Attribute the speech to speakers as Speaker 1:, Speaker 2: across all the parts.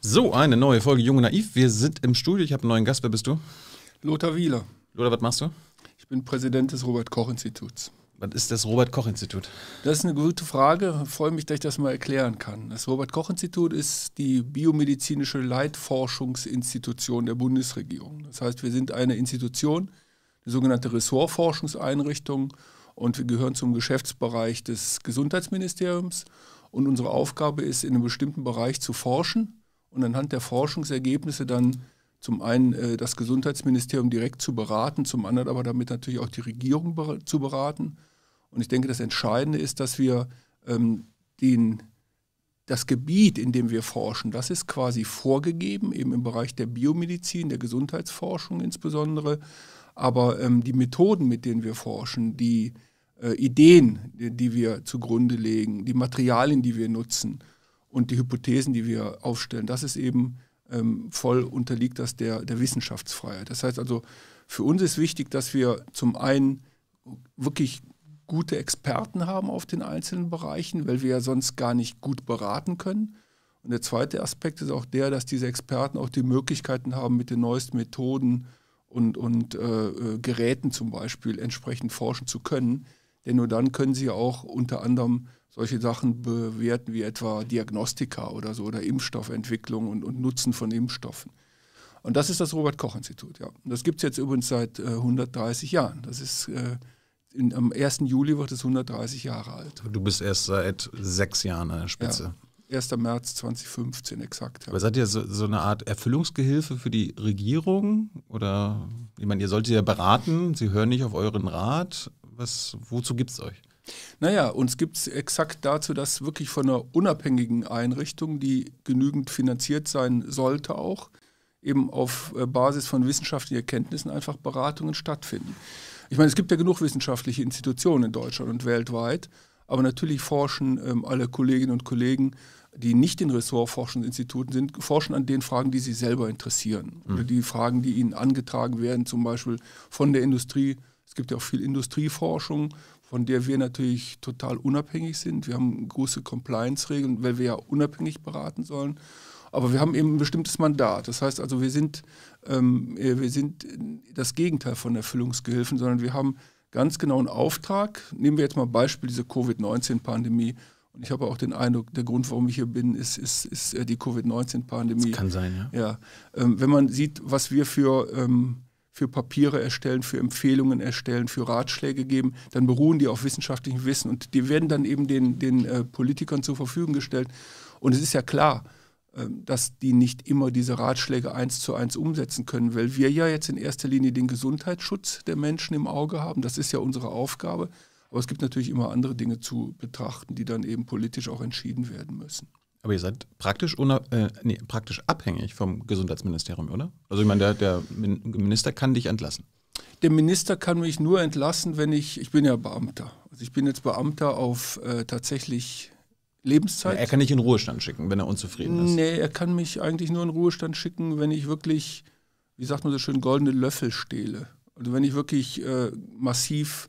Speaker 1: so, eine neue Folge Junge Naiv. Wir sind im Studio. Ich habe einen neuen Gast. Wer bist du? Lothar Wieler. Lothar, was machst du? Ich bin Präsident des Robert-Koch-Instituts. Was ist das Robert-Koch-Institut? Das ist eine gute
Speaker 2: Frage. Ich freue mich, dass ich das mal erklären kann. Das Robert-Koch-Institut ist die biomedizinische Leitforschungsinstitution der Bundesregierung. Das heißt, wir sind eine Institution, eine sogenannte Ressortforschungseinrichtung und wir gehören zum Geschäftsbereich des Gesundheitsministeriums. Und unsere Aufgabe ist, in einem bestimmten Bereich zu forschen und anhand der Forschungsergebnisse dann zum einen äh, das Gesundheitsministerium direkt zu beraten, zum anderen aber damit natürlich auch die Regierung ber zu beraten. Und ich denke, das Entscheidende ist, dass wir ähm, den, das Gebiet, in dem wir forschen, das ist quasi vorgegeben, eben im Bereich der Biomedizin, der Gesundheitsforschung insbesondere. Aber ähm, die Methoden, mit denen wir forschen, die äh, Ideen, die, die, wir zugrunde legen, die Materialien, die wir nutzen und die Hypothesen, die wir aufstellen, das ist eben ähm, voll unterliegt das der, der Wissenschaftsfreiheit. Das heißt also, für uns ist wichtig, dass wir zum einen wirklich gute Experten haben auf den einzelnen Bereichen, weil wir ja sonst gar nicht gut beraten können. Und der zweite Aspekt ist auch der, dass diese Experten auch die Möglichkeiten haben, mit den neuesten Methoden und, und äh, äh, Geräten zum Beispiel entsprechend forschen zu können. Denn nur dann können sie auch unter anderem solche Sachen bewerten wie etwa Diagnostika oder so oder Impfstoffentwicklung und, und Nutzen von Impfstoffen. Und das ist das Robert Koch Institut. Ja. das gibt es jetzt übrigens seit äh, 130 Jahren. Das ist äh, in, am 1. Juli wird es 130 Jahre alt.
Speaker 1: Du bist erst seit sechs Jahren an der Spitze.
Speaker 2: Ja. 1. März 2015 exakt.
Speaker 1: Ja. Aber seid ihr so, so, eine Art Erfüllungsgehilfe für die Regierung? Oder ich meine, ihr solltet ja beraten, sie hören nicht auf euren Rat. Was, wozu gibt es euch? Naja, uns gibt es exakt
Speaker 2: dazu, dass wirklich von einer unabhängigen Einrichtung, die genügend finanziert sein sollte, auch eben auf äh, Basis von wissenschaftlichen Erkenntnissen einfach Beratungen stattfinden. Ich meine, es gibt ja genug wissenschaftliche Institutionen in Deutschland und weltweit, aber natürlich forschen ähm, alle Kolleginnen und Kollegen die nicht in Ressortforschungsinstituten sind, forschen an den Fragen, die sie selber interessieren. Mhm. Oder die Fragen, die ihnen angetragen werden, zum Beispiel von der Industrie. Es gibt ja auch viel Industrieforschung, von der wir natürlich total unabhängig sind. Wir haben große Compliance-Regeln, weil wir ja unabhängig beraten sollen. Aber wir haben eben ein bestimmtes Mandat. Das heißt also, wir sind, ähm, äh, wir sind das Gegenteil von Erfüllungsgehilfen, sondern wir haben ganz genau einen Auftrag. Nehmen wir jetzt mal Beispiel diese Covid-19-Pandemie. Und ich habe auch den Eindruck, der Grund, warum ich hier bin, ist, ist, ist äh, die Covid-19-Pandemie. Kann sein, ja. ja. Ähm, wenn man sieht, was wir für, ähm, für Papiere erstellen, für Empfehlungen erstellen, für Ratschläge geben, dann beruhen die auf wissenschaftlichem Wissen und die werden dann eben den, den äh, Politikern zur Verfügung gestellt. Und es ist ja klar, ähm, dass die nicht immer diese Ratschläge eins zu eins umsetzen können, weil wir ja jetzt in erster Linie den Gesundheitsschutz der Menschen im Auge haben. Das ist ja unsere Aufgabe. Aber es gibt natürlich immer andere Dinge zu betrachten, die dann eben politisch auch entschieden werden müssen.
Speaker 1: Aber ihr seid praktisch, äh, nee, praktisch abhängig vom Gesundheitsministerium, oder? Also ich meine, der, der Minister kann dich entlassen. Der Minister
Speaker 2: kann mich nur entlassen, wenn ich, ich bin ja Beamter. Also ich bin jetzt Beamter auf äh, tatsächlich
Speaker 1: Lebenszeit. er kann dich in Ruhestand schicken, wenn er unzufrieden ist.
Speaker 2: Nee, er kann mich eigentlich nur in Ruhestand schicken, wenn ich wirklich, wie sagt man so schön, goldene Löffel stehle. Also wenn ich wirklich äh, massiv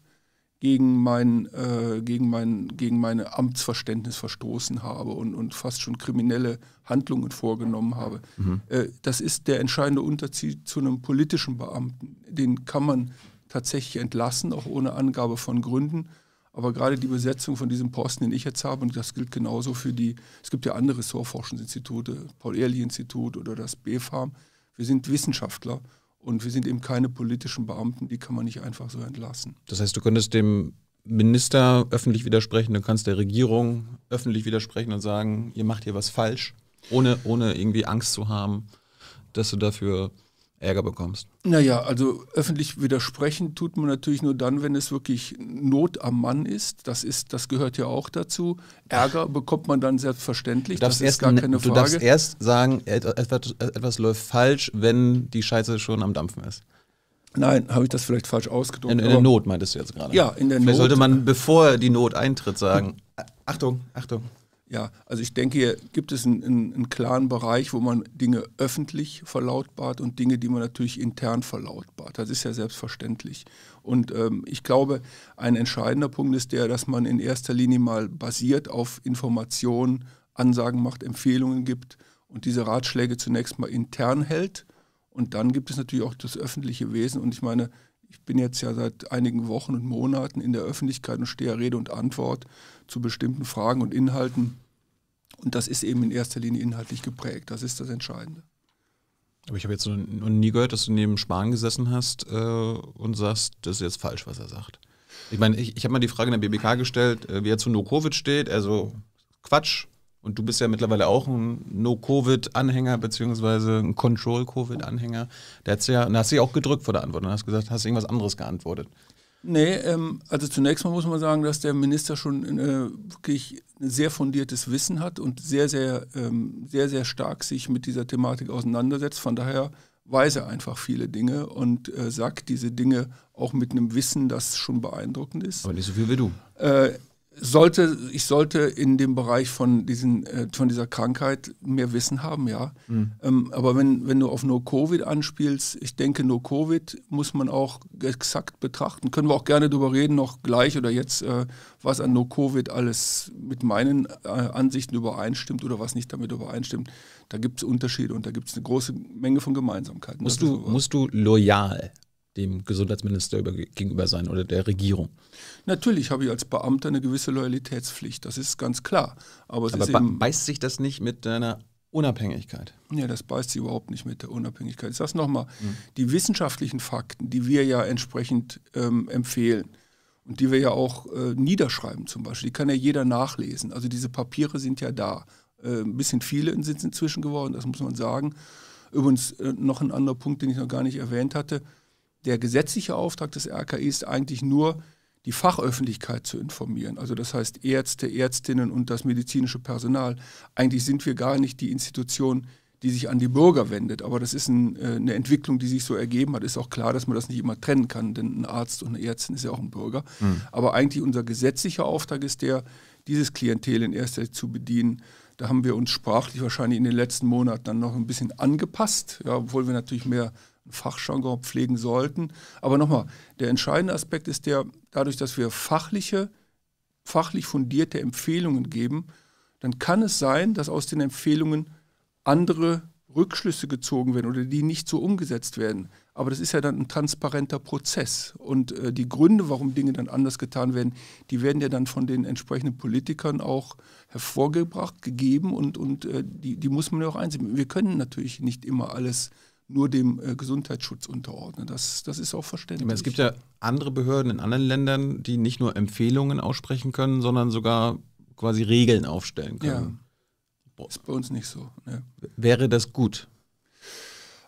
Speaker 2: gegen mein, äh, gegen mein gegen meine Amtsverständnis verstoßen habe und, und fast schon kriminelle Handlungen vorgenommen habe. Mhm. Äh, das ist der entscheidende Unterschied zu einem politischen Beamten. Den kann man tatsächlich entlassen, auch ohne Angabe von Gründen. Aber gerade die Besetzung von diesem Posten, den ich jetzt habe, und das gilt genauso für die, es gibt ja andere Ressortforschungsinstitute, Paul-Ehrlich-Institut oder das BFARM, wir sind Wissenschaftler und wir sind eben keine politischen Beamten, die kann man nicht einfach so entlassen.
Speaker 1: Das heißt, du könntest dem Minister öffentlich widersprechen, du kannst der Regierung öffentlich widersprechen und sagen, ihr macht hier was falsch, ohne, ohne irgendwie Angst zu haben, dass du dafür Ärger bekommst?
Speaker 2: Naja, also öffentlich widersprechen tut man natürlich nur dann, wenn es wirklich Not am Mann ist. Das, ist, das gehört ja auch dazu. Ärger bekommt man dann selbstverständlich. das ist gar keine du Frage. Du darfst
Speaker 1: erst sagen, etwas, etwas läuft falsch, wenn die Scheiße schon am Dampfen ist. Nein, habe ich das vielleicht falsch ausgedrückt. In, in der Not meintest du jetzt gerade. Ja, in der vielleicht Not. Sollte man, bevor die Not eintritt, sagen: hm.
Speaker 2: Achtung, Achtung. Ja, also ich denke, hier gibt es einen, einen, einen, klaren Bereich, wo man Dinge öffentlich verlautbart und Dinge, die man natürlich intern verlautbart. Das ist ja selbstverständlich. Und ähm, ich glaube, ein entscheidender Punkt ist der, dass man in erster Linie mal basiert auf Informationen, Ansagen macht, Empfehlungen gibt und diese Ratschläge zunächst mal intern hält. Und dann gibt es natürlich auch das öffentliche Wesen. Und ich meine, ich bin jetzt ja seit einigen Wochen und Monaten in der Öffentlichkeit und stehe Rede und Antwort zu bestimmten Fragen und Inhalten. Und das ist eben in erster Linie inhaltlich geprägt. Das ist das Entscheidende.
Speaker 1: Aber ich habe jetzt noch nie gehört, dass du neben Spahn gesessen hast äh, und sagst, das ist jetzt falsch, was er sagt. Ich meine, ich, ich habe mal die Frage in der BBK gestellt, äh, wie er zu Nokovic steht. Also Quatsch, und du bist ja mittlerweile auch ein No-Covid-Anhänger, beziehungsweise ein Control-Covid-Anhänger. Da hast du ja, hast dich auch gedrückt vor der Antwort und hast gesagt, hast irgendwas anderes geantwortet.
Speaker 2: Nee, ähm, also zunächst mal muss man sagen, dass der Minister schon äh, wirklich sehr fundiertes Wissen hat und sehr, sehr, ähm, sehr, sehr stark sich mit dieser Thematik auseinandersetzt. Von daher weiß er einfach viele Dinge und äh, sagt diese Dinge auch mit einem Wissen, das schon beeindruckend ist.
Speaker 1: Aber nicht so viel wie du.
Speaker 2: Äh, sollte, ich sollte in dem Bereich von, diesen, äh, von dieser Krankheit mehr Wissen haben, ja. Mhm. Ähm, aber wenn, wenn du auf nur no Covid anspielst, ich denke, nur no Covid muss man auch exakt betrachten. Können wir auch gerne darüber reden, noch gleich oder jetzt, äh, was an nur no Covid alles mit meinen äh, Ansichten übereinstimmt oder was nicht damit übereinstimmt. Da gibt es Unterschiede und da gibt es eine große Menge von Gemeinsamkeiten. Musst du,
Speaker 1: musst du loyal dem Gesundheitsminister gegenüber sein oder der Regierung?
Speaker 2: Natürlich habe ich als Beamter eine gewisse Loyalitätspflicht, das ist ganz klar. Aber, Aber eben,
Speaker 1: beißt sich das nicht mit deiner Unabhängigkeit?
Speaker 2: Ja, das beißt sich überhaupt nicht mit der Unabhängigkeit. Ich sage es nochmal, mhm. die wissenschaftlichen Fakten, die wir ja entsprechend ähm, empfehlen, und die wir ja auch äh, niederschreiben zum Beispiel. Die kann ja jeder nachlesen. Also diese Papiere sind ja da. Äh, ein bisschen viele sind es inzwischen geworden, das muss man sagen. Übrigens äh, noch ein anderer Punkt, den ich noch gar nicht erwähnt hatte der gesetzliche Auftrag des RKI ist eigentlich nur, die Fachöffentlichkeit zu informieren. Also das heißt Ärzte, Ärztinnen und das medizinische Personal. Eigentlich sind wir gar nicht die Institution, die sich an die Bürger wendet. Aber das ist ein, äh, eine Entwicklung, die sich so ergeben hat. Ist auch klar, dass man das nicht immer trennen kann, denn ein Arzt und eine Ärztin ist ja auch ein Bürger. Mhm. Aber eigentlich unser gesetzlicher Auftrag ist der, dieses Klientel in erster Linie zu bedienen. Da haben wir uns sprachlich wahrscheinlich in den letzten Monaten dann noch ein bisschen angepasst, ja, obwohl wir natürlich mehr Fachjargon pflegen sollten. Aber nochmal, der entscheidende Aspekt ist der, dadurch, dass wir fachliche, fachlich fundierte Empfehlungen geben, dann kann es sein, dass aus den Empfehlungen andere Rückschlüsse gezogen werden oder die nicht so umgesetzt werden. Aber das ist ja dann ein transparenter Prozess. Und äh, die Gründe, warum Dinge dann anders getan werden, die werden ja dann von den entsprechenden Politikern auch hervorgebracht, gegeben und, und äh, die, die muss man ja auch einsehen. Wir können natürlich nicht immer alles äh, nur dem äh, Gesundheitsschutz unterordnen. Das, das ist auch verständlich. Aber es
Speaker 1: gibt ja andere Behörden in anderen Ländern, die nicht nur Empfehlungen aussprechen können, sondern sogar quasi Regeln aufstellen können.
Speaker 2: Ja. Ist bei uns nicht so. Ne?
Speaker 1: Wäre das gut?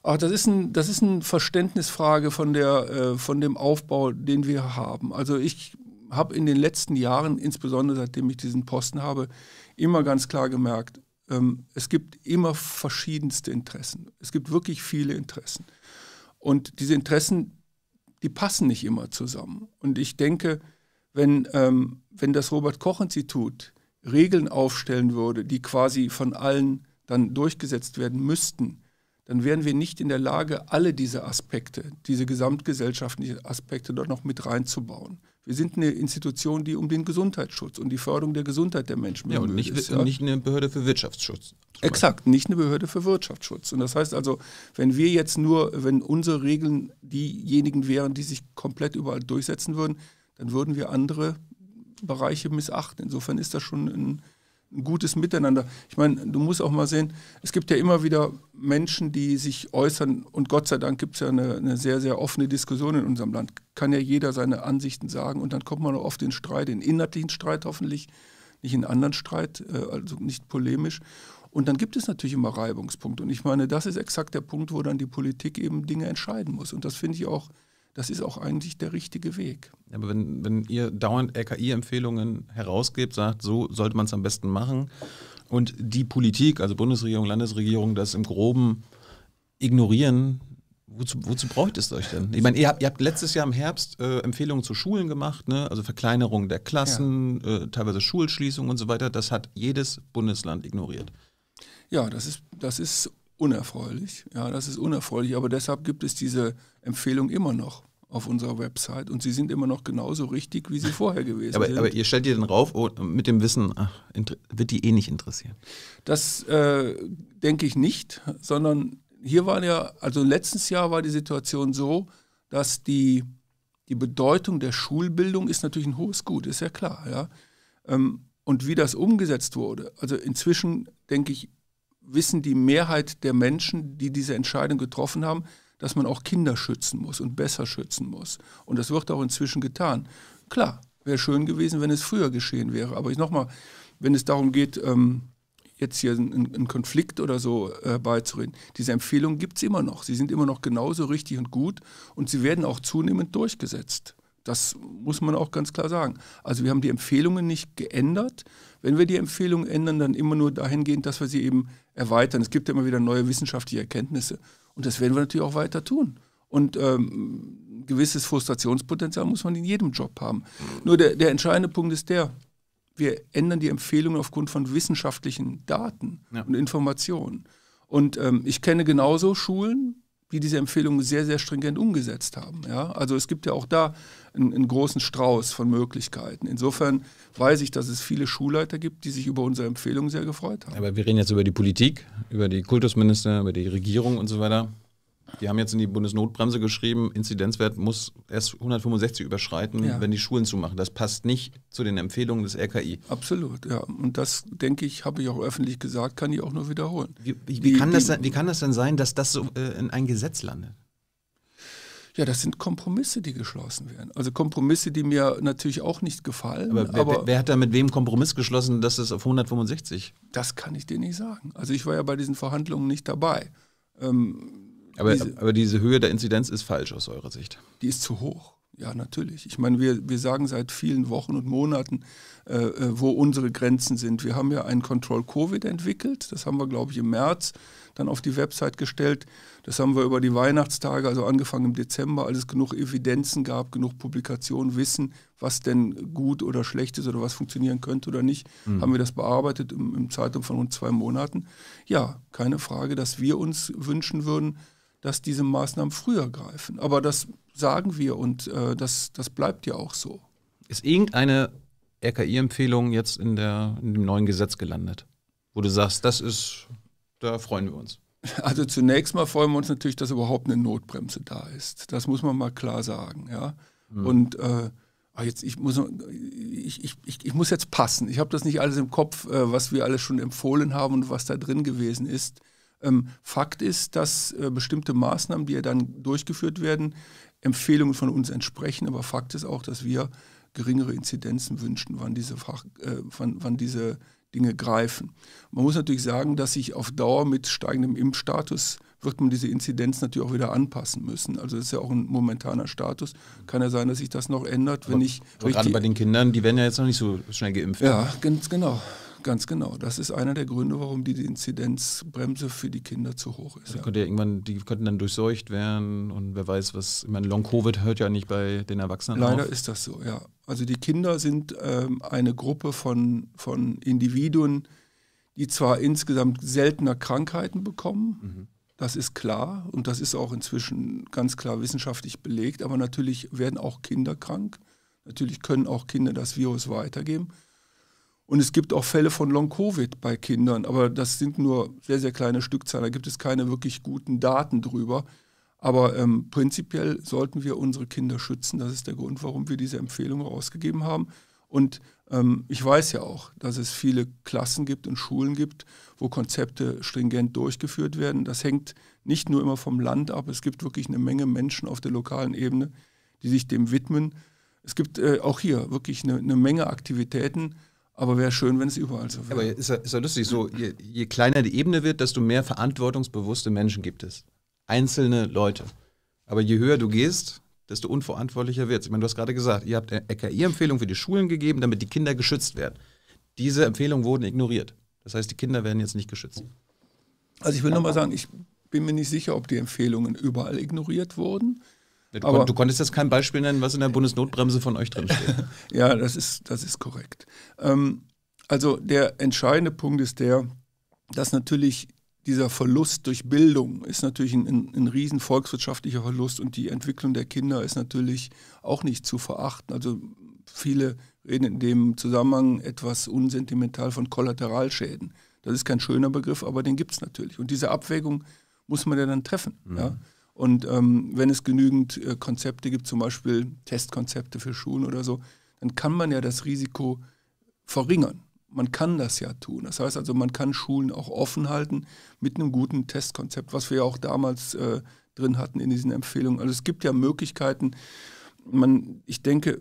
Speaker 2: Aber ah, das ist, ein, das ist eine Verständnisfrage von, der, äh, von dem Aufbau, den wir haben. Also ich habe in den letzten Jahren, insbesondere seitdem ich diesen Posten habe, immer ganz klar gemerkt, ähm, es gibt immer verschiedenste Interessen. Es gibt wirklich viele Interessen. Und diese Interessen, die passen nicht immer zusammen. Und ich denke, wenn, ähm, wenn das Robert Koch-Institut Regeln aufstellen würde, die quasi von allen dann durchgesetzt werden müssten, dann wären wir nicht in der Lage, alle diese Aspekte, diese gesamtgesellschaftlichen Aspekte dort noch mit reinzubauen. Wir sind eine Institution, die um den Gesundheitsschutz und die Förderung der Gesundheit der Menschen ja, und nicht, ist. Äh, ja? nicht
Speaker 1: eine Behörde für Wirtschaftsschutz.
Speaker 2: Exakt, nicht eine Behörde für Wirtschaftsschutz. Und das heißt also, wenn wir jetzt nur, wenn unsere Regeln diejenigen wären, die sich komplett überall durchsetzen würden, dann würden wir andere Bereiche missachten. Insofern ist das schon ein ein gutes Miteinander. Ich meine, du musst auch mal sehen, es gibt ja immer wieder Menschen, die sich äußern und Gott sei Dank gibt es ja eine, eine, sehr, sehr offene Diskussion in unserem Land. Kann ja jeder seine Ansichten sagen und dann kommt man auch oft in Streit, in inhaltlichen Streit hoffentlich, nicht in anderen Streit, äh, also nicht polemisch. Und dann gibt es natürlich immer Reibungspunkte. Und ich meine, das ist exakt der Punkt, wo dann die Politik eben Dinge entscheiden muss. Und das finde ich auch das ist auch eigentlich der
Speaker 1: richtige Weg. Aber wenn, wenn ihr dauernd RKI-Empfehlungen herausgebt, sagt, so sollte man es am besten machen und die Politik, also Bundesregierung, Landesregierung, das im Groben ignorieren, Wozu, wozu, braucht es euch denn? Ich meine, ihr habt, ihr habt letztes Jahr im Herbst äh, Empfehlungen zu Schulen gemacht, ne? also Verkleinerung der Klassen, ja. äh, teilweise Schulschließungen und so weiter. Das hat jedes Bundesland ignoriert.
Speaker 2: Ja, das ist, das ist unerfreulich. Ja, das ist unerfreulich. Aber deshalb gibt es diese Empfehlung immer noch auf unserer Website und sie sind immer noch genauso richtig, wie sie vorher gewesen aber, sind. Aber
Speaker 1: ihr stellt ihr dann rauf oh, mit dem Wissen, ach, wird die eh nicht interessieren?
Speaker 2: Das äh, denke ich nicht, sondern hier war ja, also letztes Jahr war die Situation so, dass die, die Bedeutung der Schulbildung ist natürlich ein hohes Gut, ist ja klar. Ja? Ähm, und wie das umgesetzt wurde, also inzwischen denke ich, wissen die Mehrheit der Menschen, die diese Entscheidung getroffen haben, dass man auch Kinder schützen muss und besser schützen muss. Und das wird auch inzwischen getan. Klar, wäre schön gewesen, wenn es früher geschehen wäre. Aber ich nochmal, wenn es darum geht, ähm, jetzt hier einen, Konflikt oder so äh, diese Empfehlungen gibt es immer noch. Sie sind immer noch genauso richtig und gut und sie werden auch zunehmend durchgesetzt. Das muss man auch ganz klar sagen. Also wir haben die Empfehlungen nicht geändert. Wenn wir die Empfehlungen ändern, dann immer nur dahingehend, dass wir sie eben erweitern. Es gibt ja immer wieder neue wissenschaftliche Erkenntnisse. Und das werden wir natürlich auch weiter tun. Und ähm, gewisses Frustrationspotenzial muss man in jedem Job haben. Mhm. Nur der, der entscheidende Punkt ist der, wir ändern die Empfehlungen aufgrund von wissenschaftlichen Daten ja. und Informationen. Und ähm, ich kenne genauso Schulen, die diese Empfehlungen sehr, sehr stringent umgesetzt haben. Ja? Also es gibt ja auch da einen, einen, großen Strauß von Möglichkeiten. Insofern weiß ich, dass es viele Schulleiter gibt, die
Speaker 1: sich über unsere Empfehlungen sehr gefreut haben. Aber wir reden jetzt über die Politik, über die Kultusminister, über die Regierung und so weiter. Die haben jetzt in die Bundesnotbremse geschrieben, Inzidenzwert muss erst 165 überschreiten, ja. wenn die Schulen zumachen. Das passt nicht zu den Empfehlungen des RKI. Absolut, ja. Und das, denke ich, habe ich auch öffentlich gesagt, kann ich auch
Speaker 2: nur wiederholen. Wie, wie, wie kann, das, denn, wie
Speaker 1: kann das denn sein, dass
Speaker 2: das so äh, in ein Gesetz landet? Ja, das sind Kompromisse, die geschlossen werden. Also Kompromisse, die mir natürlich auch nicht gefallen. Aber wer, aber
Speaker 1: wer hat da mit wem Kompromiss geschlossen, dass es auf 165? Das kann ich dir nicht sagen.
Speaker 2: Also ich war ja bei diesen Verhandlungen nicht dabei.
Speaker 1: Ähm, aber diese, aber diese Höhe der Inzidenz ist falsch aus eurer Sicht.
Speaker 2: Die ist zu hoch. Ja, natürlich. Ich meine, wir, wir sagen seit vielen Wochen und Monaten, äh, äh wo unsere Grenzen sind. Wir haben ja ein Control Covid entwickelt. Das haben wir, glaube ich, im März dann auf die Website gestellt. Das haben wir über die Weihnachtstage, also angefangen im Dezember, als es genug Evidenzen gab, genug Publikationen, Wissen, was denn gut oder schlecht ist oder was funktionieren könnte oder nicht, mhm. haben wir das bearbeitet im, im Zeitraum von rund zwei Monaten. Ja, keine Frage, dass wir uns wünschen würden, dass diese Maßnahmen früher greifen. Aber das sagen wir und äh, das, das bleibt ja auch so.
Speaker 1: Ist irgendeine RKI-Empfehlung jetzt in, der, in dem neuen Gesetz gelandet, wo du sagst, das ist, da freuen wir uns? Also zunächst
Speaker 2: mal freuen wir uns natürlich, dass überhaupt eine Notbremse da ist. Das muss man mal klar sagen. Ja? Mhm. Und äh, ah, jetzt, ich, muss, ich, ich, ich, muss jetzt passen. Ich habe das nicht alles im Kopf, äh, was wir alles schon empfohlen haben und was da drin gewesen ist. Ähm, Fakt ist, dass äh, bestimmte Maßnahmen, die ja dann durchgeführt werden, Empfehlungen von uns entsprechen. Aber Fakt ist auch, dass wir geringere Inzidenzen wünschen, wann diese, Fach, äh, wann, wann diese Dinge greifen. Man muss natürlich sagen, dass sich auf Dauer mit steigendem Impfstatus wird man diese Inzidenz natürlich auch wieder anpassen müssen. Also das ist ja auch ein momentaner Status. Kann ja sein, dass sich das noch ändert, wenn aber, ich aber Gerade bei
Speaker 1: den Kindern, die werden ja jetzt noch nicht so schnell geimpft. Ja,
Speaker 2: ganz genau. Ganz genau. Das ist einer der Gründe, warum die, Inzidenzbremse für die Kinder zu hoch ist. Also ja. Könnte ja
Speaker 1: irgendwann, die könnten dann durchseucht werden und wer weiß, was. Ich meine, Long-Covid hört ja nicht bei den Erwachsenen Leider auf. ist das so, ja.
Speaker 2: Also die Kinder sind ähm, eine Gruppe von, von Individuen, die zwar insgesamt seltener Krankheiten bekommen, mhm. das ist klar und das ist auch inzwischen ganz klar wissenschaftlich belegt, aber natürlich werden auch Kinder krank. Natürlich können auch Kinder das Virus weitergeben. Und es gibt auch Fälle von Long-Covid bei Kindern, aber das sind nur sehr, sehr kleine Stückzahlen. Da gibt es keine wirklich guten Daten drüber. Aber ähm, prinzipiell sollten wir unsere Kinder schützen. Das ist der Grund, warum wir diese Empfehlung rausgegeben haben. Und ähm, ich weiß ja auch, dass es viele Klassen gibt und Schulen gibt, wo Konzepte stringent durchgeführt werden. Das hängt nicht nur immer vom Land ab. Es gibt wirklich eine Menge Menschen auf der lokalen Ebene, die sich dem widmen. Es gibt äh, auch hier wirklich eine, eine Menge Aktivitäten aber wäre schön, wenn es überall
Speaker 1: so wäre. Aber ist ja, ist ja lustig, so je, je, kleiner die Ebene wird, desto mehr verantwortungsbewusste Menschen gibt es. Einzelne Leute. Aber je höher du gehst, desto unverantwortlicher wird es. Ich meine, du hast gerade gesagt, ihr habt eine rki empfehlung für die Schulen gegeben, damit die Kinder geschützt werden. Diese Empfehlungen wurden ignoriert. Das heißt, die Kinder werden jetzt nicht geschützt.
Speaker 2: Also ich will nochmal sagen, ich bin mir nicht sicher, ob die Empfehlungen überall ignoriert wurden. Du, Aber, du
Speaker 1: konntest jetzt kein Beispiel nennen, was in der
Speaker 2: Bundesnotbremse von euch drinsteht. ja, das ist, das ist korrekt. Ähm, also der entscheidende Punkt ist der, dass natürlich dieser Verlust durch Bildung ist natürlich ein, ein, ein, riesen volkswirtschaftlicher Verlust und die Entwicklung der Kinder ist natürlich auch nicht zu verachten. Also viele reden in dem Zusammenhang etwas unsentimental von Kollateralschäden. Das ist kein schöner Begriff, aber den gibt es natürlich. Und diese Abwägung muss man ja dann treffen. Mhm. Ja? Und ähm, wenn es genügend äh, Konzepte gibt, zum Beispiel Testkonzepte für Schulen oder so, dann kann man ja das Risiko verringern. Man kann das ja tun. Das heißt also, man kann Schulen auch offen halten mit einem guten Testkonzept, was wir ja auch damals äh, drin hatten in diesen Empfehlungen. Also es gibt ja Möglichkeiten. Man, ich denke,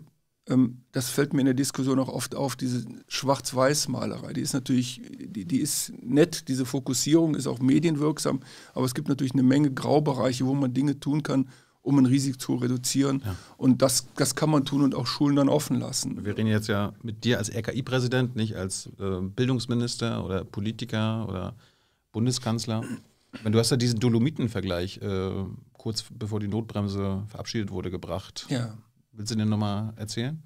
Speaker 2: ähm, das fällt mir in der Diskussion auch oft auf, diese Schwarz-Weiß-Malerei. Die ist natürlich, die, die ist nett, diese Fokussierung ist auch medienwirksam, aber es gibt natürlich eine Menge Graubereiche, wo man Dinge tun kann, um ein Risiko zu reduzieren. Ja. Und das, das kann
Speaker 1: man tun und auch Schulen dann offen lassen. Wir reden jetzt ja mit dir als RKI-Präsident, nicht als äh, Bildungsminister oder Politiker oder Bundeskanzler. du hast ja diesen Dolomiten-Vergleich äh, kurz bevor die Notbremse verabschiedet wurde gebracht. Ja. Willst du den nochmal erzählen?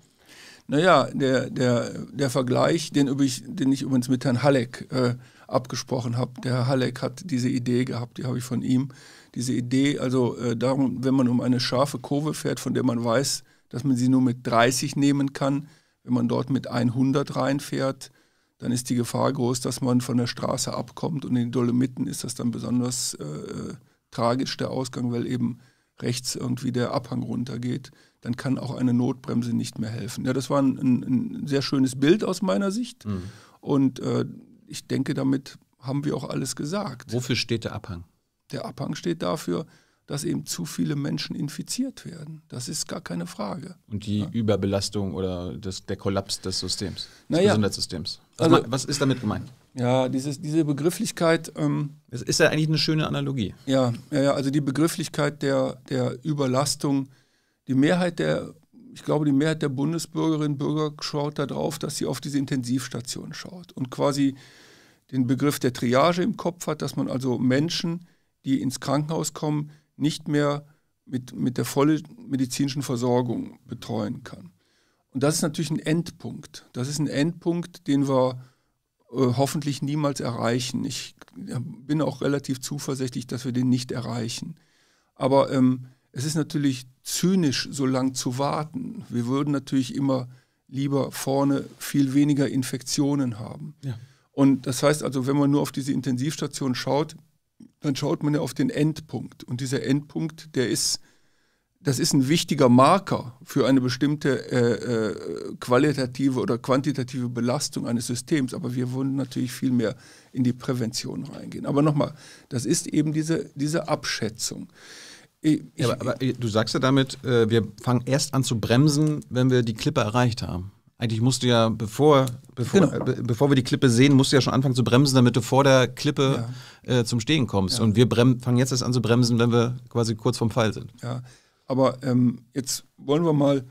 Speaker 2: Naja, der, der, der Vergleich, den, übrig, den ich übrigens mit Herrn Halleck äh, abgesprochen habe, der Herr Halleck hat diese Idee gehabt, die habe ich von ihm. Diese Idee, also äh, darum, wenn man um eine scharfe Kurve fährt, von der man weiß, dass man sie nur mit 30 nehmen kann, wenn man dort mit 100 reinfährt, dann ist die Gefahr groß, dass man von der Straße abkommt. Und in den Dolomiten ist das dann besonders äh, tragisch, der Ausgang, weil eben rechts irgendwie der Abhang runtergeht dann kann auch eine Notbremse nicht mehr helfen. Ja, das war ein, ein sehr schönes Bild aus meiner Sicht. Mhm. Und äh, ich denke, damit haben wir auch alles gesagt.
Speaker 1: Wofür steht der Abhang?
Speaker 2: Der Abhang steht dafür, dass eben zu viele Menschen infiziert werden. Das ist gar keine Frage.
Speaker 1: Und die ja. Überbelastung oder das, der Kollaps des Systems, des naja. Gesundheitssystems. Was, also, was ist damit gemeint?
Speaker 2: Ja, dieses, diese Begrifflichkeit. Ähm, das ist ja eigentlich eine schöne Analogie. Ja, ja, also die Begrifflichkeit der, der Überlastung die Mehrheit der, ich glaube, die Mehrheit der Bundesbürgerinnen und Bürger schaut darauf, dass sie auf diese Intensivstation schaut und quasi den Begriff der Triage im Kopf hat, dass man also Menschen, die ins Krankenhaus kommen, nicht mehr mit, mit der vollen medizinischen Versorgung betreuen kann. Und das ist natürlich ein Endpunkt. Das ist ein Endpunkt, den wir äh, hoffentlich niemals erreichen. Ich bin auch relativ zuversichtlich, dass wir den nicht erreichen. Aber ähm, es ist natürlich zynisch, so lang zu warten. Wir würden natürlich immer lieber vorne viel weniger Infektionen haben. Ja. Und das heißt also, wenn man nur auf diese Intensivstation schaut, dann schaut man ja auf den Endpunkt. Und dieser Endpunkt, der ist, das ist ein wichtiger Marker für eine bestimmte äh, äh, qualitative oder quantitative Belastung eines Systems. Aber wir wollen natürlich viel mehr in die Prävention reingehen. Aber nochmal, das ist eben diese, diese
Speaker 1: Abschätzung. Ich, ja, aber, aber, äh, du sagst ja damit, äh, wir fangen erst an zu bremsen, wenn wir die Klippe erreicht haben. Eigentlich musst du ja, bevor, bevor, genau. äh, bevor wir die Klippe sehen, musst du ja schon anfangen zu bremsen, damit du vor der Klippe ja. äh, zum Stehen kommst. Ja. Und wir fangen jetzt erst an zu bremsen, wenn wir quasi kurz vom Fall sind.
Speaker 2: Ja, aber ähm, jetzt wollen wir mal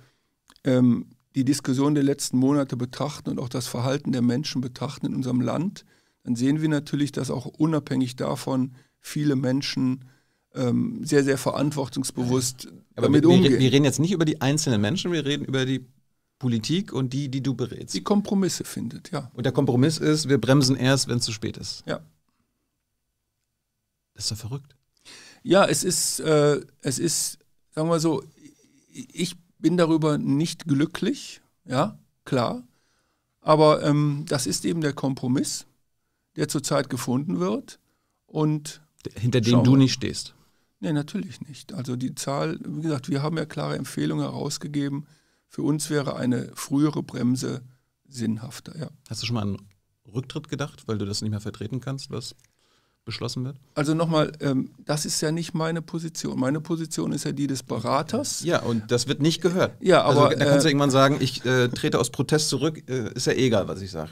Speaker 2: ähm, die Diskussion der letzten Monate betrachten und auch das Verhalten der Menschen betrachten in unserem Land. Dann sehen wir natürlich, dass auch unabhängig davon viele Menschen
Speaker 1: ähm, sehr, sehr verantwortungsbewusst Aber damit wir, umgehen. Wir reden jetzt nicht über die einzelnen Menschen, wir reden über die Politik und die, die du berätst. Die Kompromisse findet, ja. Und der Kompromiss ist, wir bremsen erst, wenn es zu spät ist. Ja. Das ist doch verrückt.
Speaker 2: Ja, es ist, äh, es ist, sagen wir so, ich bin darüber nicht glücklich, ja, klar. Aber ähm, das ist eben der Kompromiss, der zurzeit gefunden wird und hinter dem du nicht stehst. Nee, natürlich nicht. Also die Zahl, wie gesagt, wir haben ja klare Empfehlungen herausgegeben. Für uns wäre eine frühere Bremse sinnhafter, ja. Hast du schon mal einen Rücktritt
Speaker 1: gedacht, weil du das nicht mehr vertreten kannst, was beschlossen wird?
Speaker 2: Also nochmal, ähm, das ist ja nicht meine Position. Meine Position ist ja die des Beraters.
Speaker 1: Ja, und das wird nicht gehört. Ja, also aber also, da kannst du äh, irgendwann sagen, ich äh, trete aus Protest zurück, äh, ist ja egal, was ich sage.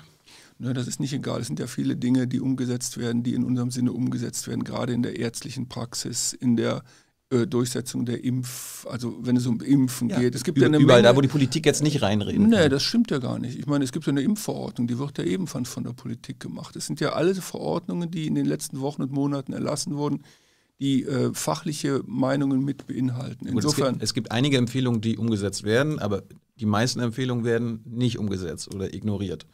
Speaker 1: Ne, das ist nicht
Speaker 2: egal. Es sind ja viele Dinge, die umgesetzt werden, die in unserem Sinne umgesetzt werden, gerade in der ärztlichen Praxis, in der äh, Durchsetzung der Impf, also wenn es um Impfen ja, geht. Es gibt über, ja eine überall Menge, da, wo die
Speaker 1: Politik jetzt nicht reinreden Nee, kann.
Speaker 2: das stimmt ja gar nicht. Ich meine, es gibt ja eine Impfverordnung, die wird ja ebenfalls von der Politik gemacht. Es sind ja alle Verordnungen, die in den letzten Wochen und Monaten erlassen wurden, die äh, fachliche Meinungen mit beinhalten. Insofern, es gibt,
Speaker 1: es, gibt, einige Empfehlungen, die umgesetzt werden, aber die meisten Empfehlungen werden nicht umgesetzt oder ignoriert.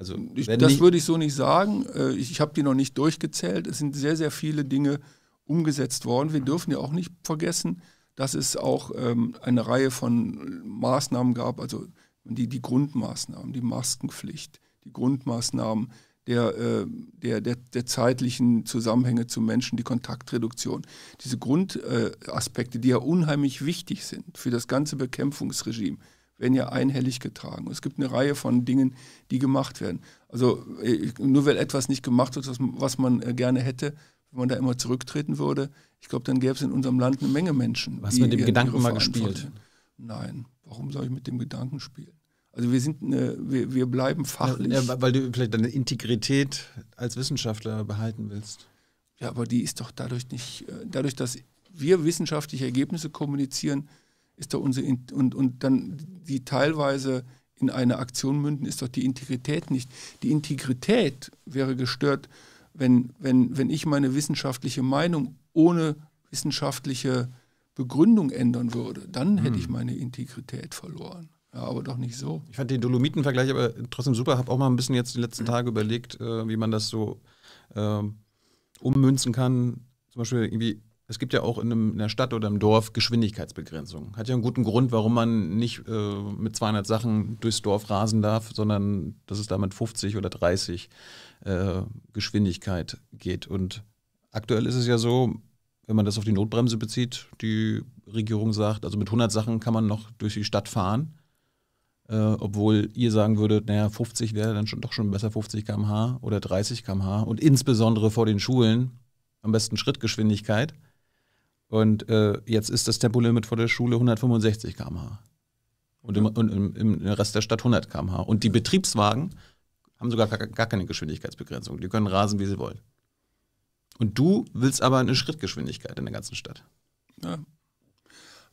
Speaker 1: Also, das würde ich
Speaker 2: so nicht sagen. Äh, ich habe die noch nicht durchgezählt. Es sind sehr, sehr viele Dinge umgesetzt worden. Wir dürfen ja auch nicht vergessen, dass es auch ähm, eine Reihe von Maßnahmen gab, also die, die Grundmaßnahmen, die Maskenpflicht, die Grundmaßnahmen der, äh, der, der, der zeitlichen Zusammenhänge zu Menschen, die Kontaktreduktion. Diese Grundaspekte, die ja unheimlich wichtig sind für das ganze Bekämpfungsregime werden ja einhellig getragen. es gibt eine Reihe von Dingen, die gemacht werden. Also äh, nur weil etwas nicht gemacht wird, was man äh, gerne hätte, wenn man da immer zurücktreten würde, ich glaube, dann gäbe es in unserem Land eine Menge Menschen. Was mit dem Gedanken mal gespielt? Nein, warum soll ich mit dem Gedanken spielen? Also wir sind eine, wir, wir bleiben fachlich. Ja, weil du vielleicht deine Integrität als Wissenschaftler behalten willst. Ja, aber die ist doch dadurch nicht, äh, dadurch, dass wir wissenschaftliche Ergebnisse kommunizieren, ist doch unsere, und, und dann die teilweise in eine Aktion münden, ist doch die Integrität nicht. Die Integrität wäre gestört, wenn, wenn, wenn ich meine wissenschaftliche Meinung ohne wissenschaftliche Begründung ändern würde. Dann hätte ich hm. meine Integrität verloren.
Speaker 1: Ja, aber doch nicht so. Ich fand den Dolomitenvergleich aber trotzdem super. Habe auch mal ein bisschen jetzt die letzten hm. Tage überlegt, äh, wie man das so äh, ummünzen kann. Zum Beispiel irgendwie es gibt ja auch in, einem, in einer Stadt oder im Dorf Geschwindigkeitsbegrenzungen. Hat ja einen guten Grund, warum man nicht äh, mit 200 Sachen durchs Dorf rasen darf, sondern dass es da mit 50 oder 30 äh, Geschwindigkeit geht. Und aktuell ist es ja so, wenn man das auf die Notbremse bezieht, die Regierung sagt, also mit 100 Sachen kann man noch durch die Stadt fahren. Äh, obwohl ihr sagen würdet, naja, 50 wäre dann schon, doch schon besser 50 km/h oder 30 km/h und insbesondere vor den Schulen am besten Schrittgeschwindigkeit. Und äh, jetzt ist das Tempolimit vor der Schule 165 km/h. Und, im, und im, im, Rest der Stadt 100 km/h. Und die Betriebswagen haben sogar gar, gar keine Geschwindigkeitsbegrenzung. Die können rasen, wie sie wollen. Und du willst aber eine Schrittgeschwindigkeit in der ganzen Stadt. Ja.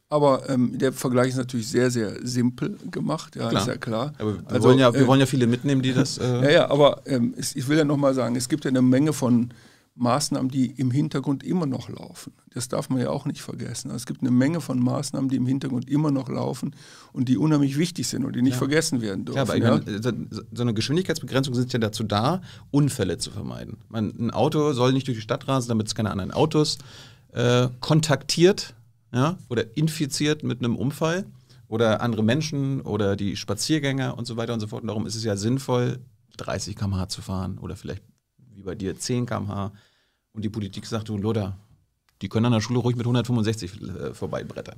Speaker 2: Aber ähm, der Vergleich ist natürlich sehr, sehr simpel gemacht, ja, klar. ist ja klar. Aber wir, also, wollen ja, wir äh, wollen ja viele mitnehmen, die das. Äh ja, ja, aber ähm, es, ich will ja nochmal sagen, es gibt ja eine Menge von Maßnahmen, die im Hintergrund immer noch laufen. Das darf man ja auch nicht vergessen. Also es gibt eine Menge von Maßnahmen, die im Hintergrund immer noch laufen und die unheimlich
Speaker 1: wichtig sind und die nicht ja. vergessen werden dürfen. ja, aber meine, so eine Geschwindigkeitsbegrenzung ist ja dazu da, Unfälle zu vermeiden. Man, ein Auto soll nicht durch die Stadt rasen, damit es keine anderen Autos äh, kontaktiert ja, oder infiziert mit einem Unfall oder andere Menschen oder die Spaziergänger und so weiter und so fort. Und darum ist es ja sinnvoll, 30 km/h zu fahren oder vielleicht wie bei dir 10 km/h und die Politik sagt, du Loder, die können an der Schule ruhig mit 165 äh, vorbeibrettern.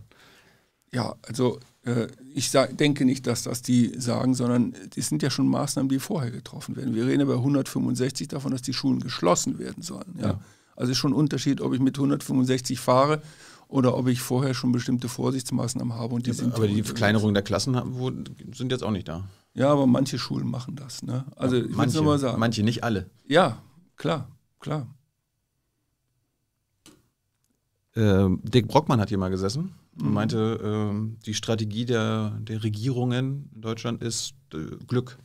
Speaker 1: Ja, also äh, ich
Speaker 2: denke nicht, dass das die sagen, sondern es sind ja schon Maßnahmen, die vorher getroffen werden. Wir reden ja bei 165 davon, dass die Schulen geschlossen werden sollen. Ja? ja. Also ist schon ein Unterschied, ob ich mit 165 fahre oder ob ich vorher schon bestimmte Vorsichtsmaßnahmen habe. Und die ja, sind aber die
Speaker 1: äh, Verkleinerung der Klassen sind jetzt auch nicht da.
Speaker 2: Ja, aber manche Schulen machen das. Ne? Also ja, ich manche, mal sagen.
Speaker 1: Manche, nicht alle. Ja, klar, klar. Ähm, Dick Brockmann hat hier mal gesessen und mhm. meinte, ähm, die Strategie der, der Regierungen in Deutschland ist äh, Glück.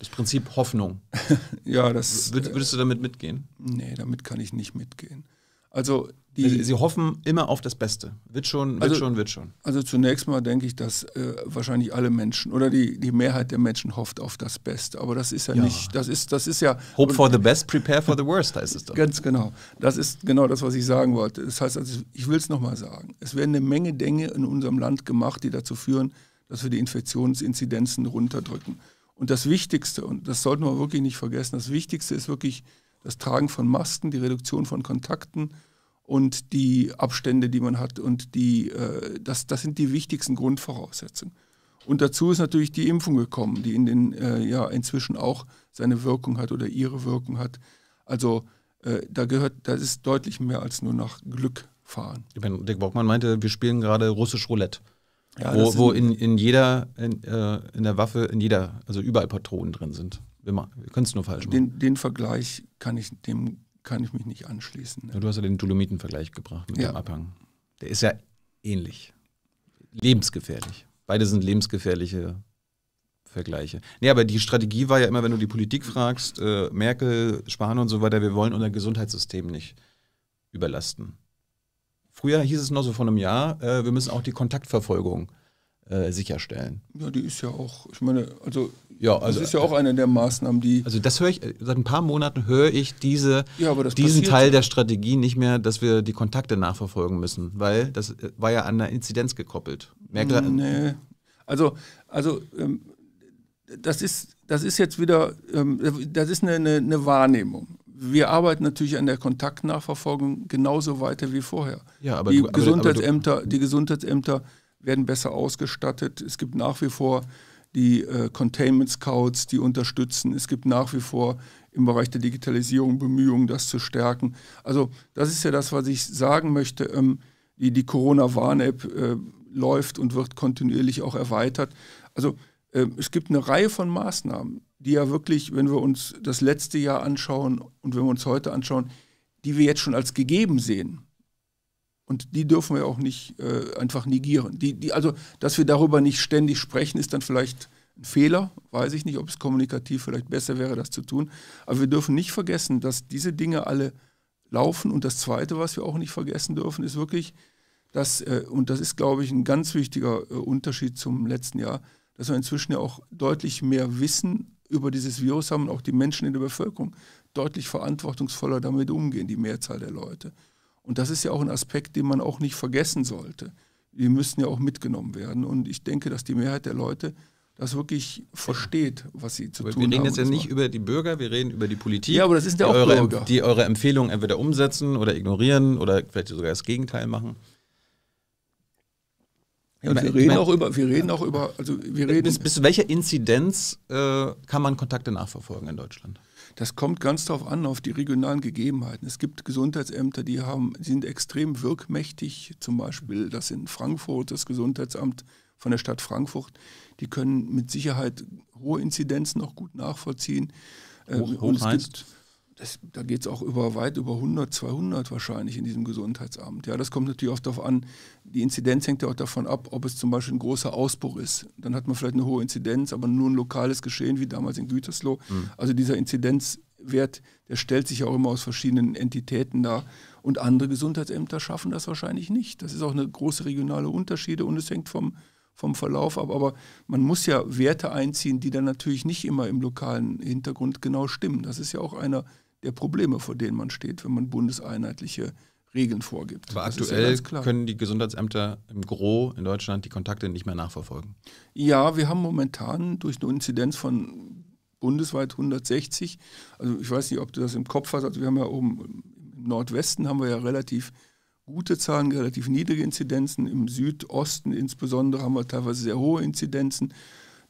Speaker 1: Das Prinzip Hoffnung. ja, das. Würdest, würdest du damit mitgehen?
Speaker 2: Nee, damit kann ich nicht
Speaker 1: mitgehen. Also die, also, Sie hoffen immer auf das Beste. Wird schon, wird also, schon, wird schon.
Speaker 2: Also zunächst mal denke ich, dass äh, wahrscheinlich alle Menschen oder die, die Mehrheit der Menschen hofft auf das Beste. Aber das ist ja, ja. nicht, das ist, das ist ja. Hope for the best, prepare for the worst, heißt es doch. Ganz genau. Das ist genau das, was ich sagen wollte. Das heißt, also, ich will es nochmal sagen. Es werden eine Menge Dinge in unserem Land gemacht, die dazu führen, dass wir die Infektionsinzidenzen runterdrücken. Und das Wichtigste, und das sollten wir wirklich nicht vergessen, das Wichtigste ist wirklich das Tragen von Masken, die Reduktion von Kontakten und die Abstände, die man hat und die, äh, das, das sind die wichtigsten Grundvoraussetzungen. Und dazu ist natürlich die Impfung gekommen, die in den, äh, ja, inzwischen auch seine Wirkung hat oder ihre Wirkung hat. Also äh, da gehört, das ist deutlich mehr als nur nach Glück fahren.
Speaker 1: Ich meine, Dirk Bockmann meinte, wir spielen gerade russisch Roulette. Ja, wo, wo in, in jeder, in, äh, in, der Waffe, in jeder, also überall Patronen drin sind. Immer. Wir können es nur falsch machen.
Speaker 2: Den, den Vergleich kann ich dem kann ich mich nicht anschließen. Ne?
Speaker 1: Du hast ja den Dolomitenvergleich gebracht mit ja. dem Abhang. Der ist ja ähnlich. Lebensgefährlich. Beide sind lebensgefährliche Vergleiche. Nee, aber die Strategie war ja immer, wenn du die Politik fragst, äh, Merkel, Spahn und so weiter, wir wollen unser Gesundheitssystem nicht überlasten. Früher hieß es noch so vor einem Jahr, äh, wir müssen auch die Kontaktverfolgung äh, sicherstellen. Ja, die ist ja auch, ich meine, also ja, also das ist ja auch eine der Maßnahmen, die. Also das höre ich, seit ein paar Monaten höre ich diese, ja, diesen Teil der Strategie nicht mehr, dass wir die Kontakte nachverfolgen müssen, weil das äh, war ja an der Inzidenz gekoppelt. Merkel nee.
Speaker 2: Also, also ähm, das, ist, das ist jetzt wieder, ähm, das ist eine, eine, eine, Wahrnehmung. Wir arbeiten natürlich an der Kontaktnachverfolgung genauso weiter wie vorher. Ja, aber die, du, aber, Gesundheitsämter, aber du, die Gesundheitsämter werden besser ausgestattet. Es gibt nach wie vor die äh, Containment Scouts, die unterstützen. Es gibt nach wie vor im Bereich der Digitalisierung Bemühungen, das zu stärken. Also das ist ja das, was ich sagen möchte. Ähm, die, die Corona-Warn-App äh, läuft und wird kontinuierlich auch erweitert. Also äh, es gibt eine Reihe von Maßnahmen, die ja wirklich, wenn wir uns das letzte Jahr anschauen und wenn wir uns heute anschauen, die wir jetzt schon als gegeben sehen. Und die dürfen wir auch nicht äh, einfach negieren. Die, die, also, dass wir darüber nicht ständig sprechen, ist dann vielleicht ein Fehler. Weiß ich nicht, ob es kommunikativ vielleicht besser wäre, das zu tun. Aber wir dürfen nicht vergessen, dass diese Dinge alle laufen. Und das Zweite, was wir auch nicht vergessen dürfen, ist wirklich, dass, äh, und das ist, glaube ich, ein ganz wichtiger äh, Unterschied zum letzten Jahr, dass wir inzwischen ja auch deutlich mehr Wissen über dieses Virus haben und auch die Menschen in der Bevölkerung deutlich verantwortungsvoller damit umgehen, die Mehrzahl der Leute. Und das ist ja auch ein Aspekt, den man auch nicht vergessen sollte. Die müssen ja auch mitgenommen werden. Und ich denke, dass die Mehrheit der Leute das wirklich versteht, was sie zu aber tun haben. Wir reden jetzt ja nicht
Speaker 1: über die Bürger, wir reden über die Politik. Ja, aber das sind ja auch eure, Bürger. Die eure Empfehlungen entweder umsetzen oder ignorieren oder vielleicht sogar das Gegenteil machen. Ja, wir, reden meine, auch über, wir reden ja, auch über, also wir reden. Bis, bis welcher Inzidenz äh, kann man Kontakte nachverfolgen in Deutschland?
Speaker 2: Das kommt ganz darauf an, auf die regionalen Gegebenheiten. Es gibt Gesundheitsämter, die haben, sind extrem wirkmächtig, zum Beispiel das in Frankfurt, das Gesundheitsamt von der Stadt Frankfurt, die können mit Sicherheit hohe Inzidenzen auch gut nachvollziehen. Hoch, hoch ähm, und es heißt? gibt das, da geht es auch über weit über 100, 200 wahrscheinlich in diesem Gesundheitsamt. Ja, das kommt natürlich oft darauf an, die Inzidenz hängt ja auch davon ab, ob es zum Beispiel ein großer Ausbruch ist. Dann hat man vielleicht eine hohe Inzidenz, aber nur ein lokales Geschehen, wie damals in Gütersloh. Mhm. Also dieser Inzidenzwert, der stellt sich ja auch immer aus verschiedenen Entitäten dar. Und andere Gesundheitsämter schaffen das wahrscheinlich nicht. Das ist auch eine große regionale Unterschiede und es hängt vom, vom Verlauf ab. Aber man muss ja Werte einziehen, die dann natürlich nicht immer im lokalen Hintergrund genau stimmen. Das ist ja auch einer der Probleme, vor denen man steht, wenn man bundeseinheitliche Regeln
Speaker 1: vorgibt. Aber das aktuell ja können die Gesundheitsämter im Gro in Deutschland die Kontakte nicht mehr nachverfolgen.
Speaker 2: Ja, wir haben momentan durch eine Inzidenz von bundesweit 160, also ich weiß nicht, ob du das im Kopf hast, also wir haben ja oben im Nordwesten haben wir ja relativ gute Zahlen, relativ niedrige Inzidenzen, im Südosten insbesondere haben wir teilweise sehr hohe Inzidenzen.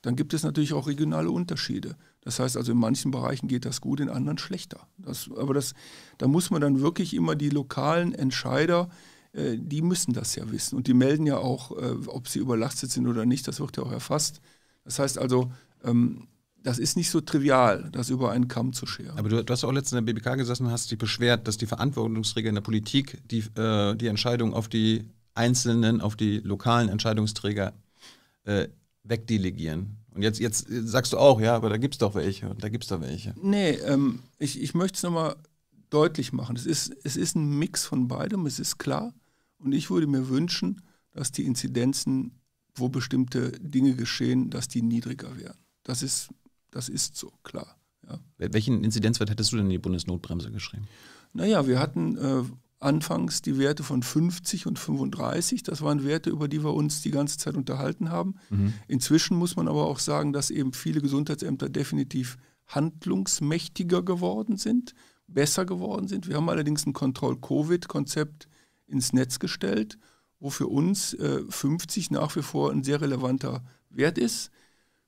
Speaker 2: Dann gibt es natürlich auch regionale Unterschiede. Das heißt also, in manchen Bereichen geht das gut, in anderen schlechter. Das, aber das, da muss man dann wirklich immer die lokalen Entscheider, äh, die müssen das ja wissen. Und die melden ja auch, äh, ob sie überlastet sind oder nicht, das wird
Speaker 1: ja auch erfasst. Das heißt also, ähm, das ist nicht so trivial, das über einen Kamm zu scheren. Aber du, du hast auch letztens in der BBK gesessen und hast dich beschwert, dass die Verantwortungsträger in der Politik die, äh, die Entscheidung auf die einzelnen, auf die lokalen Entscheidungsträger äh, wegdelegieren. Und jetzt, jetzt sagst du auch, ja, aber da gibt es doch welche und da gibt es doch welche. Nee,
Speaker 2: ähm, ich, ich möchte es nochmal deutlich machen. Es ist, es ist ein Mix von beidem, es ist klar. Und ich würde mir wünschen, dass die Inzidenzen, wo bestimmte Dinge geschehen, dass die niedriger werden. Das ist, das ist so, klar.
Speaker 1: Ja. Welchen Inzidenzwert hättest du denn in die Bundesnotbremse geschrieben?
Speaker 2: Naja, wir hatten äh, anfangs die Werte von 50 und 35. Das waren Werte, über die wir uns die ganze Zeit unterhalten haben. Mhm. Inzwischen muss man aber auch sagen, dass eben viele Gesundheitsämter definitiv handlungsmächtiger geworden sind, besser geworden sind. Wir haben allerdings ein kontroll covid konzept ins Netz gestellt, wo für uns äh, 50 nach wie vor ein sehr relevanter Wert ist.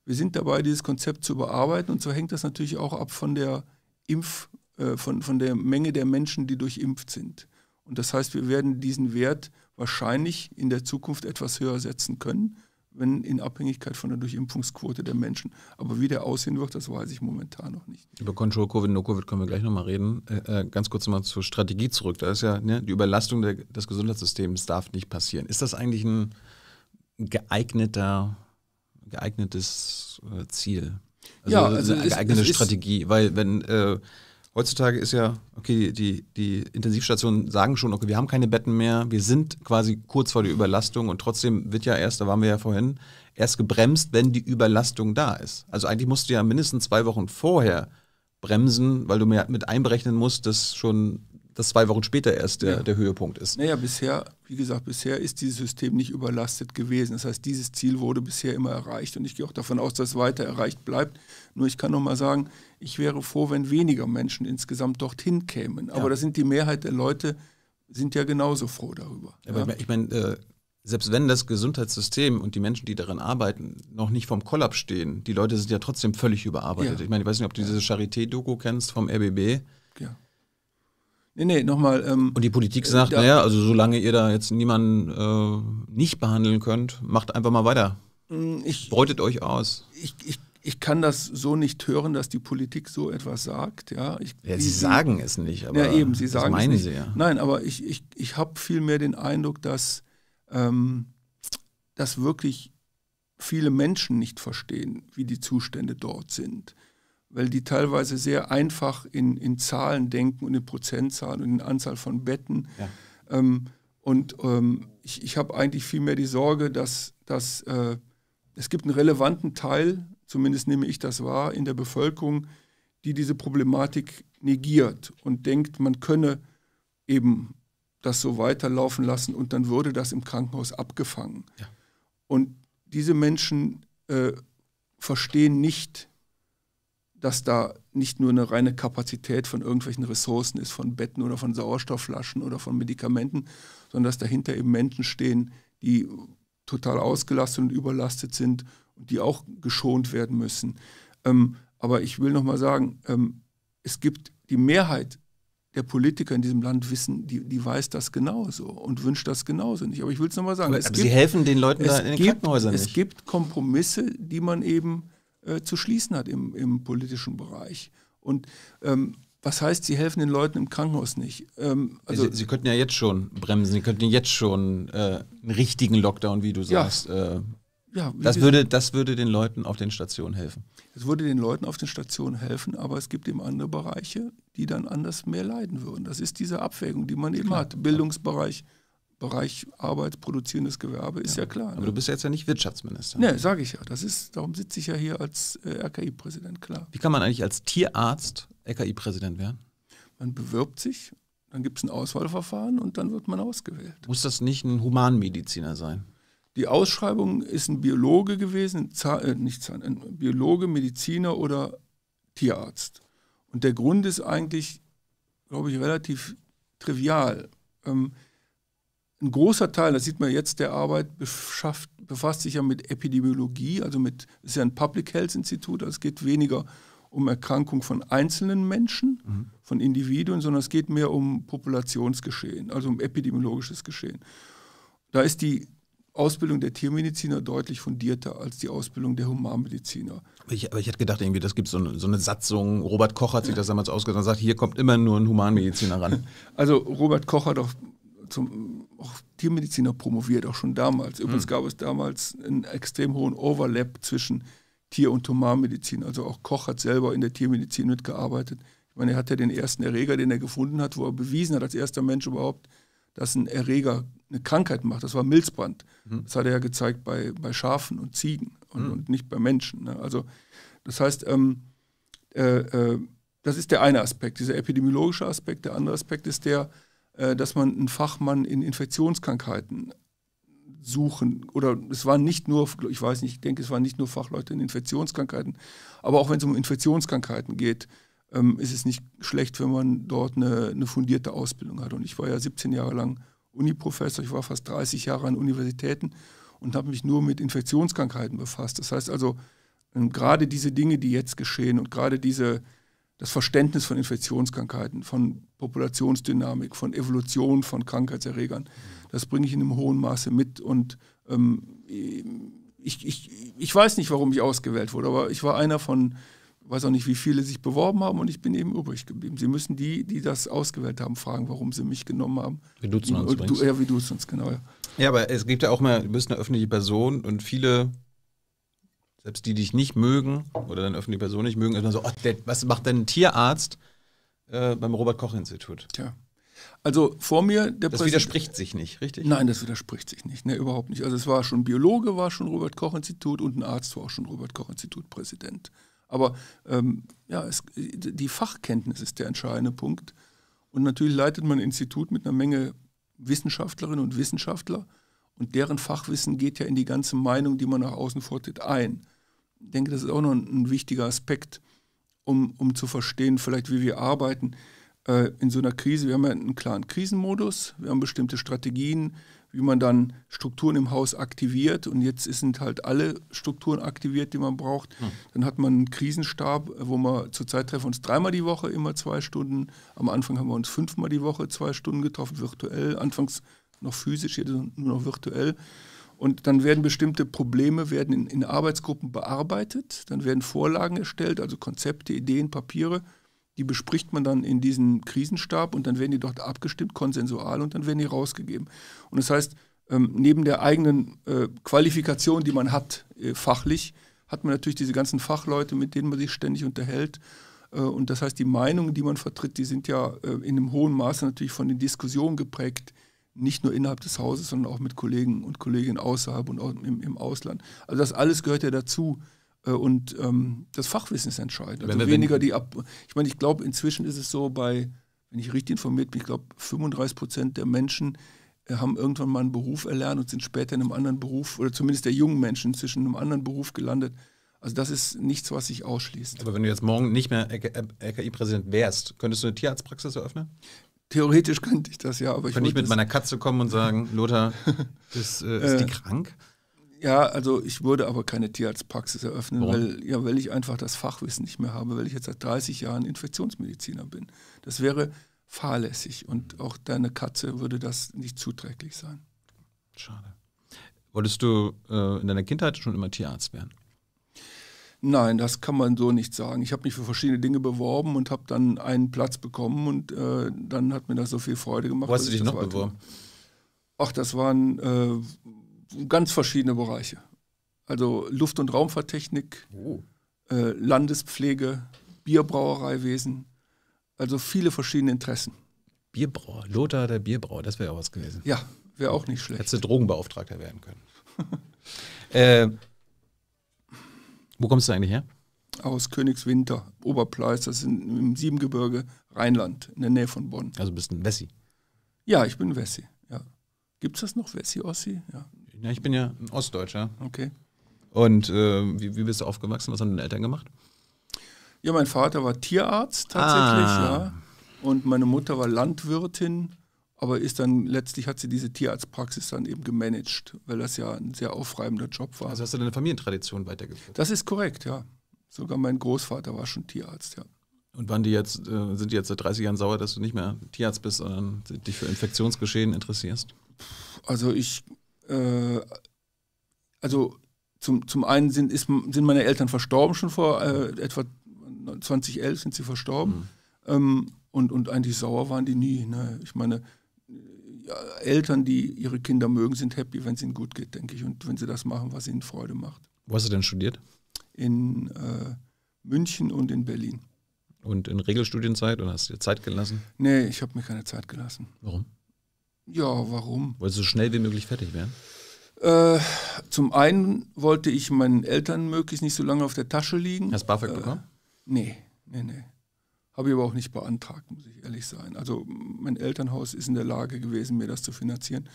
Speaker 2: Wir sind dabei, dieses Konzept zu überarbeiten und so hängt das natürlich auch ab von der Impf, äh, von, von der Menge der Menschen, die durchimpft sind. Und das heißt, wir werden diesen Wert wahrscheinlich in der Zukunft etwas höher setzen können, wenn in Abhängigkeit von der Durchimpfungsquote der Menschen. Aber wie der aussehen wird, das weiß ich momentan noch nicht.
Speaker 1: Über Control Covid, No Covid können wir gleich nochmal reden. Äh, äh, ganz kurz mal zur Strategie zurück. Da ist ja ne, die Überlastung der, des Gesundheitssystems darf nicht passieren. Ist das eigentlich ein geeigneter, geeignetes äh, Ziel? Also ja, also eine geeignete es, Strategie, weil wenn äh, heutzutage ist ja, okay, die, die Intensivstationen sagen schon, okay, wir haben keine Betten mehr, wir sind quasi kurz vor der Überlastung und trotzdem wird ja erst, da waren wir ja vorhin, erst gebremst, wenn die Überlastung da ist. Also eigentlich musst du ja mindestens zwei Wochen vorher bremsen, weil du mir mit einberechnen musst, dass schon das zwei Wochen später erst der, ja. der Höhepunkt ist.
Speaker 2: Naja, bisher, wie gesagt, bisher ist dieses System nicht überlastet gewesen. Das heißt, dieses Ziel wurde bisher immer erreicht und ich gehe auch davon aus, dass es weiter erreicht bleibt. Nur ich kann noch mal sagen, ich wäre froh, wenn weniger Menschen insgesamt dorthin kämen. Aber ja. da sind die Mehrheit der Leute sind ja genauso froh darüber. Aber ja? ich
Speaker 1: meine, äh, selbst wenn das Gesundheitssystem und die Menschen, die daran arbeiten, noch nicht vom Kollaps stehen, die Leute sind ja trotzdem völlig überarbeitet. Ja. Ich meine, ich weiß nicht, ob du diese Charité-Doku kennst vom RBB. Ja. Nee, nee, nochmal. Ähm, und die Politik sagt, äh, naja, also solange ihr da jetzt niemanden äh, nicht behandeln könnt, macht einfach mal weiter. Mm, ich, Beutet euch aus.
Speaker 2: Ich, ich, ich kann das so nicht hören, dass die Politik so etwas sagt. Ja, ich,
Speaker 1: ja sie die, sagen es nicht, aber ja, eben, sie sagen das meinen es nicht. sie ja.
Speaker 2: Nein, aber ich, ich, ich habe vielmehr den Eindruck, dass, ähm, dass wirklich viele Menschen nicht verstehen, wie die Zustände dort sind weil die teilweise sehr einfach in, in Zahlen denken und in Prozentzahlen und in Anzahl von Betten. Ja. Ähm, und ähm, ich, ich habe eigentlich vielmehr die Sorge, dass, dass äh, es gibt einen relevanten Teil, zumindest nehme ich das wahr, in der Bevölkerung, die diese Problematik negiert und denkt, man könne eben das so weiterlaufen lassen und dann würde das im Krankenhaus abgefangen. Ja. Und diese Menschen äh, verstehen nicht, dass da nicht nur eine reine Kapazität von irgendwelchen Ressourcen ist, von Betten oder von Sauerstoffflaschen oder von Medikamenten, sondern dass dahinter eben Menschen stehen, die total ausgelastet und überlastet sind und die auch geschont werden müssen. Ähm, aber ich will nochmal sagen, ähm, es gibt die Mehrheit der Politiker in diesem Land wissen, die, die weiß das genauso und wünscht das genauso nicht. Aber ich will es nochmal sagen. Aber, aber gibt, sie helfen den Leuten da in den gibt, Krankenhäusern nicht. Es gibt Kompromisse, die man eben äh, zu schließen hat im, im politischen Bereich. Und ähm, was heißt, sie helfen den Leuten im Krankenhaus nicht? Ähm, also sie,
Speaker 1: sie, könnten ja jetzt schon bremsen, sie könnten jetzt schon äh, einen richtigen Lockdown, wie du sagst. Ja. Äh, ja, das, würde, das würde den Leuten auf den Stationen helfen.
Speaker 2: Es würde den Leuten auf den Stationen helfen, aber es gibt eben andere Bereiche, die dann anders mehr leiden würden. Das ist diese Abwägung, die man eben Klar. hat. Bildungsbereich, Bereich Arbeit produzierendes Gewerbe, ist ja, ja klar. Ne? Aber du
Speaker 1: bist ja jetzt ja nicht Wirtschaftsminister. Nee, sage ich ja.
Speaker 2: Das ist, darum sitze ich ja hier als äh, RKI-Präsident, klar.
Speaker 1: Wie kann man eigentlich als Tierarzt RKI-Präsident werden? Man bewirbt sich,
Speaker 2: dann gibt es ein Auswahlverfahren und dann wird man ausgewählt.
Speaker 1: Muss das nicht ein Humanmediziner sein?
Speaker 2: Die Ausschreibung ist ein Biologe gewesen, äh, nicht Zahn, ein Biologe, Mediziner oder Tierarzt. Und der Grund ist eigentlich, glaube ich, relativ trivial. Ähm, ein großer Teil, das sieht man jetzt, der Arbeit beschafft, befasst sich ja mit Epidemiologie, also mit, ist ja ein Public Health Institut, also es geht weniger um Erkrankung von einzelnen Menschen, mhm. von Individuen, sondern es geht mehr um Populationsgeschehen, also um epidemiologisches Geschehen. Da ist die Ausbildung der Tiermediziner deutlich fundierter als
Speaker 1: die Ausbildung der Humanmediziner. Ich, aber ich hätte gedacht, irgendwie, das gibt so eine, so eine Satzung. Robert Koch hat sich das damals ausgedacht und sagt, hier kommt immer nur ein Humanmediziner ran. Also Robert Koch hat auch
Speaker 2: zum, auch Tiermediziner promoviert, auch schon damals. Übrigens hm. gab es damals einen extrem hohen Overlap zwischen Tier- und Humanmedizin. Also auch Koch hat selber in der Tiermedizin mitgearbeitet. Ich meine, er hat ja den ersten Erreger, den er gefunden hat, wo er bewiesen hat, als erster Mensch überhaupt, dass ein Erreger eine Krankheit macht. Das war Milzbrand. Hm. Das hat er ja gezeigt bei, bei Schafen und Ziegen und, hm. und nicht bei Menschen. Ne? Also, das heißt, ähm, äh, äh, das ist der eine Aspekt, dieser epidemiologische Aspekt. Der andere Aspekt ist der, äh, dass man einen Fachmann in Infektionskrankheiten suchen oder es waren nicht nur, ich weiß nicht, ich denke, es waren nicht nur Fachleute in Infektionskrankheiten, aber auch wenn es um Infektionskrankheiten geht, ähm, ist es nicht schlecht, wenn man dort eine, eine, fundierte Ausbildung hat. Und ich war ja 17 Jahre lang Uni-Professor, ich war fast 30 Jahre an Universitäten und habe mich nur mit Infektionskrankheiten befasst. Das heißt also, ähm, gerade diese Dinge, die jetzt geschehen und gerade diese das Verständnis von Infektionskrankheiten, von Populationsdynamik, von Evolution von Krankheitserregern. Das bringe ich in einem hohen Maße mit und ähm, ich, ich, ich weiß nicht, warum ich ausgewählt wurde, aber ich war einer von, weiß auch nicht, wie viele sich beworben haben und ich bin eben übrig geblieben. Sie müssen die, die das ausgewählt haben, fragen, warum sie mich genommen haben. Wie duzen uns. Du, ja, wie duzen uns, genau. Ja.
Speaker 1: ja, aber es gibt ja auch mal, du bist eine öffentliche Person und viele selbst die, die dich nicht mögen oder deine öffentliche Person nicht mögen, ist immer so, oh, der, was macht denn ein Tierarzt äh, beim Robert-Koch-Institut? Tja. Also vor mir der Das Präsident widerspricht sich nicht,
Speaker 2: richtig? Nein, das widerspricht sich nicht, ne, überhaupt nicht. Also es war schon Biologe, war schon Robert Koch Institut und ein Arzt war auch schon Robert Koch Institut Präsident. Aber ähm, ja, es, die Fachkenntnis ist der entscheidende Punkt. Und natürlich leitet man ein Institut mit einer Menge Wissenschaftlerinnen und Wissenschaftler und deren Fachwissen geht ja in die ganze Meinung, die man nach außen vortritt, ein. Ich denke, das ist auch noch ein, ein wichtiger Aspekt, um, um zu verstehen, vielleicht wie wir arbeiten äh, in so einer Krise. Wir haben ja einen klaren Krisenmodus, wir haben bestimmte Strategien, wie man dann Strukturen im Haus aktiviert. Und jetzt sind halt alle Strukturen aktiviert, die man braucht. Hm. Dann hat man einen Krisenstab, wo wir zurzeit treffen uns dreimal die Woche, immer zwei Stunden. Am Anfang haben wir uns fünfmal die Woche zwei Stunden getroffen, virtuell. Anfangs noch physisch, jedes nur noch virtuell. Und dann werden bestimmte Probleme werden in, in Arbeitsgruppen bearbeitet, dann werden Vorlagen erstellt, also Konzepte, Ideen, Papiere. Die bespricht man dann in diesem Krisenstab und dann werden die dort abgestimmt, konsensual, und dann werden die rausgegeben. Und das heißt, ähm, neben der eigenen äh, Qualifikation, die man hat, äh, fachlich, hat man natürlich diese ganzen Fachleute, mit denen man sich ständig unterhält. Äh, und das heißt, die Meinungen, die man vertritt, die sind ja äh, in einem hohen Maße natürlich von den Diskussionen geprägt, nicht nur innerhalb des Hauses, sondern auch mit Kollegen und Kolleginnen außerhalb und auch im, im Ausland. Also das alles gehört ja dazu. Und ähm, das Fachwissen ist entscheidend. Also wenn, wenn, weniger die Ab Ich meine, ich glaube, inzwischen ist es so bei, wenn ich richtig informiert bin, ich glaube, 35 Prozent der Menschen haben irgendwann mal einen Beruf erlernt und sind später in einem anderen Beruf, oder zumindest der jungen Menschen inzwischen in einem anderen Beruf
Speaker 1: gelandet. Also das ist nichts, was sich ausschließt. Aber wenn du jetzt morgen nicht mehr lki präsident wärst, könntest du eine Tierarztpraxis eröffnen? Theoretisch könnte ich das ja, aber ich Könnte ich mit meiner Katze kommen und sagen, Lothar, das, äh, ist die äh, krank?
Speaker 2: Ja, also ich würde aber keine Tierarztpraxis eröffnen, weil, ja, weil ich einfach das Fachwissen nicht mehr habe, weil ich jetzt seit 30 Jahren Infektionsmediziner bin. Das wäre fahrlässig und auch deine Katze würde das nicht zuträglich sein. Schade.
Speaker 1: Wolltest du äh, in deiner Kindheit schon immer Tierarzt werden?
Speaker 2: Nein, das kann man so nicht sagen. Ich habe mich für verschiedene Dinge beworben und habe dann einen Platz bekommen und äh, dann hat mir das so viel Freude gemacht. Wo hast du dich noch weiter... beworben? Ach, das waren äh, ganz verschiedene Bereiche. Also Luft- und Raumfahrttechnik, oh. äh, Landespflege, Bierbrauereiwesen,
Speaker 1: also viele verschiedene Interessen. Bierbrauer, Lothar der Bierbrauer, das wäre ja was gewesen. Ja, wäre auch nicht schlecht. Hättest du Drogenbeauftragter werden können. äh, wo kommst du eigentlich her?
Speaker 2: Aus Königswinter, Oberpleis, das ist im Siebengebirge, Rheinland, in der Nähe von Bonn. Also bist du ein Wessi? Ja, ich bin Wessi. Ja. Gibt es das noch, Wessi, Ossi? Ja.
Speaker 1: ja, ich bin ja ein Ostdeutscher. Okay. Und äh, wie, wie, bist du aufgewachsen? Was haben deine Eltern gemacht?
Speaker 2: Ja, mein Vater war Tierarzt tatsächlich, ah. ja. Und meine Mutter war Landwirtin aber ist dann letztlich hat sie diese Tierarztpraxis dann eben gemanagt, weil das ja ein sehr aufreibender Job war. Also
Speaker 1: hast du deine Familientradition
Speaker 2: weitergeführt? Das ist korrekt, ja. Sogar mein Großvater war schon Tierarzt, ja.
Speaker 1: Und waren die jetzt, äh, sind die jetzt seit 30 Jahren sauer, dass du nicht mehr Tierarzt bist, sondern dich für Infektionsgeschehen interessierst? Also ich, äh, also zum, zum einen
Speaker 2: sind, ist, sind meine Eltern verstorben schon vor äh, etwa 2011 sind sie verstorben. Mhm. Ähm, und, und eigentlich sauer waren die nie. Ne? Ich meine, Eltern, die ihre Kinder mögen, sind happy, wenn es ihnen gut geht, denke ich, und wenn sie das machen, was ihnen Freude macht.
Speaker 1: Wo hast du denn studiert?
Speaker 2: In äh, München und in Berlin.
Speaker 1: Und in Regelstudienzeit oder hast du dir Zeit gelassen?
Speaker 2: Nee, ich habe mir keine Zeit gelassen. Warum? Ja, warum?
Speaker 1: Wolltest du so schnell wie möglich fertig werden? Äh, zum einen wollte ich meinen
Speaker 2: Eltern möglichst nicht so lange auf der Tasche liegen.
Speaker 1: Hast du BAföG äh, bekommen? Nee, nee,
Speaker 2: nee. Habe ich aber auch nicht beantragt, muss ich ehrlich sein. Also mein Elternhaus ist in der Lage gewesen, mir das zu finanzieren.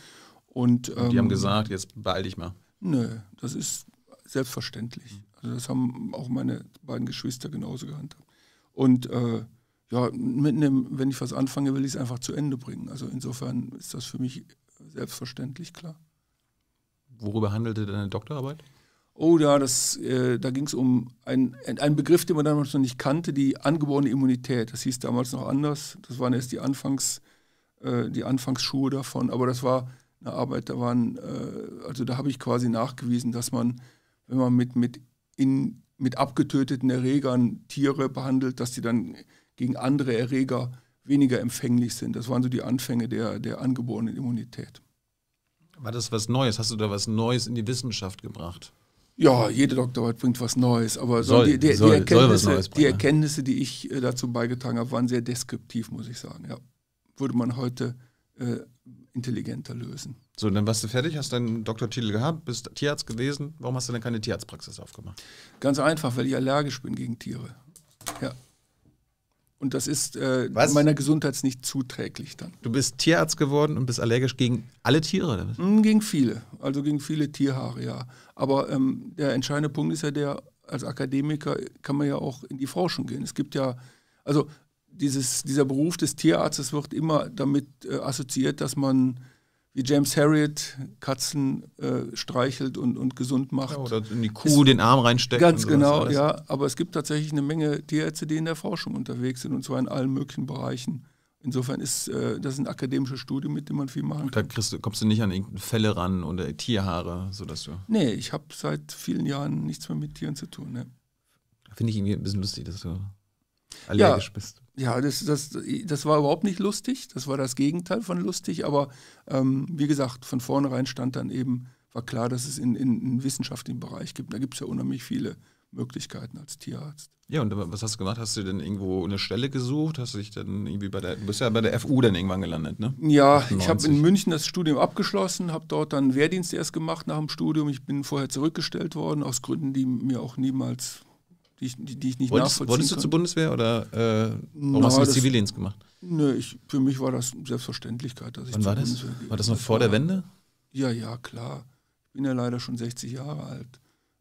Speaker 2: Und, ähm, die haben ähm, gesagt,
Speaker 1: jetzt beeil dich mal. Nö,
Speaker 2: das ist selbstverständlich. Also das haben auch meine beiden Geschwister genauso gehandhabt. Und äh, ja, mit einem, wenn ich was anfange, will ich es einfach zu Ende bringen. Also insofern ist das für mich selbstverständlich klar.
Speaker 1: Worüber handelte deine Doktorarbeit? oh ja,
Speaker 2: äh, da ging es um einen, einen Begriff, den man damals noch nicht kannte, die angeborene Immunität. Das hieß damals noch anders. Das waren erst die, Anfangs, äh, die Anfangsschuhe davon. Aber das war eine Arbeit, da waren, äh, also da habe ich quasi nachgewiesen, dass man, wenn man mit, mit, in, mit abgetöteten Erregern Tiere behandelt, dass die dann gegen andere Erreger weniger empfänglich sind. Das waren so die Anfänge der, der angeborenen Immunität.
Speaker 1: War das was Neues? Hast du da was Neues in die Wissenschaft gebracht? Ja, jede
Speaker 2: Doktorarbeit bringt was Neues, aber soll, die, die, soll, die, Erkenntnisse, die, Erkenntnisse, die ich äh, dazu beigetragen habe, waren sehr deskriptiv, muss ich sagen. Ja. Würde man heute äh, intelligenter lösen.
Speaker 1: So, dann warst du fertig, hast deinen Doktortitel gehabt, bist Tierarzt gewesen. Warum hast du denn keine Tierarztpraxis aufgemacht? Ganz einfach, weil ich allergisch bin gegen Tiere. Ja. Und das
Speaker 2: ist äh, meiner Gesundheit nicht zuträglich dann. Du bist Tierarzt geworden und bist allergisch gegen
Speaker 1: alle Tiere? Oder?
Speaker 2: Hm, gegen viele, also gegen viele Tierhaare, ja. Aber ähm, der entscheidende Punkt ist ja der, als Akademiker kann man ja auch in die Forschung gehen. Es gibt ja, also dieses, dieser Beruf des Tierarztes wird immer damit äh, assoziiert, dass man wie James Harriet Katzen äh, streichelt und, und gesund macht. Ja, oder in die Kuh ist, den Arm reinsteckt. Ganz genau, alles. ja. Aber es gibt tatsächlich eine Menge Tierärzte, die in der Forschung unterwegs sind und zwar in allen möglichen Bereichen. Insofern ist äh, das ein akademisches Studium, mit dem man viel machen
Speaker 1: kann. Da du, kommst du nicht an irgendeine Fälle ran oder Tierhaare, sodass du.
Speaker 2: Nee, ich habe seit vielen Jahren nichts mehr mit Tieren zu tun. Ne?
Speaker 1: Finde ich irgendwie ein bisschen lustig, dass du allergisch ja, bist.
Speaker 2: Ja, das, das, das war überhaupt nicht lustig. Das war das Gegenteil von lustig. Aber ähm, wie gesagt, von vornherein stand dann eben, war klar, dass es in, in, in wissenschaftlichen Bereich gibt. Da gibt es ja unheimlich viele Möglichkeiten als Tierarzt.
Speaker 1: Ja, und was hast du gemacht? Hast du denn irgendwo eine Stelle gesucht? Hast du dich dann irgendwie bei der, du bist ja bei der FU dann irgendwann gelandet, ne? Ja, 98. ich habe in
Speaker 2: München das Studium abgeschlossen, habe dort dann Wehrdienst erst gemacht nach dem Studium. Ich bin vorher zurückgestellt worden, aus Gründen, die mir auch niemals die ich, die, die ich nicht wolltest, nachvollziehen Wolltest du zur
Speaker 1: Bundeswehr oder äh, warum Na, hast du das, Zivildienst gemacht?
Speaker 2: Nö, ich, für mich war das Selbstverständlichkeit, dass Wann ich zur war das? Bundeswehr gehe. War das noch vor der Wende? Ja, ja, klar. Ich bin ja leider schon 60 Jahre alt.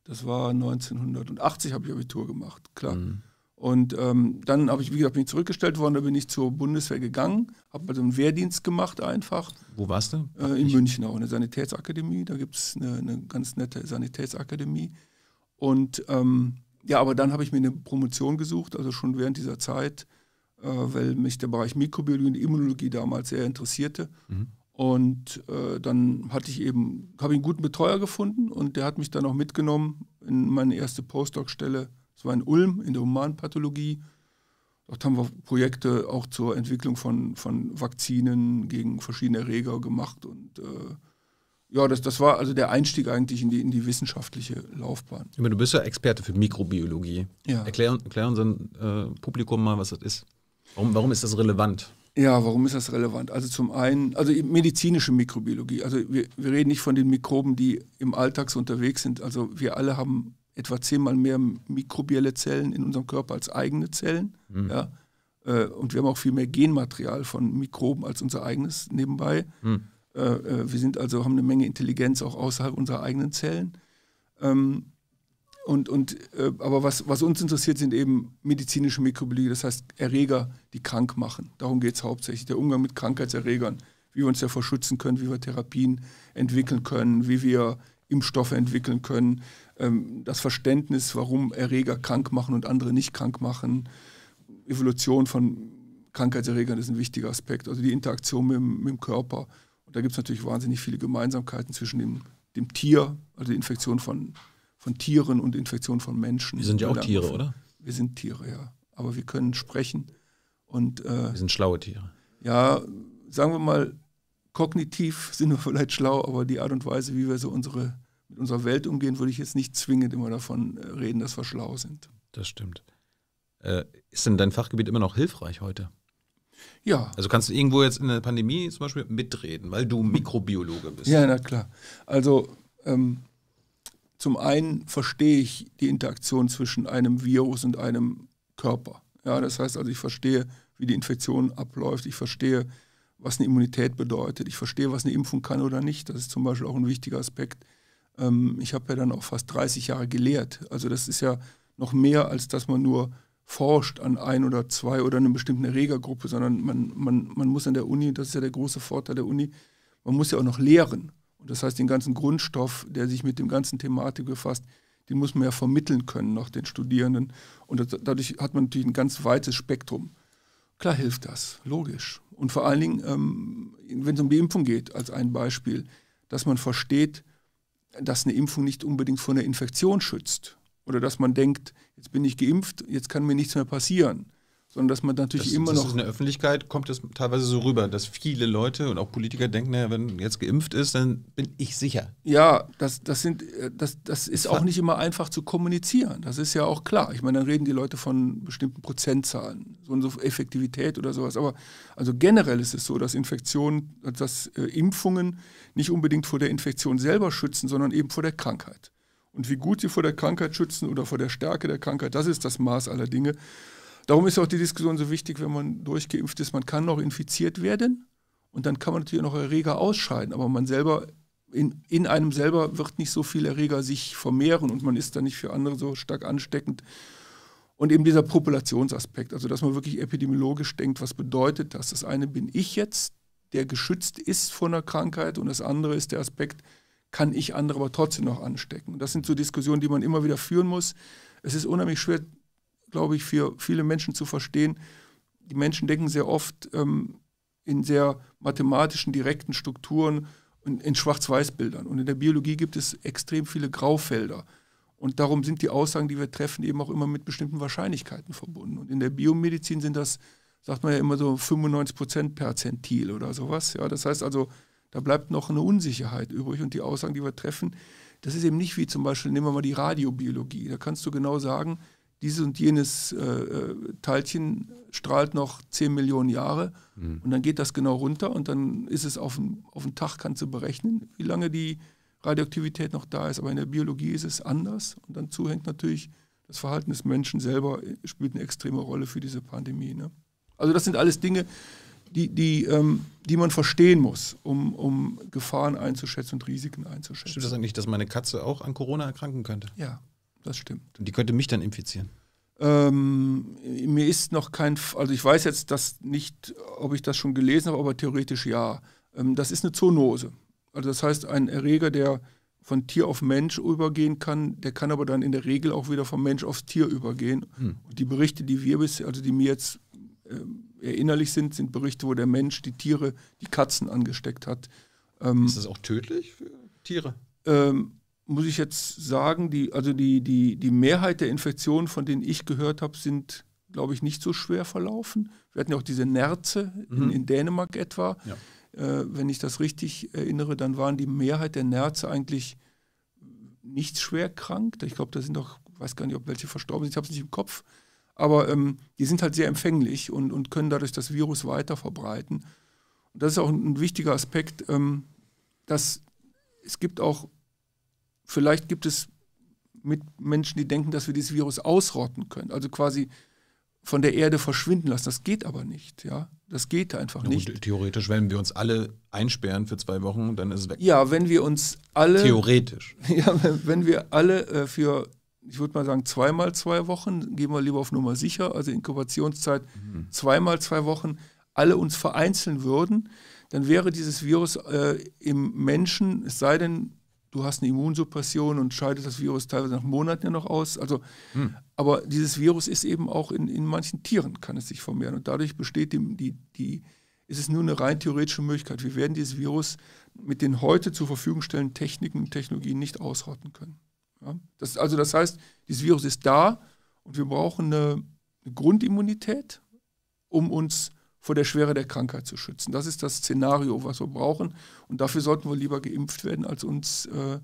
Speaker 2: Das war 1980 habe ich Abitur gemacht, klar. Mhm. Und ähm, dann habe ich, wie gesagt, bin ich zurückgestellt worden, da bin ich zur Bundeswehr gegangen, habe also einen Wehrdienst gemacht einfach. Wo warst du? Äh, in ich München auch, in der Sanitätsakademie. Da gibt es eine, eine, ganz nette Sanitätsakademie. Und ähm, ja, aber dann habe ich mir eine Promotion gesucht, also schon während dieser Zeit, äh, weil mich der Bereich Mikrobiologie und Immunologie damals sehr interessierte. Mhm. Und äh, dann hatte ich eben, habe ich einen guten Betreuer gefunden und der hat mich dann auch mitgenommen in meine erste Postdoc-Stelle. Das war in Ulm in der Humanpathologie. Dort haben wir Projekte auch zur Entwicklung von, von Vakzinen gegen verschiedene Erreger gemacht und äh, ja, das, das war also der Einstieg eigentlich in die, in die wissenschaftliche Laufbahn.
Speaker 1: Meine, du bist ja Experte für Mikrobiologie. Ja. Erklär, erklär unserem äh, Publikum mal, was das ist. Warum, warum ist das relevant?
Speaker 2: Ja, warum ist das relevant? Also zum einen, also medizinische Mikrobiologie. Also wir, wir reden nicht von den Mikroben, die im Alltag so unterwegs sind. Also wir alle haben etwa zehnmal mehr mikrobielle Zellen in unserem Körper als eigene Zellen. Mhm. Ja? Äh, und wir haben auch viel mehr Genmaterial von Mikroben als unser eigenes nebenbei. Mhm. Äh, äh, wir sind also, haben eine Menge Intelligenz auch außerhalb unserer eigenen Zellen. Ähm, und, und, äh, aber was, was, uns interessiert, sind eben medizinische Mikrobiologie, das heißt Erreger, die krank machen. Darum geht es hauptsächlich. Der Umgang mit Krankheitserregern, wie wir uns davor schützen können, wie wir Therapien entwickeln können, wie wir Impfstoffe entwickeln können, ähm, das Verständnis, warum Erreger krank machen und andere nicht krank machen. Evolution von Krankheitserregern ist ein wichtiger Aspekt, also die Interaktion mit, mit dem Körper da gibt es natürlich wahnsinnig viele Gemeinsamkeiten zwischen dem, dem Tier, also die Infektion von, von Tieren und Infektion von Menschen. Wir sind ja auch Tiere, oder? Wir sind Tiere, ja. Aber wir können sprechen
Speaker 1: und. Äh, wir sind schlaue Tiere.
Speaker 2: Ja, sagen wir mal, kognitiv sind wir vielleicht schlau, aber die Art und Weise, wie wir so unsere, mit unserer Welt umgehen, würde ich jetzt nicht zwingend immer davon äh, reden, dass wir schlau sind.
Speaker 1: Das stimmt. Äh, ist denn dein Fachgebiet immer noch hilfreich heute? Ja. Also kannst du irgendwo jetzt in der Pandemie zum Beispiel mitreden, weil du Mikrobiologe bist. Ja, na
Speaker 2: klar. Also ähm, zum einen verstehe ich die Interaktion zwischen einem Virus und einem Körper. Ja, das heißt also, ich verstehe, wie die Infektion abläuft. Ich verstehe, was eine Immunität bedeutet. Ich verstehe, was eine Impfung kann oder nicht. Das ist zum Beispiel auch ein wichtiger Aspekt. Ähm, ich habe ja dann auch fast 30 Jahre gelehrt. Also das ist ja noch mehr, als dass man nur forscht an ein oder zwei oder einer bestimmten Erregergruppe, sondern man, man, man muss an der Uni, das ist ja der große Vorteil der Uni, man muss ja auch noch lehren. Und das heißt, den ganzen Grundstoff, der sich mit dem ganzen Thematik befasst, den muss man ja vermitteln können, noch den Studierenden. Und das, dadurch hat man natürlich ein ganz weites Spektrum. Klar hilft das, logisch. Und vor allen Dingen, ähm, wenn es um die Impfung geht, als ein Beispiel, dass man versteht, dass eine Impfung nicht unbedingt vor einer Infektion schützt, oder dass man denkt, jetzt bin ich geimpft, jetzt kann mir nichts mehr passieren. Sondern dass man natürlich das, immer das noch. Ist in
Speaker 1: der Öffentlichkeit kommt es teilweise so rüber, dass viele Leute und auch Politiker denken, naja, wenn jetzt geimpft ist, dann bin ich sicher.
Speaker 2: Ja, das, das, sind, äh, das, das ist auch nicht immer einfach zu kommunizieren. Das ist ja auch klar. Ich meine, dann reden die Leute von bestimmten Prozentzahlen, so und so Effektivität oder sowas. Aber also generell ist es so, dass Infektionen, dass äh, Impfungen nicht unbedingt vor der Infektion selber schützen, sondern eben vor der Krankheit. Und wie gut sie vor der Krankheit schützen oder vor der Stärke der Krankheit, das ist das Maß aller Dinge. Darum ist auch die Diskussion so wichtig, wenn man durchgeimpft ist. Man kann noch infiziert werden und dann kann man natürlich noch Erreger ausscheiden, aber man selber in, in einem selber wird nicht so viel Erreger sich vermehren und man ist dann nicht für andere so stark ansteckend. Und eben dieser Populationsaspekt, also dass man wirklich epidemiologisch denkt, was bedeutet das? Das eine bin ich jetzt, der geschützt ist von einer Krankheit und das andere ist der Aspekt, kann ich andere aber trotzdem noch anstecken. Das sind so Diskussionen, die man immer wieder führen muss. Es ist unheimlich schwer, glaube ich, für viele Menschen zu verstehen. Die Menschen denken sehr oft ähm, in sehr mathematischen, direkten Strukturen und in Schwarz-Weiß-Bildern. Und in der Biologie gibt es extrem viele Graufelder. Und darum sind die Aussagen, die wir treffen, eben auch immer mit bestimmten Wahrscheinlichkeiten verbunden. Und in der Biomedizin sind das, sagt man ja immer so 95 Prozent Perzentil oder sowas. Ja, das heißt also, da bleibt noch eine Unsicherheit übrig und die Aussagen, die wir treffen, das ist eben nicht wie zum Beispiel, nehmen wir mal die Radiobiologie. Da kannst du genau sagen, dieses und jenes äh, äh Teilchen strahlt noch 10 Millionen Jahre mhm. und dann geht das genau runter und dann ist es auf den, auf den Tag, kannst du berechnen, wie lange die Radioaktivität noch da ist. Aber in der Biologie ist es anders und dann zuhängt natürlich das Verhalten des Menschen selber, spielt eine extreme Rolle für diese Pandemie. Ne? Also das sind alles Dinge, die, die, ähm, die man verstehen muss, um, um Gefahren einzuschätzen und Risiken einzuschätzen. Stimmt das eigentlich,
Speaker 1: dass meine Katze auch an Corona erkranken könnte? Ja, das stimmt. Und die könnte mich dann infizieren?
Speaker 2: Ähm, mir ist noch kein, also ich weiß jetzt das nicht, ob ich das schon gelesen habe, aber theoretisch ja. Ähm, das ist eine Zoonose. Also das heißt, ein Erreger, der von Tier auf Mensch übergehen kann, der kann aber dann in der Regel auch wieder vom Mensch aufs Tier übergehen. Hm. Und die Berichte, die wir bisher, also die mir jetzt äh, erinnerlich sind, sind Berichte, wo der Mensch die Tiere, die Katzen angesteckt hat. Ähm, ist das auch tödlich für Tiere? Ähm, muss ich jetzt sagen, die, also die, die, die Mehrheit der Infektionen, von denen ich gehört habe, sind, glaube ich, nicht so schwer verlaufen. Wir hatten ja auch diese Nerze mhm. in, in, Dänemark etwa. Ja. Äh, wenn ich das richtig erinnere, dann waren die Mehrheit der Nerze eigentlich nicht schwer krank. Ich glaube, da sind auch, weiß gar nicht, ob welche verstorben sind, ich habe es nicht im Kopf. Aber ähm, die sind halt sehr empfänglich und, und können dadurch das Virus weiter verbreiten. Und das ist auch ein, wichtiger Aspekt, ähm, dass es gibt auch, vielleicht gibt es mit Menschen, die denken, dass wir dieses Virus ausrotten können, also quasi von der Erde verschwinden lassen. Das geht aber nicht, ja. Das geht einfach nicht.
Speaker 1: nicht. Theoretisch, wenn wir uns alle einsperren für zwei Wochen, dann ist es weg.
Speaker 2: Ja, wenn wir uns alle. Theoretisch. Ja, wenn wir alle äh, für ich würde mal sagen, zweimal zwei Wochen, gehen wir lieber auf Nummer sicher, also Inkubationszeit mhm. zweimal zwei Wochen, alle uns vereinzeln würden, dann wäre dieses Virus äh, im Menschen, es sei denn, du hast eine Immunsuppression und scheidet das Virus teilweise nach Monaten ja noch aus. Also, mhm. aber dieses Virus ist eben auch in, in manchen Tieren, kann es sich vermehren. Und dadurch besteht die, die, die ist es nur eine rein theoretische Möglichkeit. Wir werden dieses Virus mit den heute zur Verfügung stellenden Techniken und Technologien nicht ausrotten können. Ja? Das, also das heißt, dieses Virus ist da und wir brauchen eine, eine Grundimmunität, um uns vor der Schwere der Krankheit zu schützen. Das ist das Szenario, was wir brauchen. Und dafür sollten wir lieber geimpft werden, als uns äh,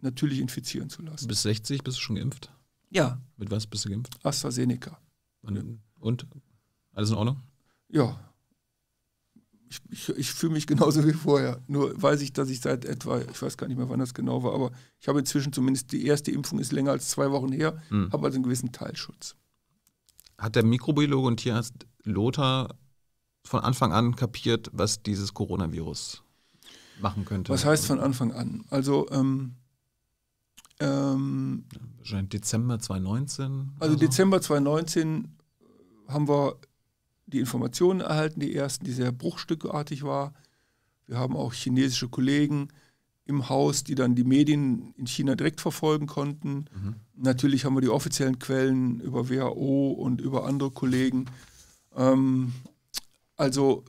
Speaker 2: natürlich infizieren zu lassen. Bis
Speaker 1: 60 bist du schon geimpft? Ja. Mit was bist du geimpft? AstraZeneca. Und? und? Alles in Ordnung?
Speaker 2: Ja, ich, ich, ich fühle mich genauso wie vorher. Nur weiß ich, dass ich seit etwa, ich weiß gar nicht mehr, wann das genau war, aber ich habe inzwischen zumindest die erste Impfung ist länger als zwei Wochen her, mhm. habe also einen gewissen Teilschutz.
Speaker 1: Hat der Mikrobiologe und Tierarzt Lothar von Anfang an kapiert, was dieses Coronavirus machen könnte? Was heißt von
Speaker 2: Anfang an? Also ähm, ähm,
Speaker 1: Dezember 2019? Also so.
Speaker 2: Dezember 2019 haben wir die Informationen erhalten, die ersten, die sehr bruchstückartig war. Wir haben auch chinesische Kollegen im Haus, die dann die Medien in China direkt verfolgen konnten. Mhm. Natürlich haben wir die offiziellen Quellen über WHO und über andere Kollegen. Ähm, also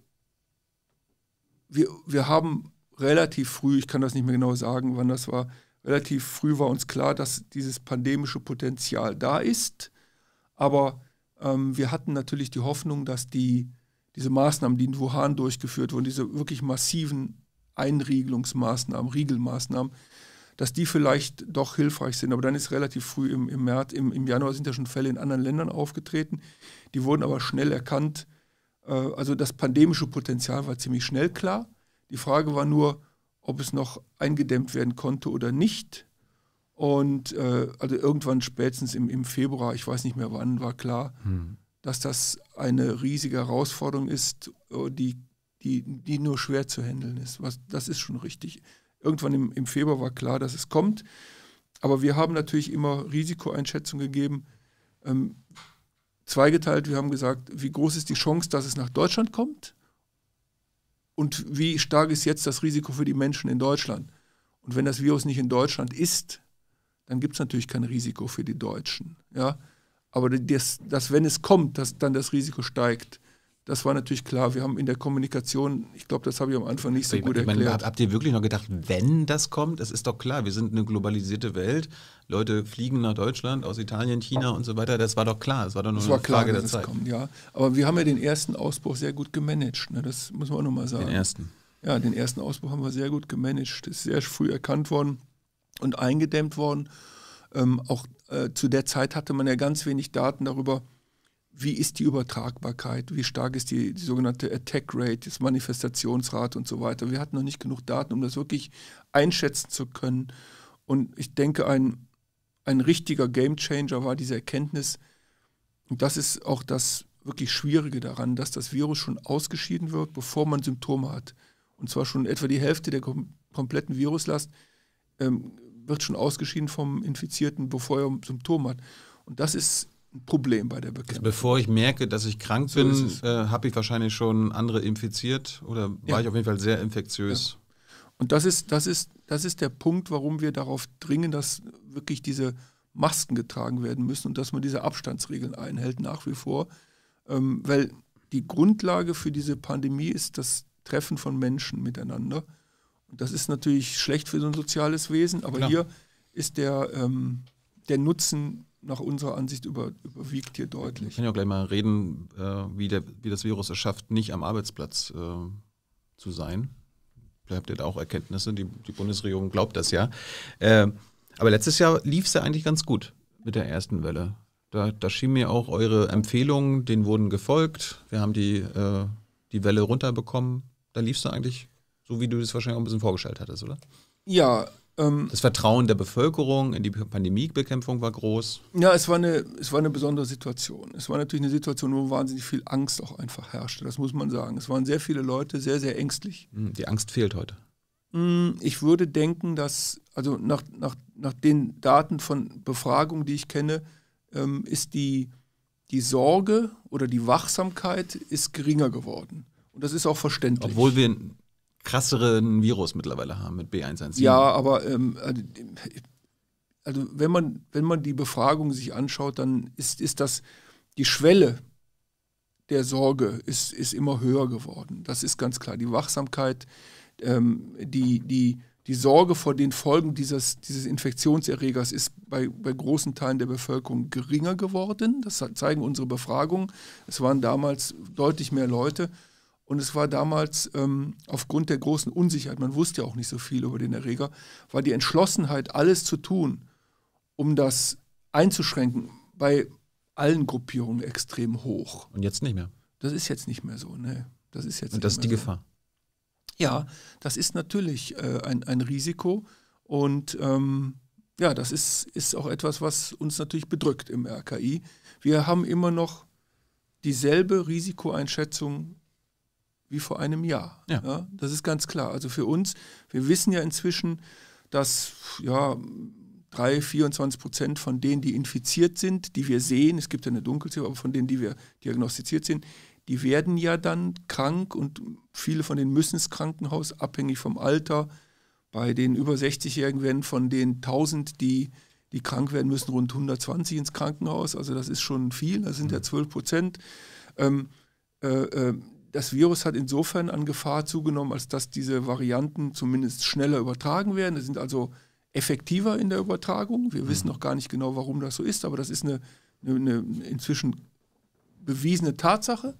Speaker 2: wir, wir haben relativ früh, ich kann das nicht mehr genau sagen, wann das war, relativ früh war uns klar, dass dieses pandemische Potenzial da ist. Aber ähm, wir hatten natürlich die Hoffnung, dass die, diese Maßnahmen, die in Wuhan durchgeführt wurden, diese wirklich massiven Einriegelungsmaßnahmen, Riegelmaßnahmen, dass die vielleicht doch hilfreich sind. Aber dann ist relativ früh im, im März, im, im Januar sind ja schon Fälle in anderen Ländern aufgetreten. Die wurden aber schnell erkannt. Äh, also das pandemische Potenzial war ziemlich schnell klar. Die Frage war nur, ob es noch eingedämmt werden konnte oder nicht. Und äh, also irgendwann spätestens im, im, Februar, ich weiß nicht mehr wann, war klar, hm. dass das eine riesige Herausforderung ist, äh, die, die, die nur schwer zu handeln ist. Was, das ist schon richtig. Irgendwann im, im Februar war klar, dass es kommt. Aber wir haben natürlich immer Risikoeinschätzung gegeben. Ähm, zweigeteilt, wir haben gesagt, wie groß ist die Chance, dass es nach Deutschland kommt? Und wie stark ist jetzt das Risiko für die Menschen in Deutschland? Und wenn das Virus nicht in Deutschland ist, dann gibt es natürlich kein Risiko für die Deutschen. Ja? Aber das, das, wenn es kommt, dass dann das Risiko steigt, das war natürlich klar. Wir haben in der Kommunikation, ich glaube, das habe ich am Anfang nicht so ich gut meine, erklärt.
Speaker 1: habt ihr wirklich noch gedacht, wenn das kommt? Es ist doch klar, wir sind eine globalisierte Welt. Leute fliegen nach Deutschland, aus Italien, China und so weiter. Das war doch klar. Es war doch nur das eine klar, Frage der Zeit.
Speaker 2: Kommt, ja. Aber wir haben ja den ersten Ausbruch sehr gut gemanagt. Ne? Das muss man auch nochmal sagen. Den ersten. Ja, den ersten Ausbruch haben wir sehr gut gemanagt. Das ist sehr früh erkannt worden und eingedämmt worden. Ähm, auch äh, zu der Zeit hatte man ja ganz wenig Daten darüber, wie ist die Übertragbarkeit, wie stark ist die, die sogenannte Attack Rate, das Manifestationsrate und so weiter. Wir hatten noch nicht genug Daten, um das wirklich einschätzen zu können. Und ich denke, ein, ein richtiger Gamechanger war diese Erkenntnis. Und das ist auch das wirklich Schwierige daran, dass das Virus schon ausgeschieden wird, bevor man Symptome hat. Und zwar schon etwa die Hälfte der kom kompletten Viruslast ähm, wird schon ausgeschieden vom Infizierten, bevor er Symptome hat.
Speaker 1: Und das ist ein Problem bei der Bekämpfung. Also bevor ich merke, dass ich krank so bin, äh, habe ich wahrscheinlich schon andere infiziert oder war ja. ich auf jeden Fall sehr infektiös. Ja. Und das ist,
Speaker 2: das, ist, das ist der Punkt, warum wir darauf dringen, dass wirklich diese Masken getragen werden müssen und dass man diese Abstandsregeln einhält nach wie vor. Ähm, weil die Grundlage für diese Pandemie ist das Treffen von Menschen miteinander. Das ist natürlich schlecht für so ein soziales Wesen, aber Klar. hier ist der, ähm, der Nutzen nach unserer Ansicht über, überwiegt hier deutlich. Ich
Speaker 1: kann ja auch gleich mal reden, äh, wie, der, wie das Virus es schafft, nicht am Arbeitsplatz äh, zu sein. Bleibt da auch Erkenntnisse, die, die Bundesregierung glaubt das ja. Äh, aber letztes Jahr lief es ja eigentlich ganz gut mit der ersten Welle. Da, da schienen mir auch eure Empfehlungen, denen wurden gefolgt. Wir haben die, äh, die Welle runterbekommen. Da lief es ja eigentlich so wie du das wahrscheinlich auch ein bisschen vorgestellt hattest, oder? Ja. Ähm, das Vertrauen der Bevölkerung in die Pandemiebekämpfung war groß.
Speaker 2: Ja, es war, eine, es war eine besondere Situation. Es war natürlich eine Situation, wo wahnsinnig viel Angst auch einfach herrschte. Das muss man sagen. Es waren sehr viele Leute sehr, sehr ängstlich.
Speaker 1: Hm, die Angst fehlt heute. Hm,
Speaker 2: ich würde denken, dass, also nach, nach, nach den Daten von Befragungen, die ich kenne, ähm, ist die, die Sorge oder die Wachsamkeit ist geringer geworden. Und das ist auch verständlich.
Speaker 1: Obwohl wir krasseren Virus mittlerweile haben mit B117. Ja, aber
Speaker 2: ähm, also, also wenn man, wenn man die Befragung sich anschaut, dann ist, ist das die Schwelle der Sorge ist, ist immer höher geworden. Das ist ganz klar. Die Wachsamkeit, ähm, die, die, die Sorge vor den Folgen dieses, dieses Infektionserregers ist bei, bei großen Teilen der Bevölkerung geringer geworden. Das zeigen unsere Befragungen. Es waren damals deutlich mehr Leute. Und es war damals ähm, aufgrund der großen Unsicherheit, man wusste ja auch nicht so viel über den Erreger, war die Entschlossenheit, alles zu tun, um das einzuschränken, bei allen Gruppierungen extrem hoch. Und jetzt nicht mehr. Das ist jetzt nicht mehr so, ne?
Speaker 1: Das ist jetzt. Und das ist die so. Gefahr.
Speaker 2: Ja, das ist natürlich äh, ein, ein Risiko und ähm, ja, das ist, ist auch etwas, was uns natürlich bedrückt im RKI. Wir haben immer noch dieselbe Risikoeinschätzung wie vor einem Jahr. Ja. ja. das ist ganz klar. Also für uns, wir wissen ja inzwischen, dass ja, 3, 24 Prozent von denen, die infiziert sind, die wir sehen, es gibt ja eine Dunkelziffer, aber von denen, die wir diagnostiziert sind, die werden ja dann krank und viele von denen müssen ins Krankenhaus, abhängig vom Alter. Bei den über 60-Jährigen werden von den 1000, die, die krank werden müssen, rund 120 ins Krankenhaus. Also das ist schon viel, das sind ja 12 mhm. Prozent. Ähm, äh, äh, das Virus hat insofern an Gefahr zugenommen, als dass diese Varianten zumindest schneller übertragen werden. Sie sind also effektiver in der Übertragung. Wir mhm. wissen noch gar nicht genau, warum das so ist, aber das ist eine, eine inzwischen bewiesene Tatsache.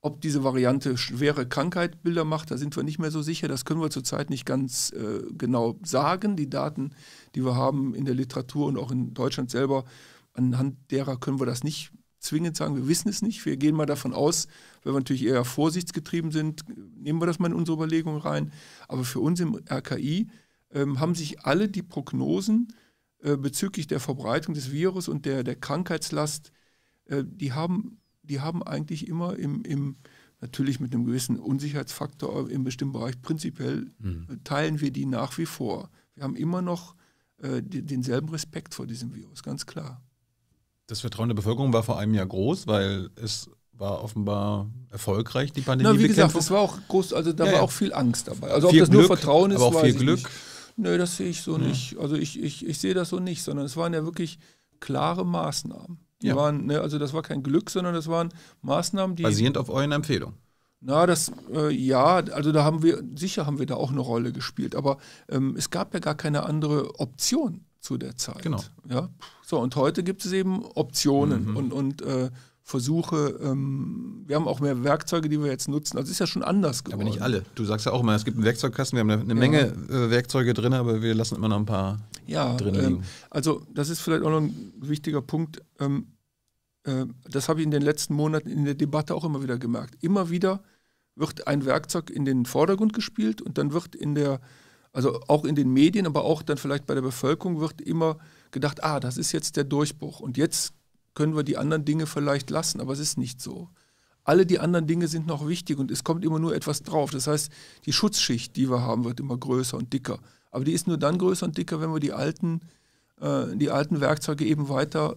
Speaker 2: Ob diese Variante schwere Krankheitsbilder macht, da sind wir nicht mehr so sicher. Das können wir zurzeit nicht ganz äh, genau sagen. Die Daten, die wir haben in der Literatur und auch in Deutschland selber, anhand derer können wir das nicht zwingend sagen. Wir wissen es nicht. Wir gehen mal davon aus, wenn wir natürlich eher vorsichtsgetrieben sind, nehmen wir das mal in unsere Überlegungen rein. Aber für uns im RKI ähm, haben sich alle die Prognosen äh, bezüglich der Verbreitung des Virus und der, der Krankheitslast, äh, die, haben, die haben eigentlich immer im, im, natürlich mit einem gewissen Unsicherheitsfaktor im bestimmten Bereich, prinzipiell mhm. Äh, teilen wir die nach wie vor. Wir haben immer noch äh, denselben Respekt vor diesem Virus, ganz klar.
Speaker 1: Das Vertrauen der Bevölkerung war vor einem Jahr groß, weil es war offenbar erfolgreich, die Pandemie. Na, wie gesagt, das
Speaker 2: war auch groß, also da ja, war auch viel Angst dabei. Also ob das Glück, nur Vertrauen ist, aber auch viel Glück. Nicht. Nö, das sehe ich so ja. nicht. Also ich, ich, ich sehe das so nicht, sondern es waren ja wirklich klare Maßnahmen. Die waren, ne, also das war kein Glück, sondern das waren Maßnahmen, die. Basierend auf
Speaker 1: euren Empfehlungen.
Speaker 2: Na, das, äh, ja, also da haben wir, sicher haben wir da auch eine Rolle gespielt, aber ähm, es gab ja gar keine andere Option zu der Zeit. Genau. Ja? So, und heute gibt es eben Optionen mhm. und, und äh, versuche, ähm, wir haben auch mehr Werkzeuge, die wir jetzt nutzen. Also ist ja schon anders geworden. Aber nicht alle.
Speaker 1: Du sagst ja auch immer, es gibt einen Werkzeugkasten, wir haben eine, ja. Menge äh, Werkzeuge drin, aber wir lassen immer noch ein paar ja, drin ähm, liegen. Ähm,
Speaker 2: also das ist vielleicht auch noch ein wichtiger Punkt. Ähm, äh, das habe ich in den letzten Monaten in der Debatte auch immer wieder gemerkt. Immer wieder wird ein Werkzeug in den Vordergrund gespielt und dann wird in der, also auch in den Medien, aber auch dann vielleicht bei der Bevölkerung wird immer gedacht, ah, das ist jetzt der Durchbruch. Und jetzt können wir die anderen Dinge vielleicht lassen, aber es ist nicht so. Alle die anderen Dinge sind noch wichtig und es kommt immer nur etwas drauf. Das heißt, die Schutzschicht, die wir haben, wird immer größer und dicker. Aber die ist nur dann größer und dicker, wenn wir die alten, äh, die alten Werkzeuge eben weiter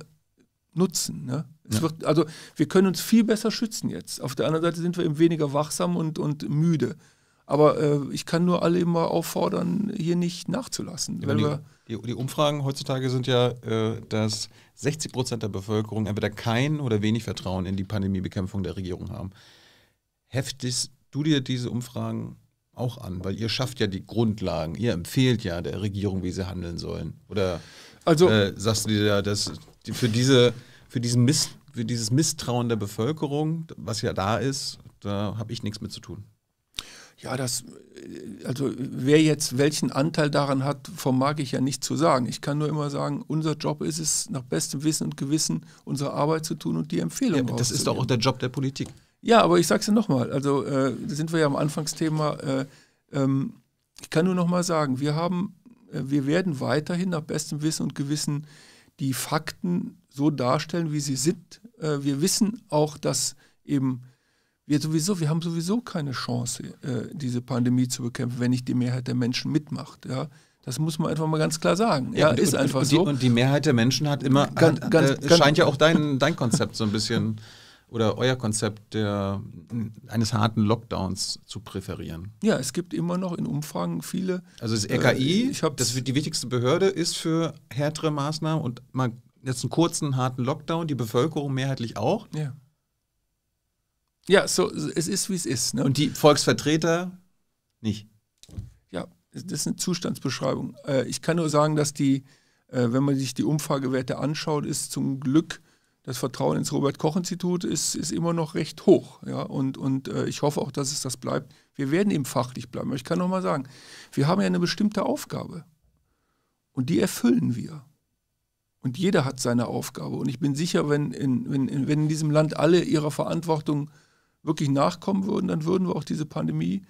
Speaker 2: nutzen. Ne? Ja. Wird, also wir können uns viel besser schützen jetzt. Auf der anderen Seite sind wir eben weniger wachsam und, und müde. Aber äh, ich kann nur alle immer auffordern, hier nicht nachzulassen. Ja, weil
Speaker 1: die, die, Umfragen heutzutage sind ja, äh, dass 60 Prozent der Bevölkerung entweder kein oder wenig Vertrauen in die Pandemiebekämpfung der Regierung haben. Heftest du dir diese Umfragen auch an? Weil ihr schafft ja die Grundlagen, ihr empfehlt ja der Regierung, wie sie handeln sollen. Oder also, äh, sagst du dir ja, dass für, diese, für, diesen Mist, für dieses Misstrauen der Bevölkerung, was ja da ist, da habe ich nichts mit zu tun.
Speaker 2: Ja, das, also wer jetzt welchen Anteil daran hat, vermag ich ja nicht zu sagen. Ich kann nur immer sagen, unser Job ist es, nach bestem Wissen und Gewissen unsere Arbeit zu tun und die Empfehlung ja, Das ist doch auch der
Speaker 1: Job der Politik.
Speaker 2: Ja, aber ich sage es ja nochmal, also äh, sind wir ja am Anfangsthema. Äh, ähm, ich kann nur nochmal sagen, wir haben, äh, wir werden weiterhin nach bestem Wissen und Gewissen die Fakten so darstellen, wie sie sind. Äh, wir wissen auch, dass eben wir sowieso, wir haben sowieso keine Chance, äh, diese Pandemie zu bekämpfen, wenn nicht die Mehrheit der Menschen mitmacht. Ja? Das muss man einfach mal ganz klar sagen. Ja, ja und, ist und, einfach und
Speaker 1: so. und die Mehrheit der Menschen hat immer, ganz, hat, ganz, äh, ganz, scheint ja auch dein, dein Konzept so ein bisschen oder euer Konzept der, eines harten Lockdowns zu präferieren.
Speaker 2: Ja, es gibt immer noch in Umfragen viele. Also das RKI,
Speaker 1: äh, das, die wichtigste Behörde, ist für härtere Maßnahmen und mal jetzt einen kurzen, harten Lockdown, die Bevölkerung mehrheitlich auch. Ja. Ja, so, es ist, wie es ist. Ne? Und die Volksvertreter nicht?
Speaker 2: Ja, das ist eine Zustandsbeschreibung. Äh, ich kann nur sagen, dass die, äh, wenn man sich die Umfragewerte anschaut, ist zum Glück das Vertrauen ins Robert-Koch-Institut ist, ist immer noch recht hoch. Ja? Und, und äh, ich hoffe auch, dass es das bleibt. Wir werden eben fachlich bleiben. Aber ich kann nochmal sagen, wir haben ja eine bestimmte Aufgabe. Und die erfüllen wir. Und jeder hat seine Aufgabe. Und ich bin sicher, wenn in, wenn, wenn in diesem Land alle ihrer Verantwortung äh, wirklich nachkommen würden, dann würden wir auch diese Pandemie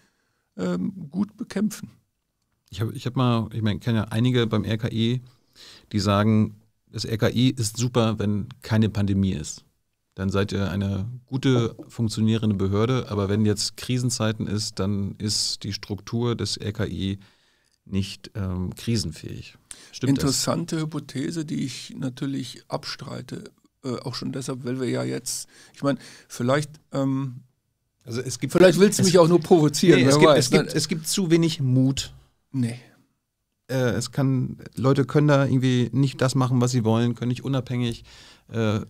Speaker 2: ähm, gut bekämpfen.
Speaker 1: Ich habe ich hab mal, ich meine, kenne ja einige beim RKI, die sagen, das RKI ist super, wenn keine Pandemie ist. Dann seid ihr eine gute, funktionierende Behörde, aber wenn jetzt Krisenzeiten ist, dann ist die Struktur des RKI nicht ähm, krisenfähig. Stimmt Interessante
Speaker 2: das? Hypothese, die ich natürlich abstreite. Äh, auch schon deshalb, weil wir ja jetzt, ich meine, vielleicht ähm, also es gibt, Vielleicht willst du mich auch nur provozieren. Nee, es, gibt, es, gibt, ne?
Speaker 1: es, gibt, zu wenig Mut. Nee. Äh, es kann, Leute können da irgendwie nicht das machen, was sie wollen, können nicht unabhängig äh, äh,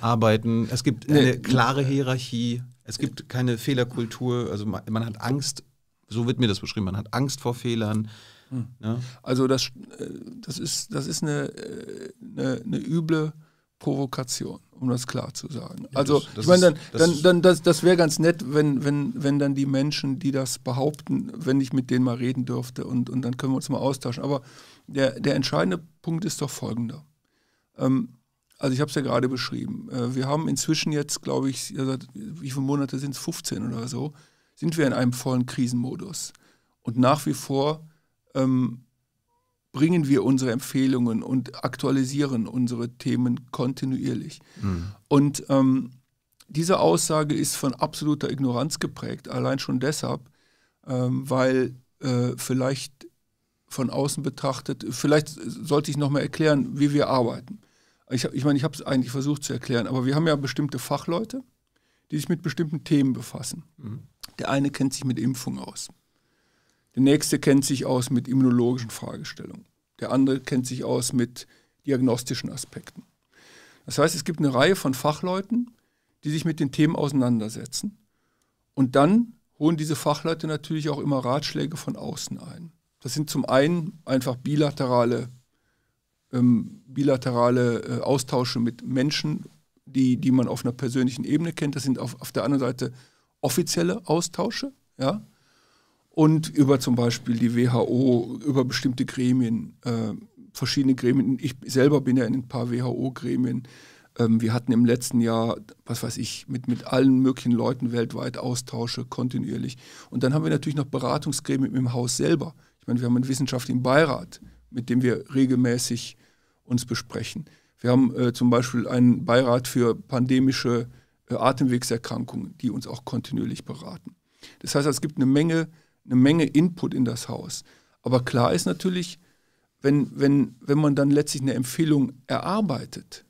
Speaker 1: arbeiten. Es gibt eine nee. klare Hierarchie. Es gibt keine Fehlerkultur. Also man, man, hat Angst, so wird mir das beschrieben, man hat Angst vor Fehlern. Hm. Ja? Ne? Also das, äh, das, ist, das ist eine, äh, eine, eine üble
Speaker 2: Provokation, um das klar zu sagen. Ja, also das, das ich meine, dann, dann, dann, das, das wäre ganz nett, wenn, wenn, wenn dann die Menschen, die das behaupten, wenn ich mit denen mal reden dürfte und, und dann können wir uns mal austauschen. Aber der, der entscheidende Punkt ist doch folgender. Ähm, also ich habe es ja gerade beschrieben. Äh, wir haben inzwischen jetzt, glaube ich, seit wie viele Monate sind es, 15 oder so, sind wir in einem vollen Krisenmodus. Und nach wie vor ähm, bringen wir unsere Empfehlungen und aktualisieren unsere Themen kontinuierlich. Mhm. Und ähm, diese Aussage ist von absoluter Ignoranz geprägt, allein schon deshalb, ähm, weil äh, vielleicht von außen betrachtet, vielleicht sollte ich nochmal erklären, wie wir arbeiten. Ich meine, ich, mein, ich habe es eigentlich versucht zu erklären, aber wir haben ja bestimmte Fachleute, die sich mit bestimmten Themen befassen. Mhm. Der eine kennt sich mit Impfung aus. Der nächste kennt sich aus mit immunologischen Fragestellungen. Der andere kennt sich aus mit diagnostischen Aspekten. Das heißt, es gibt eine Reihe von Fachleuten, die sich mit den Themen auseinandersetzen. Und dann holen diese Fachleute natürlich auch immer Ratschläge von außen ein. Das sind zum einen einfach bilaterale, ähm, bilaterale äh, Austausche mit Menschen, die, die man auf einer persönlichen Ebene kennt. Das sind auf, auf der anderen Seite offizielle Austausche. Ja? und über zum Beispiel die WHO, über bestimmte Gremien, äh, verschiedene Gremien. Ich selber bin ja in ein paar WHO-Gremien. Ähm, wir hatten im letzten Jahr, was weiß ich, mit, mit allen möglichen Leuten weltweit Austausche kontinuierlich. Und dann haben wir natürlich noch Beratungsgremien im Haus selber. Ich meine, wir haben einen wissenschaftlichen Beirat, mit dem wir regelmäßig uns besprechen. Wir haben äh, zum Beispiel einen Beirat für pandemische äh, Atemwegserkrankungen, die uns auch kontinuierlich beraten. Das heißt, es gibt eine Menge eine Menge Input in das Haus. Aber klar ist natürlich, wenn, wenn, wenn man dann letztlich eine Empfehlung erarbeitet,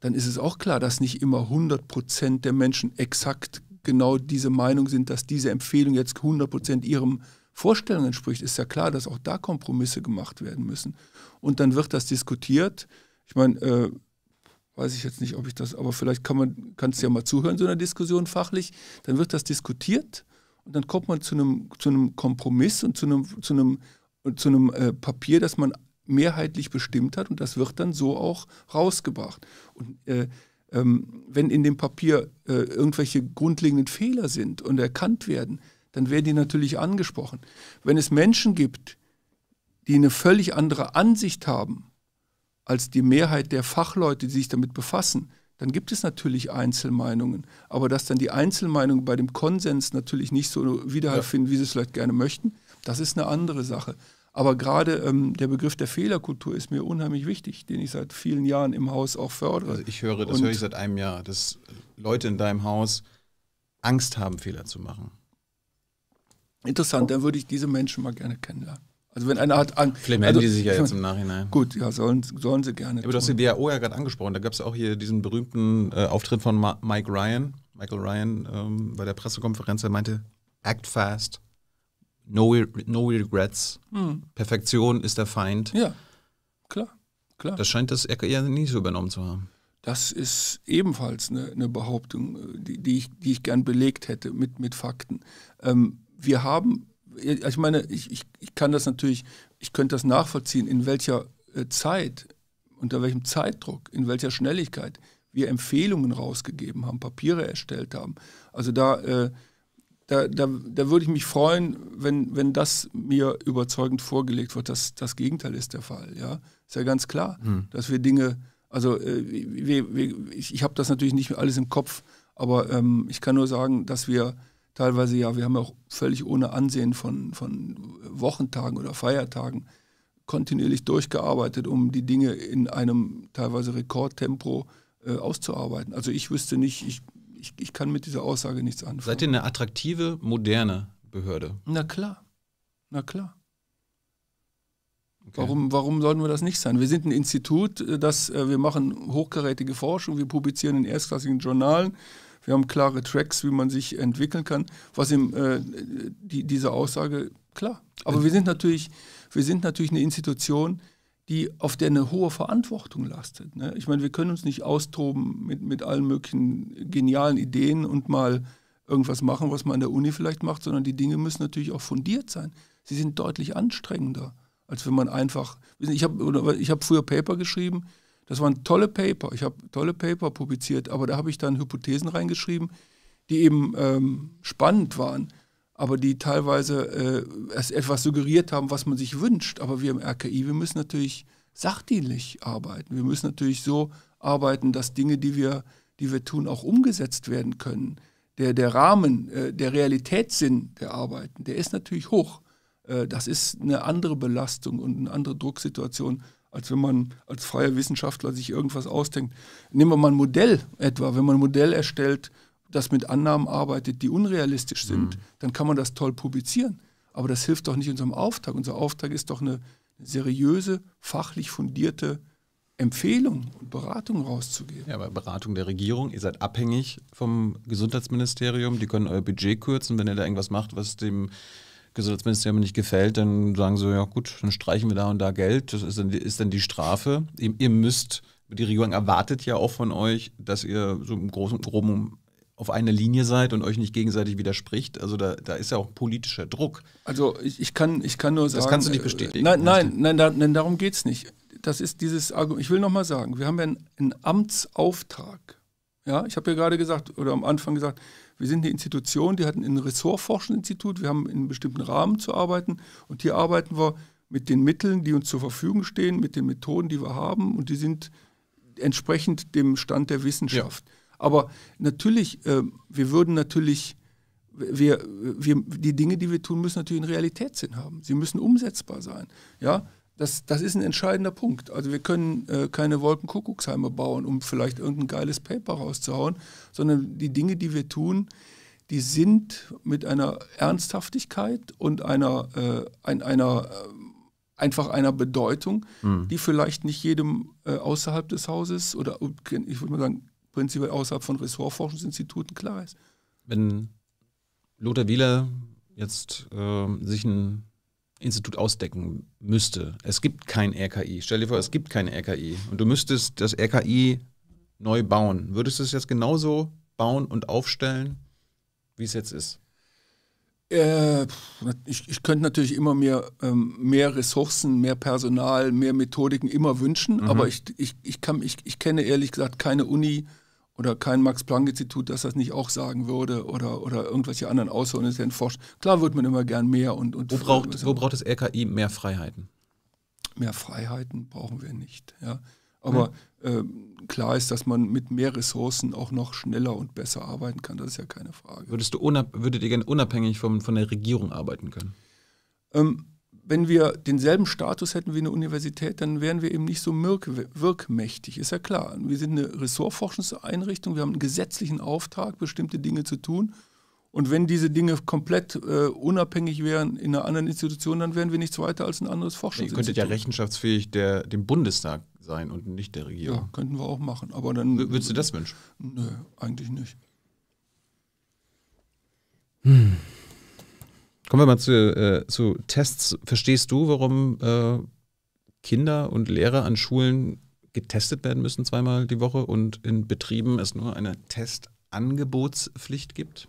Speaker 2: dann ist es auch klar, dass nicht immer 100% der Menschen exakt genau diese Meinung sind, dass diese Empfehlung jetzt 100% ihrem Vorstellungen entspricht, ist ja klar, dass auch da Kompromisse gemacht werden müssen. Und dann wird das diskutiert. Ich meine, äh, weiß ich jetzt nicht, ob ich das, aber vielleicht kann man, kannst du ja mal zuhören, so einer Diskussion fachlich. Dann wird das diskutiert und dann kommt man zu einem, zu einem Kompromiss und zu einem, zu einem, zu einem äh, Papier, das man mehrheitlich bestimmt hat und das wird dann so auch rausgebracht. Und äh, ähm, wenn in dem Papier äh, irgendwelche grundlegenden Fehler sind und erkannt werden, dann werden die natürlich angesprochen. Wenn es Menschen gibt, die eine völlig andere Ansicht haben als die Mehrheit der Fachleute, die sich damit befassen, dann gibt es natürlich Einzelmeinungen. Aber dass dann die Einzelmeinungen bei dem Konsens natürlich nicht so Widerhall ja. finden, wie sie es vielleicht gerne möchten, das ist eine andere Sache. Aber gerade ähm, der Begriff der Fehlerkultur ist mir unheimlich wichtig, den ich seit vielen Jahren im Haus auch fördere. Also ich
Speaker 1: höre, das Und höre ich seit einem Jahr, dass Leute in deinem Haus Angst haben, Fehler zu machen.
Speaker 2: Interessant, oh. dann würde ich diese Menschen mal gerne kennenlernen.
Speaker 1: Also wenn einer hat Angst. Vielleicht melden also, die sich ja jetzt im Nachhinein. Gut, ja, sollen, sollen sie gerne. Aber du hast die DAO ja gerade angesprochen. Da gab es auch hier diesen berühmten äh, Auftritt von Ma Mike Ryan, Michael Ryan ähm, bei der Pressekonferenz. Er meinte, act fast, no, no regrets, hm. Perfektion ist der Feind. Ja, klar, klar. Das scheint das RKI nicht so übernommen zu haben. Das
Speaker 2: ist ebenfalls eine, eine Behauptung, äh, die, die, ich, die ich gern belegt hätte mit, mit Fakten. Ähm, wir haben also ich meine, ich, ich, ich kann das natürlich, ich könnte das nachvollziehen, in welcher äh, Zeit, unter welchem Zeitdruck, in welcher Schnelligkeit wir Empfehlungen rausgegeben haben, Papiere erstellt haben. Also da, äh, da, da, da würde ich mich freuen, wenn, wenn das mir überzeugend vorgelegt wird. Das, das Gegenteil ist der Fall. Ja? Ist ja ganz klar, hm. dass wir Dinge, also äh, wir, wir, ich, ich habe das natürlich nicht alles im Kopf, aber ähm, ich kann nur sagen, dass wir teilweise ja, wir haben auch völlig ohne Ansehen von, von Wochentagen oder Feiertagen kontinuierlich durchgearbeitet, um die Dinge in einem teilweise Rekordtempo äh, auszuarbeiten. Also ich wüsste nicht, ich, ich, ich kann mit dieser Aussage nichts anfangen. Seid
Speaker 1: ihr eine attraktive, moderne Behörde?
Speaker 2: Na klar, na klar. Okay. Warum, warum sollten wir das nicht sein? Wir sind ein Institut, äh, das, äh, wir machen hochkarätige Forschung, wir publizieren in erstklassigen Journalen, wir haben klare Tracks, wie man sich entwickeln kann. Was ihm äh, die, diese Aussage klar. Aber wir sind natürlich, wir sind natürlich eine Institution, die auf der eine hohe Verantwortung lastet. Ne? Ich meine, wir können uns nicht austoben mit, mit allen möglichen genialen Ideen und mal irgendwas machen, was man an der Uni vielleicht macht, sondern die Dinge müssen natürlich auch fundiert sein. Sie sind deutlich anstrengender, als wenn man einfach. Ich habe ich hab früher Paper geschrieben, das waren tolle Paper. Ich habe tolle Paper publiziert, aber da habe ich dann Hypothesen reingeschrieben, die eben ähm, spannend waren, aber die teilweise äh, etwas suggeriert haben, was man sich wünscht. Aber wir im RKI, wir müssen natürlich sachdienlich arbeiten. Wir müssen natürlich so arbeiten, dass Dinge, die wir, die wir tun, auch umgesetzt werden können. Der, der Rahmen, äh, der Realitätssinn der Arbeiten, der ist natürlich hoch. Äh, das ist eine andere Belastung und eine andere Drucksituation, als wenn man als freier Wissenschaftler sich irgendwas ausdenkt. Nehmen wir mal ein Modell etwa, wenn man ein Modell erstellt, das mit Annahmen arbeitet, die unrealistisch mhm. sind, mhm. dann kann man das toll publizieren. Aber das hilft doch nicht unserem Auftrag. Unser Auftrag ist doch eine seriöse, fachlich fundierte Empfehlung und Beratung rauszugeben.
Speaker 1: Ja, aber Beratung der Regierung, ihr seid abhängig vom Gesundheitsministerium, die können euer Budget kürzen, wenn ihr da irgendwas macht, was dem Gesundheitsministerium nicht gefällt, dann sagen sie, ja gut, dann streichen wir da und da Geld. Das ist dann, ist dann die Strafe. Ihr, ihr müsst, die Regierung erwartet ja auch von euch, dass ihr so im großen Groben auf einer Linie seid und euch nicht gegenseitig widerspricht. Also da, da ist ja auch politischer Druck. Also ich, ich kann, ich kann nur sagen. Das kannst du nicht bestätigen. Äh, nein, nein,
Speaker 2: nein, da, nein darum geht es nicht. Das ist dieses Argument. Ich will nochmal sagen, wir haben ja einen, einen Amtsauftrag. Ja, ich habe ja gerade gesagt oder am Anfang gesagt, wir sind eine Institution, die hat ein Ressortforschungsinstitut, wir haben in einem bestimmten Rahmen zu arbeiten und hier arbeiten wir mit den Mitteln, die uns zur Verfügung stehen, mit den Methoden, die wir haben und die sind entsprechend dem Stand der Wissenschaft. Ja. Aber natürlich, äh, wir würden natürlich, wir, wir, die Dinge, die wir tun, müssen natürlich einen Realitätssinn haben. Sie müssen umsetzbar sein. Ja, das, das ist ein entscheidender Punkt. Also wir können äh, keine Wolkenkuckucksheime bauen, um vielleicht irgendein geiles Paper rauszuhauen, sondern die Dinge, die wir tun, die sind mit einer Ernsthaftigkeit und einer, äh, ein, einer äh, einfach einer Bedeutung, mhm. die vielleicht nicht jedem äh, außerhalb des Hauses oder ich würde mal sagen, prinzipiell außerhalb von Ressortforschungsinstituten klar ist.
Speaker 1: Wenn Lothar Wieler jetzt ähm, sich ein Institut ausdecken müsste. Es gibt kein RKI. Stell dir vor, es gibt kein RKI. Und du müsstest das RKI neu bauen. Würdest du es jetzt genauso bauen und aufstellen, wie es jetzt ist?
Speaker 2: Äh, ich, ich, könnte natürlich immer mehr, ähm, mehr Ressourcen, mehr Personal, mehr Methodiken immer wünschen, mhm. aber ich, ich, ich, kann, ich, ich kenne ehrlich gesagt keine Uni, oder kein Max-Planck-Institut, das das nicht auch sagen würde oder, oder irgendwelche anderen Außeruniversitäten forscht. Klar würde man immer gern mehr und. und wo, braucht, wo
Speaker 1: braucht das RKI mehr Freiheiten?
Speaker 2: Mehr Freiheiten brauchen wir nicht. Ja. Aber hm. äh, klar ist, dass man mit mehr Ressourcen auch noch schneller und besser arbeiten kann. Das ist ja keine Frage.
Speaker 1: Würdest du unab würdet ihr gerne unabhängig vom, von der Regierung arbeiten können?
Speaker 2: Ähm, wenn wir denselben Status hätten wie eine Universität, dann wären wir eben nicht so wirkmächtig, ist ja klar. Wir sind eine Ressortforschungseinrichtung, wir haben einen gesetzlichen Auftrag, bestimmte Dinge zu tun. Und wenn diese Dinge komplett äh, unabhängig wären in einer anderen Institution, dann wären wir nichts weiter als ein anderes Forschungsinstitut. Ihr könntet ja
Speaker 1: rechenschaftsfähig der, dem Bundestag sein und nicht der Regierung. Ja, könnten wir auch machen. Aber dann würdest du das wünschen? Nö, eigentlich nicht. Hm. Kommen wir mal zu, äh, zu Tests. Verstehst du, warum äh, Kinder und Lehrer an Schulen getestet werden müssen zweimal die Woche und in Betrieben es nur eine Testangebotspflicht gibt?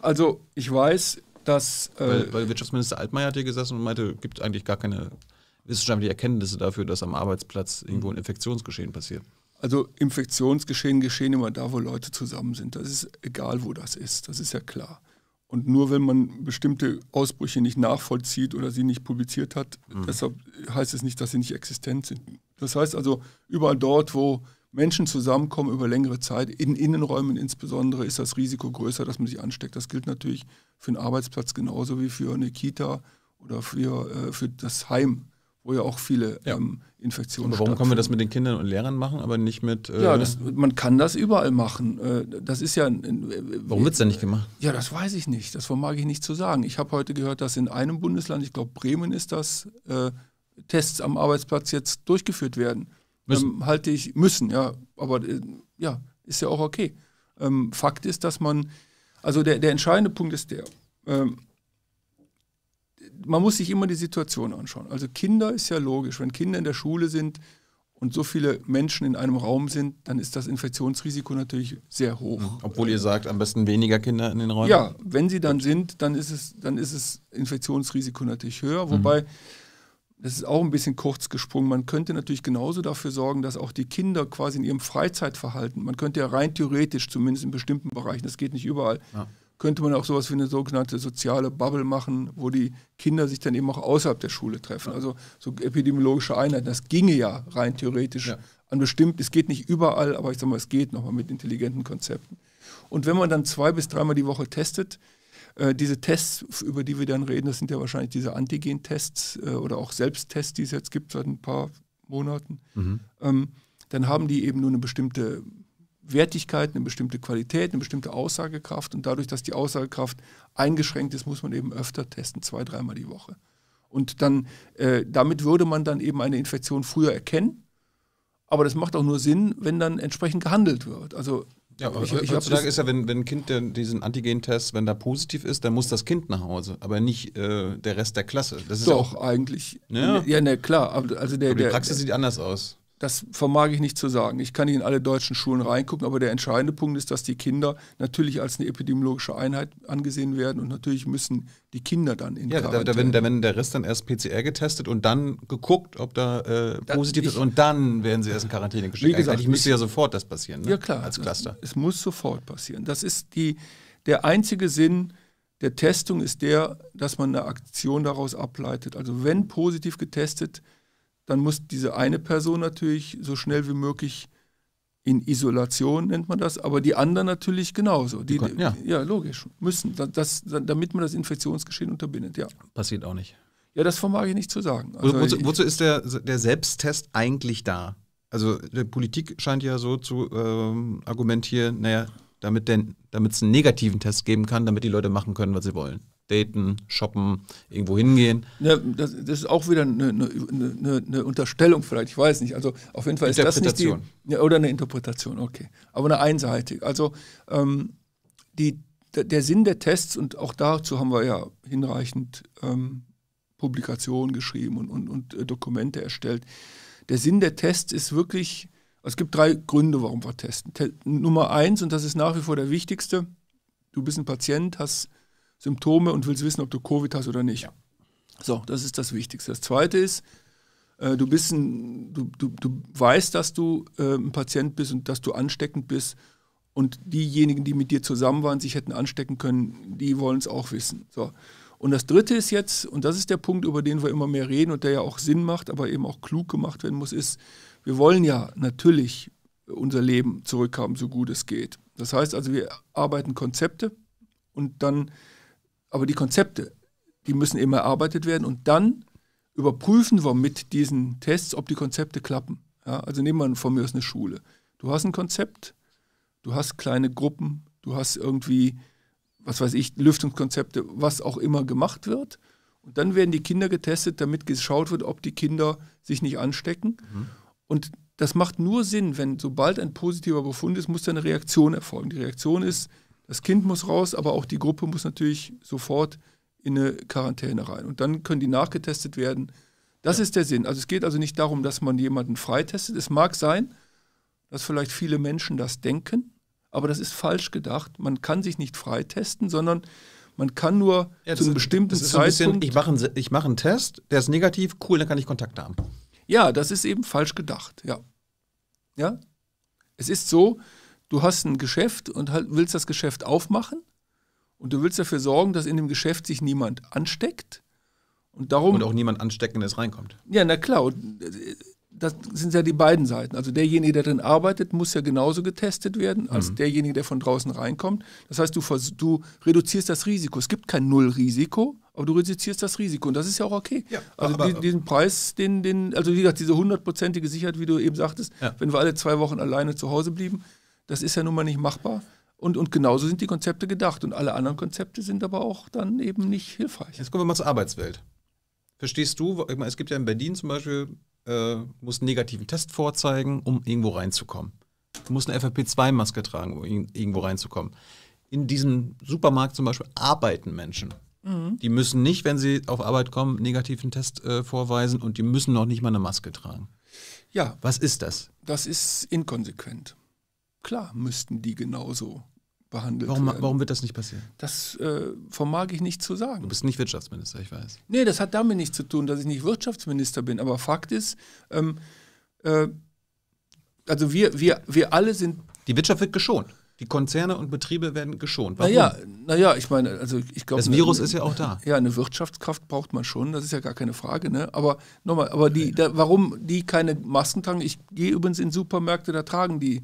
Speaker 1: Also ich weiß, dass... Äh weil, weil, Wirtschaftsminister Altmaier hat hier gesessen und meinte, gibt eigentlich gar keine wissenschaftlichen Erkenntnisse dafür, dass am Arbeitsplatz irgendwo ein mhm. Infektionsgeschehen passiert.
Speaker 2: Also Infektionsgeschehen geschehen immer da, wo Leute zusammen sind. Das ist egal, wo das ist. Das ist ja klar. Und nur wenn man bestimmte Ausbrüche nicht nachvollzieht oder sie nicht publiziert hat, mhm. deshalb heißt es nicht, dass sie nicht existent sind. Das heißt also, überall dort, wo Menschen zusammenkommen über längere Zeit, in Innenräumen insbesondere, ist das Risiko größer, dass man sich ansteckt. Das gilt natürlich für einen Arbeitsplatz genauso wie für eine Kita oder für, äh, für das Heim wo ja auch viele ja. Ähm, Infektionen Aber warum können wir das
Speaker 1: mit den Kindern und Lehrern machen, aber nicht mit. Äh ja, das,
Speaker 2: man kann das überall machen. Äh, das ist ja. Äh, warum wird es denn nicht gemacht? Ja, das weiß ich nicht. Das vermag ich nicht zu sagen. Ich habe heute gehört, dass in einem Bundesland, ich glaube Bremen ist das, äh, Tests am Arbeitsplatz jetzt durchgeführt werden. Müssen. Ähm, halte ich, müssen, ja. Aber äh, ja, ist ja auch okay. Ähm, Fakt ist, dass man. Also der, der entscheidende Punkt ist der. Ähm, man muss sich immer die Situation anschauen. Also Kinder ist ja logisch. Wenn Kinder in der Schule sind und so viele Menschen in einem Raum sind, dann ist das Infektionsrisiko natürlich sehr hoch. Mhm.
Speaker 1: Obwohl ihr sagt, am besten weniger Kinder in den Räumen? Ja,
Speaker 2: wenn sie dann sind, dann ist es, dann ist das Infektionsrisiko natürlich höher. Mhm. Wobei, mhm. das ist auch ein bisschen kurz gesprungen, man könnte natürlich genauso dafür sorgen, dass auch die Kinder quasi in ihrem Freizeitverhalten, man könnte ja rein theoretisch, zumindest in bestimmten Bereichen, das geht nicht überall, ja könnte man auch sowas wie eine sogenannte soziale Bubble machen, wo die Kinder sich dann eben auch außerhalb der Schule treffen. Also so epidemiologische Einheiten, das ginge ja rein theoretisch ja. an bestimmt, es geht nicht überall, aber ich sage mal, es geht nochmal mit intelligenten Konzepten. Und wenn man dann zwei bis dreimal die Woche testet, äh, diese Tests, über die wir dann reden, das sind ja wahrscheinlich diese Antigen-Tests äh, oder auch Selbsttests, die es jetzt gibt seit ein paar Monaten, mhm. ähm, dann haben die eben nur eine bestimmte Wertigkeit, eine bestimmte Qualität, eine bestimmte Aussagekraft. Und dadurch, dass die Aussagekraft eingeschränkt ist, muss man eben öfter testen, zwei, dreimal die Woche. Und dann, äh, damit würde man dann eben eine Infektion früher erkennen. Aber das macht auch nur Sinn, wenn dann entsprechend gehandelt wird. Also ja, aber ich, ich heutzutage ist ja,
Speaker 1: wenn, wenn ein Kind der, diesen Antigen-Test, wenn da positiv ist, dann muss das Kind nach Hause, aber nicht äh, der Rest der Klasse. Das ist doch, ja auch, eigentlich. Ja, ja ne, klar.
Speaker 2: also der, aber die der, Praxis der, sieht anders aus das vermag ich nicht zu sagen. Ich kann nicht in alle deutschen Schulen reingucken, aber der entscheidende Punkt ist, dass die Kinder natürlich als eine epidemiologische Einheit angesehen werden und natürlich müssen die Kinder dann in ja, Quarantäne. Ja, da, da, wenn, da,
Speaker 1: wenn der Rest dann erst PCR getestet und dann geguckt, ob da äh, positiv ich, ist und dann werden sie erst in Quarantäne geschickt. Wie gesagt, Eigentlich müsste ich, ja sofort das passieren. Ne? Ja klar, als Cluster. Es, es muss sofort passieren. Das ist die, der einzige Sinn der
Speaker 2: Testung ist der, dass man eine Aktion daraus ableitet. Also wenn positiv getestet wird, dann muss diese eine Person natürlich so schnell wie möglich in Isolation nennt man das, aber die anderen natürlich genauso. Die, die, ja. ja. logisch. Müssen, das, damit man das Infektionsgeschehen unterbindet, ja. Passiert auch nicht. Ja, das vermag ich nicht zu sagen. Also wozu, wozu,
Speaker 1: ist der, der Selbsttest eigentlich da? Also die Politik scheint ja so zu ähm, argumentieren, naja, damit es einen negativen Test geben kann, damit die Leute machen können, was sie wollen daten, shoppen, irgendwo hingehen.
Speaker 2: Ja, das, das, ist auch wieder eine, eine, eine, eine, Unterstellung vielleicht, ich weiß nicht. Also auf jeden Fall ist das nicht die... Oder eine Interpretation, okay. Aber eine einseitige. Also ähm, die, der Sinn der Tests, und auch dazu haben wir ja hinreichend ähm, Publikationen geschrieben und, und, und äh, Dokumente erstellt. Der Sinn der Tests ist wirklich... Es gibt drei Gründe, warum wir testen. Te Nummer eins, und das ist nach wie vor der wichtigste, du bist ein Patient, hast Symptome und willst wissen, ob du Covid hast oder nicht. Ja. So, das ist das Wichtigste. Das Zweite ist, äh, du, bist ein, du, du, du weißt, dass du äh, ein Patient bist und dass du ansteckend bist. Und diejenigen, die mit dir zusammen waren, sich hätten anstecken können, die wollen es auch wissen. So. Und das Dritte ist jetzt, und das ist der Punkt, über den wir immer mehr reden und der ja auch Sinn macht, aber eben auch klug gemacht werden muss, ist, wir wollen ja natürlich unser Leben zurückhaben, so gut es geht. Das heißt also, wir arbeiten Konzepte und dann aber die Konzepte, die müssen eben erarbeitet werden und dann überprüfen wir mit diesen Tests, ob die Konzepte klappen. Ja, also nehmen wir von mir aus eine Schule. Du hast ein Konzept, du hast kleine Gruppen, du hast irgendwie, was weiß ich, Lüftungskonzepte, was auch immer gemacht wird. Und dann werden die Kinder getestet, damit geschaut wird, ob die Kinder sich nicht anstecken. Mhm. Und das macht nur Sinn, wenn sobald ein positiver Befund ist, muss eine Reaktion erfolgen. Die Reaktion ist, das Kind muss raus, aber auch die Gruppe muss natürlich sofort in eine Quarantäne rein. Und dann können die nachgetestet werden. Das ja. ist der Sinn. Also es geht also nicht darum, dass man jemanden freitestet. Es mag sein, dass vielleicht viele Menschen das denken, aber das ist falsch gedacht. Man kann sich nicht freitesten, sondern man kann
Speaker 1: nur ja, zu einem ist, bestimmten Zeitpunkt. Ein bisschen, ich mache einen, ich mache einen Test, der ist negativ, cool, dann kann ich Kontakt haben.
Speaker 2: Ja, das ist eben falsch gedacht, ja. Ja? Es ist so, du hast ein Geschäft und halt, willst das Geschäft aufmachen und du willst dafür sorgen, dass in dem Geschäft sich niemand ansteckt und darum und auch niemand ansteckendes reinkommt. Ja, na klar. Äh, das sind ja die beiden Seiten. Also derjenige, der drin arbeitet, muss ja genauso getestet werden als mhm. derjenige, der von draußen reinkommt. Das heißt, du, du reduzierst das Risiko. Es gibt kein Nullrisiko, aber du reduzierst das Risiko und das ist ja auch okay. Ja, also aber, die, diesen Preis, den, den, also wie gesagt, diese hundertprozentige Sicherheit, wie du eben sagtest, ja. wenn wir alle zwei Wochen alleine zu Hause blieben, das ist ja nun mal nicht machbar. Und, und genauso sind die Konzepte gedacht. Und alle anderen Konzepte sind aber auch
Speaker 1: dann eben nicht hilfreich. Jetzt kommen wir mal zur Arbeitswelt. Verstehst du, es gibt ja in Berlin zum Beispiel, äh, muss einen negativen Test vorzeigen, um irgendwo reinzukommen. Du musst eine FFP2-Maske tragen, um irgendwo reinzukommen. In diesem Supermarkt zum Beispiel arbeiten Menschen. Mhm. Die müssen nicht, wenn sie auf Arbeit kommen, einen negativen Test äh, vorweisen und die müssen noch nicht mal eine Maske tragen. Ja. Was ist das?
Speaker 2: Das ist inkonsequent klar müssten die genauso behandelt warum, werden. Warum wird das nicht passieren? Das äh, vermag ich nicht zu sagen. Du bist nicht Wirtschaftsminister, ich weiß. Nee, das hat damit nichts zu tun, dass ich nicht Wirtschaftsminister bin. Aber Fakt ist, ähm, äh, also wir, wir, wir alle sind. Die
Speaker 1: Wirtschaft wird geschont. Die Konzerne und Betriebe werden geschont.
Speaker 2: Warum? Naja, naja, ich meine, also ich glaube. Das Virus ne, ist ja auch da. Ja, eine Wirtschaftskraft braucht man schon, das ist ja gar keine Frage, ne? Aber nochmal, aber die, da, warum die keine Masken tragen, ich gehe übrigens in Supermärkte, da tragen die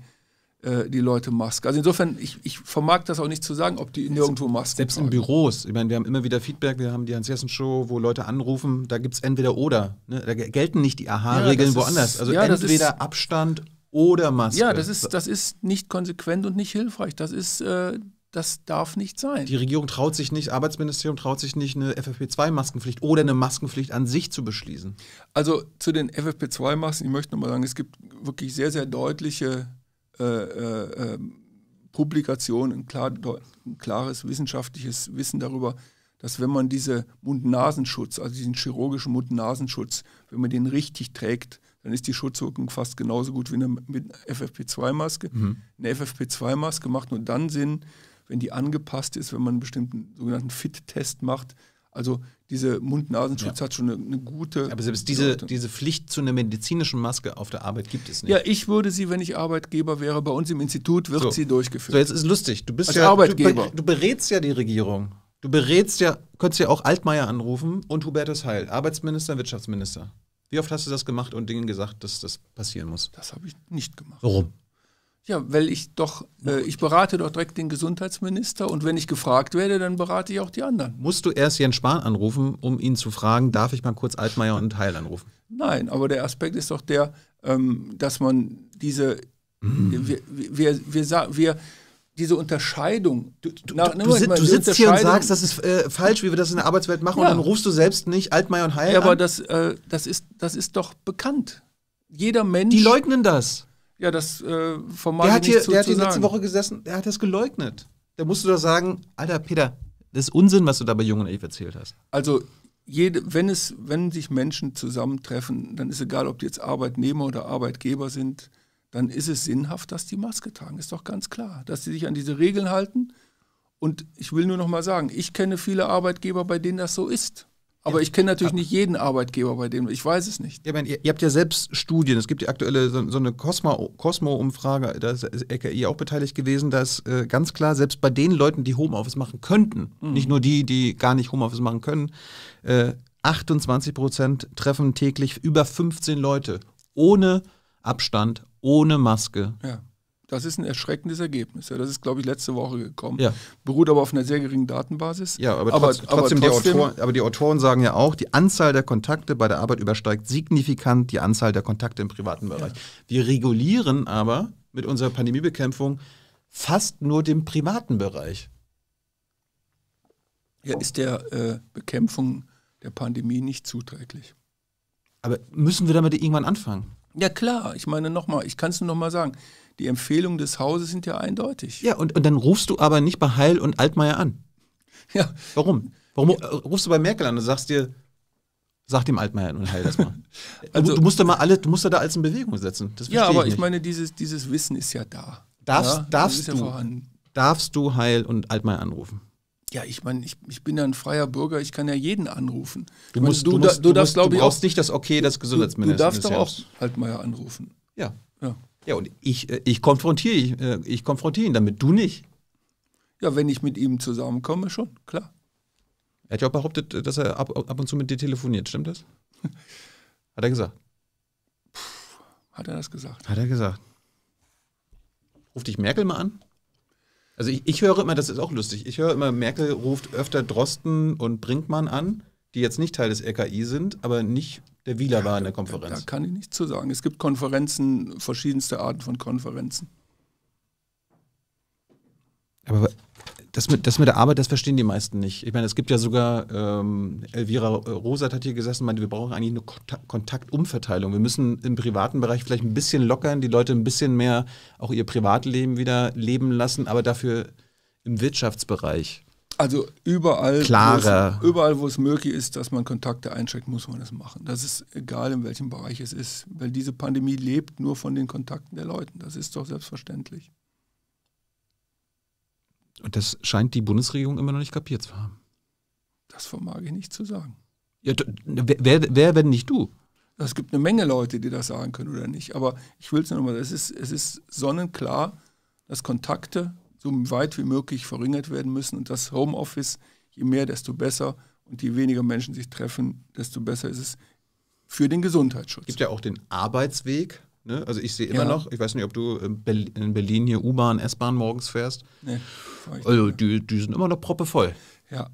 Speaker 2: äh, die
Speaker 1: Leute Masken. Also insofern, ich, ich vermag das auch nicht zu sagen, ob die nirgendwo Masken Selbst tragen. in Büros, ich meine, wir haben immer wieder Feedback, wir haben die Hans-Jessen-Show, wo Leute anrufen, da gibt es entweder oder. Ne? Da gelten nicht die Aha-Regeln ja, woanders. Also ja, entweder Abstand oder Maske. Ja, das ist,
Speaker 2: das ist nicht
Speaker 1: konsequent und nicht hilfreich. Das ist, äh, das darf nicht sein. Die Regierung traut sich nicht, Arbeitsministerium traut sich nicht, eine FFP2-Maskenpflicht oder eine Maskenpflicht an sich zu beschließen. Also zu den FFP2-Masken, ich möchte nochmal sagen, es gibt wirklich sehr, sehr deutliche äh, äh,
Speaker 2: ähm, Publikation, ein, klar, ein, klares wissenschaftliches Wissen darüber, dass wenn man diese Mund-Nasenschutz, also diesen chirurgischen Mund-Nasenschutz, wenn man den richtig trägt, dann ist die Schutzwirkung fast genauso gut wie eine, mit einer FFP2-Maske. Mhm. Eine FFP2-Maske macht nur dann Sinn, wenn die angepasst ist, wenn man einen bestimmten sogenannten Fit-Test macht. Also diese Mund-Nasenschutz ja. hat schon eine, eine, gute. Aber selbst diese, diese Pflicht
Speaker 1: zu einer medizinischen Maske auf der Arbeit gibt es nicht. Ja,
Speaker 2: ich würde sie, wenn ich Arbeitgeber wäre, bei uns im Institut wird so. sie durchgeführt. So, jetzt ist lustig. Du bist Als ja Arbeitgeber. Du,
Speaker 1: du berätst ja die Regierung. Du berätst ja, könntest ja auch Altmaier anrufen und Hubertus Heil, Arbeitsminister, Wirtschaftsminister. Wie oft hast du das gemacht und Dingen gesagt, dass das passieren muss? Das habe ich nicht gemacht. Warum?
Speaker 2: Ja, weil ich doch, äh, ich berate doch direkt den Gesundheitsminister und wenn ich gefragt werde, dann berate ich auch die anderen.
Speaker 1: Musst du erst Jens Spahn anrufen, um ihn zu fragen, darf ich mal kurz Altmaier und Heil anrufen? Nein,
Speaker 2: aber der Aspekt ist doch der, ähm, dass man diese, mhm. wir, wir, wir, wir, wir diese Unterscheidung. Du, Na, du, sit, mal, du sitzt hier und sagst, das
Speaker 1: ist äh, falsch, wie wir das in der Arbeitswelt machen, ja. und dann rufst du selbst nicht Altmaier und Heil ja, an. aber das, äh, das, ist, das ist doch bekannt. Jeder Mensch. Die leugnen das. Ja, das äh, Format. Der hat hier, zu, der hat hier letzte Woche gesessen, der hat das geleugnet. Da musst du doch sagen, alter Peter, das ist Unsinn, was du da bei Jung und Eve erzählt hast. Also jede, wenn, es, wenn sich Menschen zusammentreffen, dann
Speaker 2: ist egal, ob die jetzt Arbeitnehmer oder Arbeitgeber sind, dann ist es sinnhaft, dass die Maske tragen. Ist doch ganz klar, dass sie sich an diese Regeln halten. Und ich will nur noch mal sagen, ich kenne viele Arbeitgeber, bei denen das so ist. Aber ich kenne natürlich nicht jeden Arbeitgeber, bei dem ich weiß es nicht. Ja, ich meine,
Speaker 1: ihr, ihr, habt ja selbst Studien. Es gibt die aktuelle so, so eine Cosmo-Umfrage, da ist RKI auch beteiligt gewesen, dass äh, ganz klar, selbst bei den Leuten, die Homeoffice machen könnten, mhm. nicht nur die, die gar nicht Homeoffice machen können, äh, 28 Prozent treffen täglich über 15 Leute ohne Abstand, ohne Maske. Ja. Das ist ein
Speaker 2: erschreckendes Ergebnis. Ja, das ist, glaube ich, letzte Woche gekommen. Ja. Beruht aber auf einer sehr geringen Datenbasis. Ja, aber, trotz, trotzdem, aber trotzdem, die Autoren,
Speaker 1: aber die Autoren sagen ja auch, die Anzahl der Kontakte bei der Arbeit übersteigt signifikant die Anzahl der Kontakte im privaten Bereich. Ja. Wir regulieren aber mit unserer Pandemiebekämpfung fast nur den privaten Bereich. Ja, ist
Speaker 2: der äh, Bekämpfung der Pandemie nicht zuträglich. Aber müssen wir
Speaker 1: damit irgendwann anfangen?
Speaker 2: Ja klar, ich meine nochmal, ich kann es nur nochmal sagen. Die Empfehlungen des Hauses
Speaker 1: sind ja eindeutig. Ja, und, und dann rufst du aber nicht bei Heil und Altmaier an. Ja. Warum? Warum ja. rufst du bei Merkel an und sagst dir, Sag dem Altmaier und heil das mal. also, du, musst da mal alle, du musst da alles in Bewegung setzen. ja, aber ich, ich,
Speaker 2: meine, dieses, dieses Wissen ist ja da. Darfst, ja? darfst, du, ja
Speaker 1: darfst du Heil und Altmaier anrufen?
Speaker 2: Ja, ich meine, ich, ich bin ja ein freier Bürger, ich kann ja jeden anrufen. Du, musst, ich du, du, musst, du, du, darfst, musst, du brauchst auch, nicht das Okay des Gesundheitsministers. Du darfst doch auch Altmaier anrufen. Ja. ja.
Speaker 1: Ja, und ich, äh, ich konfrontiere ich, äh, ich konfrontiere ihn damit, du nicht. Ja, wenn ich mit ihm zusammenkomme, schon, klar. Er hat ja auch behauptet, äh, dass er ab, ab und zu mit dir telefoniert, stimmt das? hat er gesagt. Puh, hat er das gesagt? Hat er gesagt. Ruf dich Merkel mal an. Also ich, ich höre immer, das ist auch lustig, ich höre immer, Merkel ruft öfter Drosten und Brinkmann an die jetzt nicht Teil des RKI sind, aber nicht der Wieler war in der Konferenz. Da, da kann ich nichts zu sagen. Es gibt Konferenzen, verschiedenste Arten von Konferenzen. Aber das mit, das mit der Arbeit, das verstehen die meisten nicht. Ich meine, es gibt ja sogar, ähm, Elvira äh, Rosat hat hier gesessen, meinte, wir brauchen eigentlich eine Kontaktumverteilung. Wir müssen im privaten Bereich vielleicht ein bisschen lockern, die Leute ein bisschen mehr auch ihr Privatleben wieder leben lassen, aber dafür im Wirtschaftsbereich also überall, Klare. Wo
Speaker 2: es, überall, wo es möglich ist, dass man Kontakte einschränkt, muss man das machen. Das ist egal, in welchem Bereich es ist, weil diese Pandemie lebt nur von den Kontakten der Leute. Das ist doch selbstverständlich.
Speaker 1: Und das scheint die Bundesregierung immer noch nicht kapiert zu haben.
Speaker 2: Das vermag ich nicht zu sagen.
Speaker 1: Ja, wer, wer, wenn nicht du?
Speaker 2: Es gibt eine Menge Leute, die das sagen können oder nicht. Aber ich will es nur nochmal, es ist, es ist sonnenklar, dass Kontakte so weit wie möglich verringert werden müssen. Und das Homeoffice, je mehr, desto besser. Und je weniger Menschen sich treffen, desto besser ist es für den Gesundheitsschutz. Es gibt
Speaker 1: ja auch den Arbeitsweg. Ne? Also ich sehe immer ja. noch, ich weiß nicht, ob du äh, in Berlin hier U-Bahn, S-Bahn morgens fährst. Nee, also die, die sind immer noch proppevoll. Ja,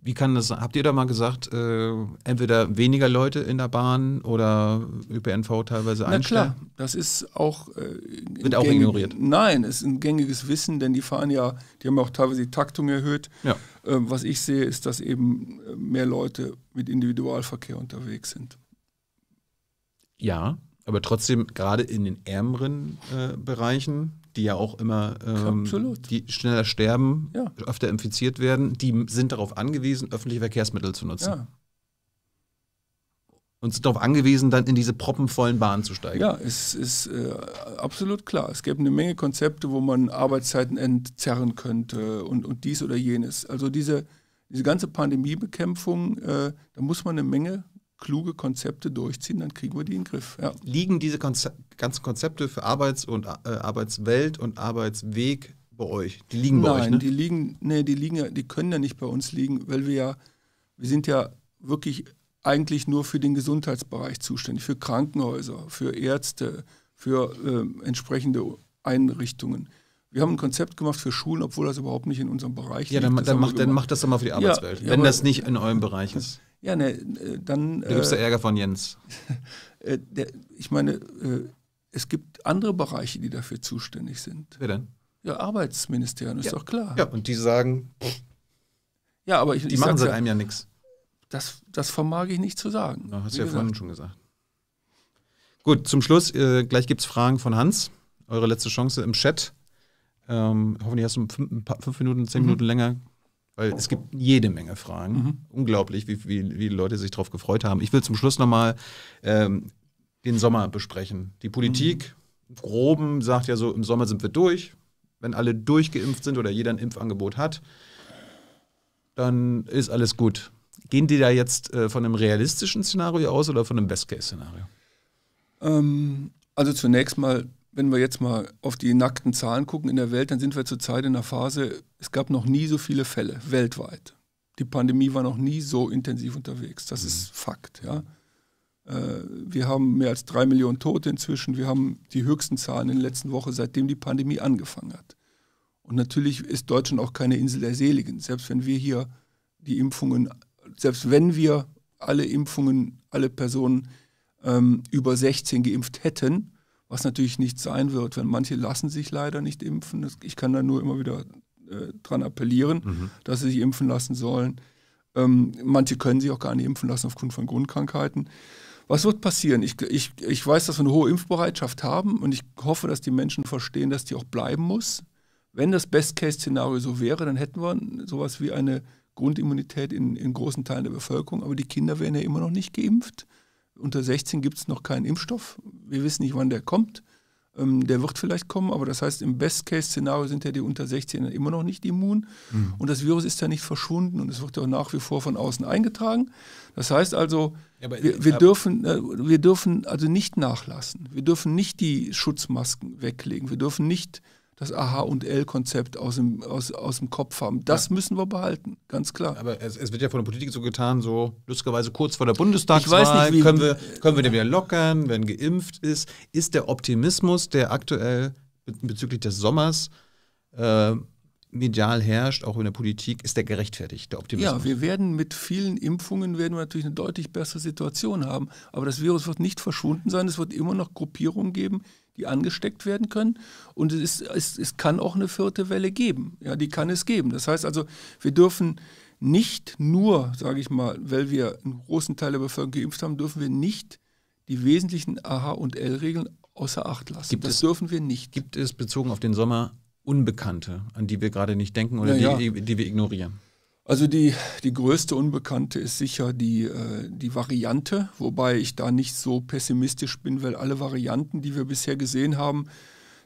Speaker 1: wie kann das, habt ihr da mal gesagt, äh, entweder weniger Leute in der Bahn oder ÖPNV teilweise Na einstellen? Klar,
Speaker 2: das ist auch. Äh, Wird auch gängig, ignoriert. Nein, es ist ein gängiges Wissen, denn die fahren ja, die haben auch teilweise die Taktung erhöht. Ja. Ähm, was ich sehe, ist, dass eben äh, mehr Leute mit Individualverkehr unterwegs sind.
Speaker 1: Ja, aber trotzdem, gerade in den ärmeren äh, Bereichen die ja auch immer ähm, die schneller sterben, ja. öfter infiziert werden, die sind darauf angewiesen, öffentliche Verkehrsmittel zu nutzen. Ja. Und sind darauf angewiesen, dann in diese proppenvollen Bahnen zu steigen. Ja, es ist äh, absolut klar. Es gäbe eine Menge
Speaker 2: Konzepte, wo man Arbeitszeiten entzerren könnte und, und dies oder jenes. Also diese, diese ganze Pandemiebekämpfung, äh, da muss man eine Menge kluge Konzepte durchziehen, dann kriegen wir die in den Griff.
Speaker 1: Ja. Liegen diese Konze ganzen Konzepte für Arbeits- und äh, Arbeitswelt und Arbeitsweg bei euch? Die liegen bei euch? Nein, ne? die
Speaker 2: liegen, nee, die liegen ja, die können ja nicht bei uns liegen, weil wir ja, wir sind ja wirklich eigentlich nur für den Gesundheitsbereich zuständig, für Krankenhäuser, für Ärzte, für äh, entsprechende Einrichtungen. Wir haben ein Konzept gemacht für Schulen, obwohl das überhaupt nicht in unserem Bereich ja, liegt. Ja, dann, dann, macht, dann macht das doch mal für die Arbeitswelt, ja, wenn aber, das
Speaker 1: nicht in eurem Bereich ist.
Speaker 2: Ja, ne, äh, dann. Du gibst äh, Ärger
Speaker 1: von Jens.
Speaker 2: Äh, der, ich meine, äh, es gibt andere Bereiche, die dafür zuständig sind. Wer denn? Ja, Arbeitsministerium, ist ja. doch klar.
Speaker 1: Ja, und die sagen. Ja,
Speaker 2: aber ich. Die ich machen seit ja, einem Jahr nichts. Das, das vermag ich nicht zu sagen. Das hast du ja gesagt. vorhin schon gesagt.
Speaker 1: Gut, zum Schluss, äh, gleich gibt es Fragen von Hans. Eure letzte Chance im Chat. Ähm, hoffentlich hast du fünf, fünf Minuten, zehn mhm. Minuten länger weil es gibt jede Menge Fragen. Mhm. Unglaublich, wie, wie, wie die Leute sich darauf gefreut haben. Ich will zum Schluss nochmal ähm, den Sommer besprechen. Die Politik, mhm. groben, sagt ja so, im Sommer sind wir durch. Wenn alle durchgeimpft sind oder jeder ein Impfangebot hat, dann ist alles gut. Gehen die da jetzt äh, von einem realistischen Szenario aus oder von einem Best-Case-Szenario?
Speaker 2: Ähm, also zunächst mal wenn wir jetzt mal auf die nackten Zahlen gucken in der Welt, dann sind wir zurzeit in einer Phase, es gab noch nie so viele Fälle weltweit. Die Pandemie war noch nie so intensiv unterwegs. Das mhm. ist Fakt. Ja? Äh, wir haben mehr als drei Millionen Tote inzwischen. Wir haben die höchsten Zahlen in der letzten Woche, seitdem die Pandemie angefangen hat. Und natürlich ist Deutschland auch keine Insel der Seligen. Selbst wenn wir hier die Impfungen, selbst wenn wir alle Impfungen, alle Personen ähm, über 16 geimpft hätten, was natürlich nicht sein wird, wenn manche lassen sich leider nicht impfen. Ich kann da nur immer wieder äh, dran appellieren, mhm. dass sie sich impfen lassen sollen. Ähm, manche können sich auch gar nicht impfen lassen aufgrund von Grundkrankheiten. Was wird passieren? Ich, ich, ich weiß, dass wir eine hohe Impfbereitschaft haben und ich hoffe, dass die Menschen verstehen, dass die auch bleiben muss. Wenn das Best-Case-Szenario so wäre, dann hätten wir sowas wie eine Grundimmunität in, in großen Teilen der Bevölkerung, aber die Kinder werden ja immer noch nicht geimpft. Unter 16 gibt es noch keinen Impfstoff. Wir wissen nicht, wann der kommt. Ähm, der wird vielleicht kommen, aber das heißt, im Best-Case-Szenario sind ja die unter 16 immer noch nicht immun. Mhm. Und das Virus ist ja nicht verschwunden und es wird ja auch nach wie vor von außen eingetragen. Das heißt also, ja, wir, wir dürfen, äh, wir dürfen also nicht nachlassen. Wir dürfen nicht die Schutzmasken weglegen. Wir dürfen nicht das AH und L-Konzept aus dem, aus, aus dem Kopf haben. Das ja. müssen wir behalten, ganz klar.
Speaker 1: Aber es, es, wird ja von der Politik so getan, so lustigerweise kurz vor der Bundestagswahl, ich weiß nicht, können, wir, können wir den wieder lockern, wenn geimpft ist. Ist der Optimismus, der aktuell bezüglich des Sommers äh, medial herrscht, auch in der Politik, ist der gerechtfertigt, der Optimismus. Ja,
Speaker 2: wir werden mit vielen Impfungen werden wir natürlich eine deutlich bessere Situation haben. Aber das Virus wird nicht verschwunden sein. Es wird immer noch Gruppierungen geben, die angesteckt werden können. Und es, ist, es, es kann auch eine vierte Welle geben. Ja, die kann es geben. Das heißt also, wir dürfen nicht nur, sage ich mal, weil wir einen großen Teil der Bevölkerung geimpft haben, dürfen wir nicht die wesentlichen AH- und L-Regeln außer Acht lassen. Gibt das
Speaker 1: es, dürfen wir nicht. Gibt es bezogen auf den Sommer Unbekannte, an die wir gerade nicht denken oder ja, die, die, wir ignorieren? Also die,
Speaker 2: die größte Unbekannte ist sicher die, äh, die Variante, wobei ich da nicht so pessimistisch bin, weil alle Varianten, die wir bisher gesehen haben,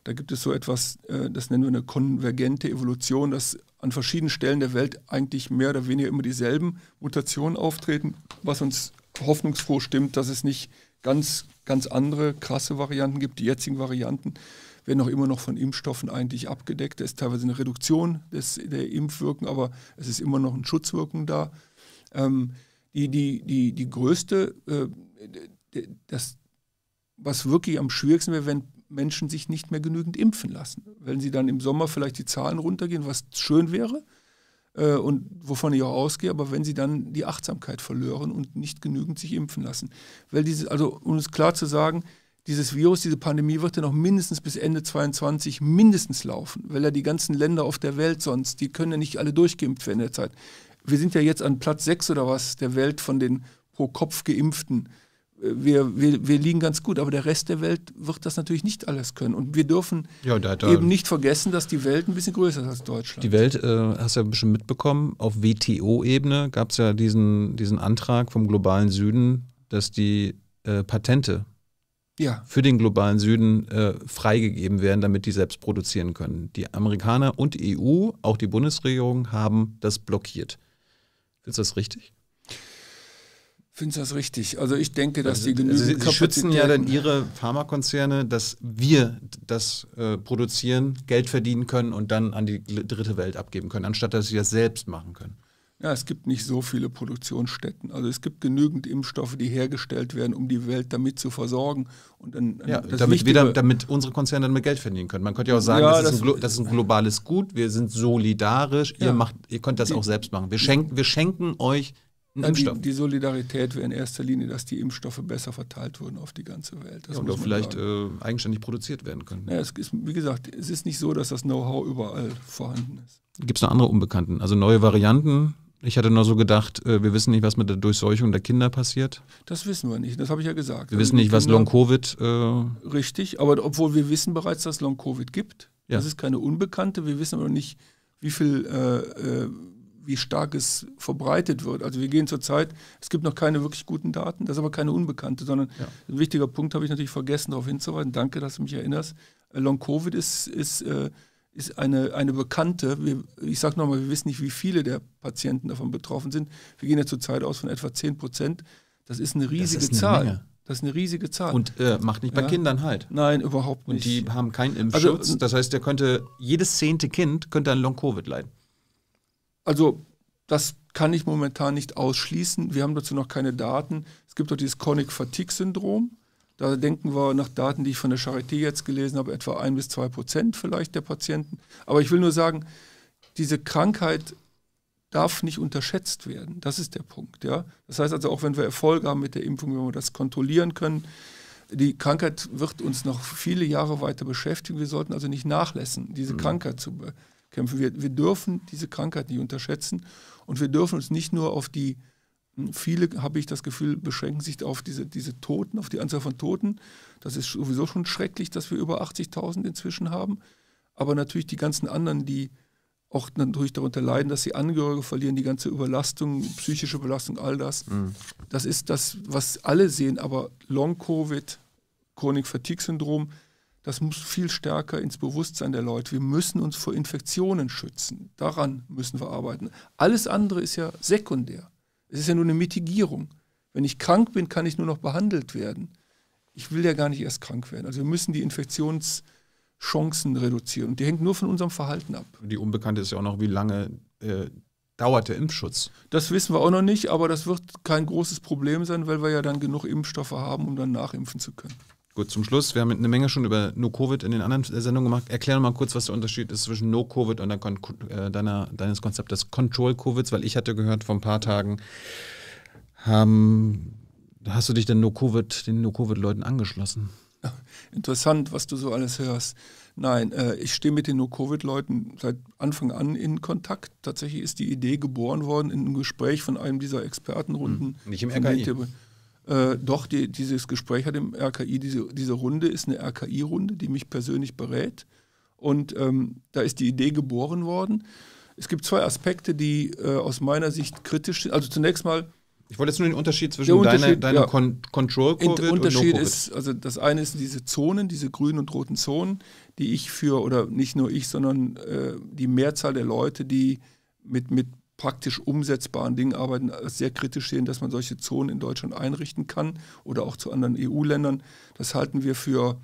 Speaker 2: da gibt es so etwas, äh, das nennen wir eine konvergente Evolution, dass an verschiedenen Stellen der Welt eigentlich mehr oder weniger immer dieselben Mutationen auftreten, was uns hoffnungsfroh stimmt, dass es nicht ganz, ganz andere krasse Varianten gibt, die jetzigen Varianten werden auch immer noch von Impfstoffen eigentlich abgedeckt. Da ist teilweise eine Reduktion des, der Impfwirken, aber es ist immer noch ein Schutzwirken da. Ähm, die, die, die, die größte, äh, das, was wirklich am schwierigsten wäre, wenn Menschen sich nicht mehr genügend impfen lassen. Wenn sie dann im Sommer vielleicht die Zahlen runtergehen, was schön wäre äh, und wovon ich auch ausgehe, aber wenn sie dann die Achtsamkeit verlieren und nicht genügend sich impfen lassen. Weil diese, also um es klar zu sagen, dieses Virus, diese Pandemie wird ja noch mindestens bis Ende 2022 mindestens laufen, weil ja die ganzen Länder auf der Welt sonst, die können ja nicht alle durchgeimpft werden in der Zeit. Wir sind ja jetzt an Platz 6 oder was der Welt von den pro Kopf geimpften. Wir, wir, wir liegen ganz gut, aber der Rest der Welt wird das natürlich nicht alles können. Und wir dürfen ja, da, da eben nicht vergessen, dass die Welt ein bisschen größer ist als Deutschland. Die
Speaker 1: Welt, äh, hast du ja bestimmt mitbekommen, auf WTO-Ebene gab es ja diesen, diesen Antrag vom globalen Süden, dass die äh, Patente ja. für den globalen Süden äh, freigegeben werden, damit die selbst produzieren können. Die Amerikaner und die EU, auch die Bundesregierung, haben das blockiert. Findest du das richtig?
Speaker 2: Findest du das richtig? Also ich denke, dass also, die genügend also Sie, schützen ja dann
Speaker 1: Ihre Pharmakonzerne, dass wir das äh, produzieren, Geld verdienen können und dann an die dritte Welt abgeben können, anstatt dass Sie das selbst machen können.
Speaker 2: Ja, es gibt nicht so viele Produktionsstätten. Also es gibt genügend Impfstoffe, die hergestellt werden, um die Welt damit zu versorgen. Und dann, ja, damit, wieder,
Speaker 1: damit unsere Konzerne dann mehr Geld verdienen können. Man könnte ja auch sagen, ja, das, das, ist ein, das, ist ein, globales Gut, wir sind solidarisch, ja, ihr, macht, ihr könnt das die, auch selbst machen. Wir schenken, wir schenken euch
Speaker 2: einen Impfstoff. Die, die Solidarität wäre in erster Linie, dass die Impfstoffe besser verteilt wurden auf die ganze Welt. Das ja, oder vielleicht
Speaker 1: äh, eigenständig produziert werden können. Ja, es ist,
Speaker 2: wie gesagt, es ist nicht so, dass das Know-how überall vorhanden ist.
Speaker 1: Gibt es noch andere Unbekannten? Also neue Varianten? Ich hatte nur so gedacht, äh, wir wissen nicht, was mit der Durchseuchung der Kinder passiert.
Speaker 2: Das wissen wir nicht, das habe ich ja gesagt. Wir wissen nicht, was Long-Covid.
Speaker 1: Äh
Speaker 2: richtig, aber obwohl wir wissen bereits, dass Long-Covid gibt. Ja. Das ist keine Unbekannte. Wir wissen aber nicht, wie viel, äh, äh, wie stark es verbreitet wird. Also wir gehen zurzeit, es gibt noch keine wirklich guten Daten, das ist aber keine Unbekannte, sondern ja. ein wichtiger Punkt habe ich natürlich vergessen, darauf hinzuweisen. Danke, dass du mich erinnerst. Äh, Long-Covid ist, ist äh, ist eine, eine Bekannte, wir, ich sage nochmal, wir wissen nicht, wie viele der Patienten davon betroffen sind. Wir gehen ja zurzeit aus von etwa 10 Prozent. Das ist eine riesige das ist eine Zahl. Menge. Das ist eine riesige Zahl. Und äh, macht nicht bei ja. Kindern halt. Nein, überhaupt nicht. Und die haben keinen
Speaker 1: Impfschutz. Also, das heißt, der könnte, jedes zehnte Kind könnte an Long-Covid leiden. Also, das kann
Speaker 2: ich momentan nicht ausschließen. Wir haben dazu noch keine Daten. Es gibt doch dieses Chronic Fatigue Syndrom. Da denken wir nach Daten, die ich von der Charité jetzt gelesen habe, etwa ein bis zwei Prozent vielleicht der Patienten. Aber ich will nur sagen, diese Krankheit darf nicht unterschätzt werden. Das ist der Punkt. Ja? Das heißt also, auch wenn wir Erfolge haben mit der Impfung, wenn wir das kontrollieren können, die Krankheit wird uns noch viele Jahre weiter beschäftigen. Wir sollten also nicht nachlassen, diese mhm. Krankheit zu bekämpfen. Wir, wir dürfen diese Krankheit nicht unterschätzen und wir dürfen uns nicht nur auf die Viele, habe ich das Gefühl, beschränken sich auf diese, diese Toten, auf die Anzahl von Toten. Das ist sowieso schon schrecklich, dass wir über 80.000 inzwischen haben. Aber natürlich die ganzen anderen, die auch natürlich darunter leiden, dass sie Angehörige verlieren, die ganze Überlastung, psychische Belastung, all das. Mhm. Das ist das, was alle sehen, aber Long-Covid, Chronic-Fatigue-Syndrom, das muss viel stärker ins Bewusstsein der Leute. Wir müssen uns vor Infektionen schützen. Daran müssen wir arbeiten. Alles andere ist ja sekundär. Es ist ja nur eine Mitigierung. Wenn ich krank bin, kann ich nur noch behandelt werden. Ich will ja gar nicht erst krank werden. Also wir müssen die Infektionschancen reduzieren. Und die hängt nur von unserem Verhalten ab.
Speaker 1: Die Unbekannte ist ja auch noch, wie lange äh, dauert der Impfschutz?
Speaker 2: Das wissen wir auch noch nicht, aber das wird kein großes Problem sein, weil wir ja dann genug Impfstoffe haben, um dann
Speaker 1: nachimpfen zu können. Gut, zum Schluss, wir haben eine Menge schon über No-Covid in den anderen Sendungen gemacht. Erklär noch mal kurz, was der Unterschied ist zwischen No-Covid und äh, deiner, deines Konzeptes control covid weil ich hatte gehört vor ein paar Tagen, haben, hast du dich denn No-Covid, den No-Covid-Leuten angeschlossen?
Speaker 2: Interessant, was du so alles hörst. Nein, äh, ich stehe mit den No-Covid-Leuten seit Anfang an in Kontakt. Tatsächlich ist die Idee geboren worden in einem Gespräch von einem dieser Expertenrunden. Hm, nicht im RKI äh, doch, die, dieses Gespräch hat im RKI, diese, diese Runde ist eine RKI-Runde, die mich persönlich berät. Und ähm, da ist die Idee geboren worden. Es gibt zwei Aspekte, die äh, aus meiner Sicht kritisch sind. Also zunächst mal. Ich wollte jetzt nur den Unterschied zwischen Unterschied, deiner, deiner ja, Con control covid Der Unterschied und no ist, also das eine sind diese Zonen, diese grünen und roten Zonen, die ich für, oder nicht nur ich, sondern äh, die Mehrzahl der Leute, die mit, mit praktisch umsetzbaren Dingen arbeiten, sehr kritisch sehen, dass man solche Zonen in Deutschland einrichten kann oder auch zu anderen EU-Ländern. Das halten wir für,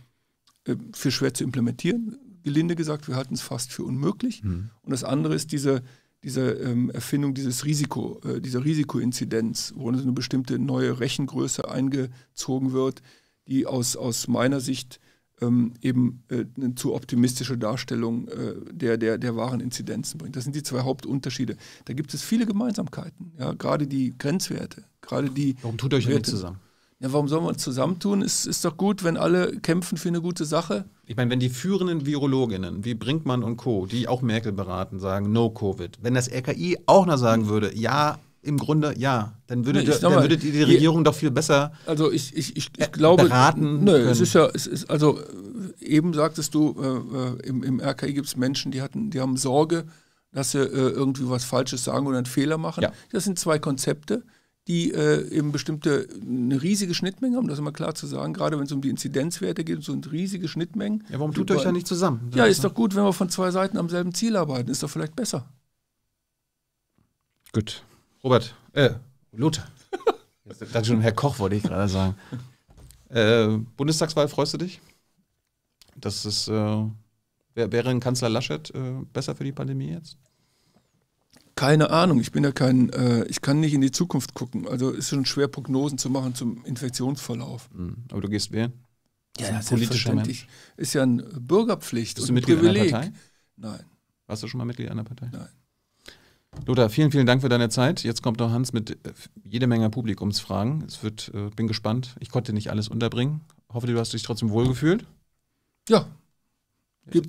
Speaker 2: äh, für schwer zu implementieren. Gelinde gesagt, wir halten es fast für unmöglich. Mhm. Und das andere ist diese, diese ähm, Erfindung dieses Risiko, äh, dieser Risikoinzidenz, wo eine bestimmte neue Rechengröße eingezogen wird, die aus, aus meiner Sicht ähm, eben äh, eine zu optimistische Darstellung äh, der, der, der wahren Inzidenzen bringt. Das sind die zwei Hauptunterschiede. Da gibt es viele Gemeinsamkeiten, ja, gerade die Grenzwerte, gerade die. Warum tut euch nicht zusammen? Ja, warum sollen wir uns zusammentun?
Speaker 1: Es ist doch gut, wenn alle kämpfen für eine gute Sache. Ich meine, wenn die führenden Virologinnen wie Brinkmann und Co., die auch Merkel beraten, sagen, no Covid. Wenn das RKI auch noch sagen würde, ja, im Grunde ja. Dann würdet, nee, dann mal, würdet ihr die Regierung je, doch viel besser also ich, ich, ich, ich glaube, beraten. Nö, können. es ist ja, es
Speaker 2: ist, also äh, eben sagtest du, äh, äh im, im RKI gibt es Menschen, die hatten, die haben Sorge, dass sie äh, irgendwie was Falsches sagen oder einen Fehler machen. Ja. Das sind zwei Konzepte, die äh, eben bestimmte, eine riesige Schnittmenge haben, das ist immer klar zu sagen, gerade wenn es um die Inzidenzwerte geht, so eine riesige Schnittmenge. Ja, warum tut ihr euch da nicht zusammen? Ja, ist doch gut, wenn wir von zwei Seiten am selben Ziel arbeiten, ist doch vielleicht besser.
Speaker 1: Gut. Robert, äh, Lothar. Ich dachte schon, Herr Koch wollte ich gerade sagen. Äh, Bundestagswahl, freust du dich? Das ist, äh, wäre ein Kanzler Laschet äh, besser für die Pandemie jetzt?
Speaker 2: Keine Ahnung, ich bin ja kein, äh, ich kann nicht in die Zukunft gucken. Also ist schon schwer, Prognosen zu machen zum Infektionsverlauf.
Speaker 1: Mhm. Aber du gehst wählen? Ja, das ist ein politischer Mensch.
Speaker 2: Ist ja eine Bürgerpflicht. Bist du Mitglied Privileg. einer Partei? Nein.
Speaker 1: Warst du schon mal Mitglied einer Partei? Nein. Lothar, vielen, vielen Dank für deine Zeit. Jetzt kommt noch Hans mit äh, jede Menge Publikumsfragen. Es wird, äh, bin gespannt. Ich konnte nicht alles unterbringen. Hoffe, du hast dich trotzdem wohlgefühlt. Ja.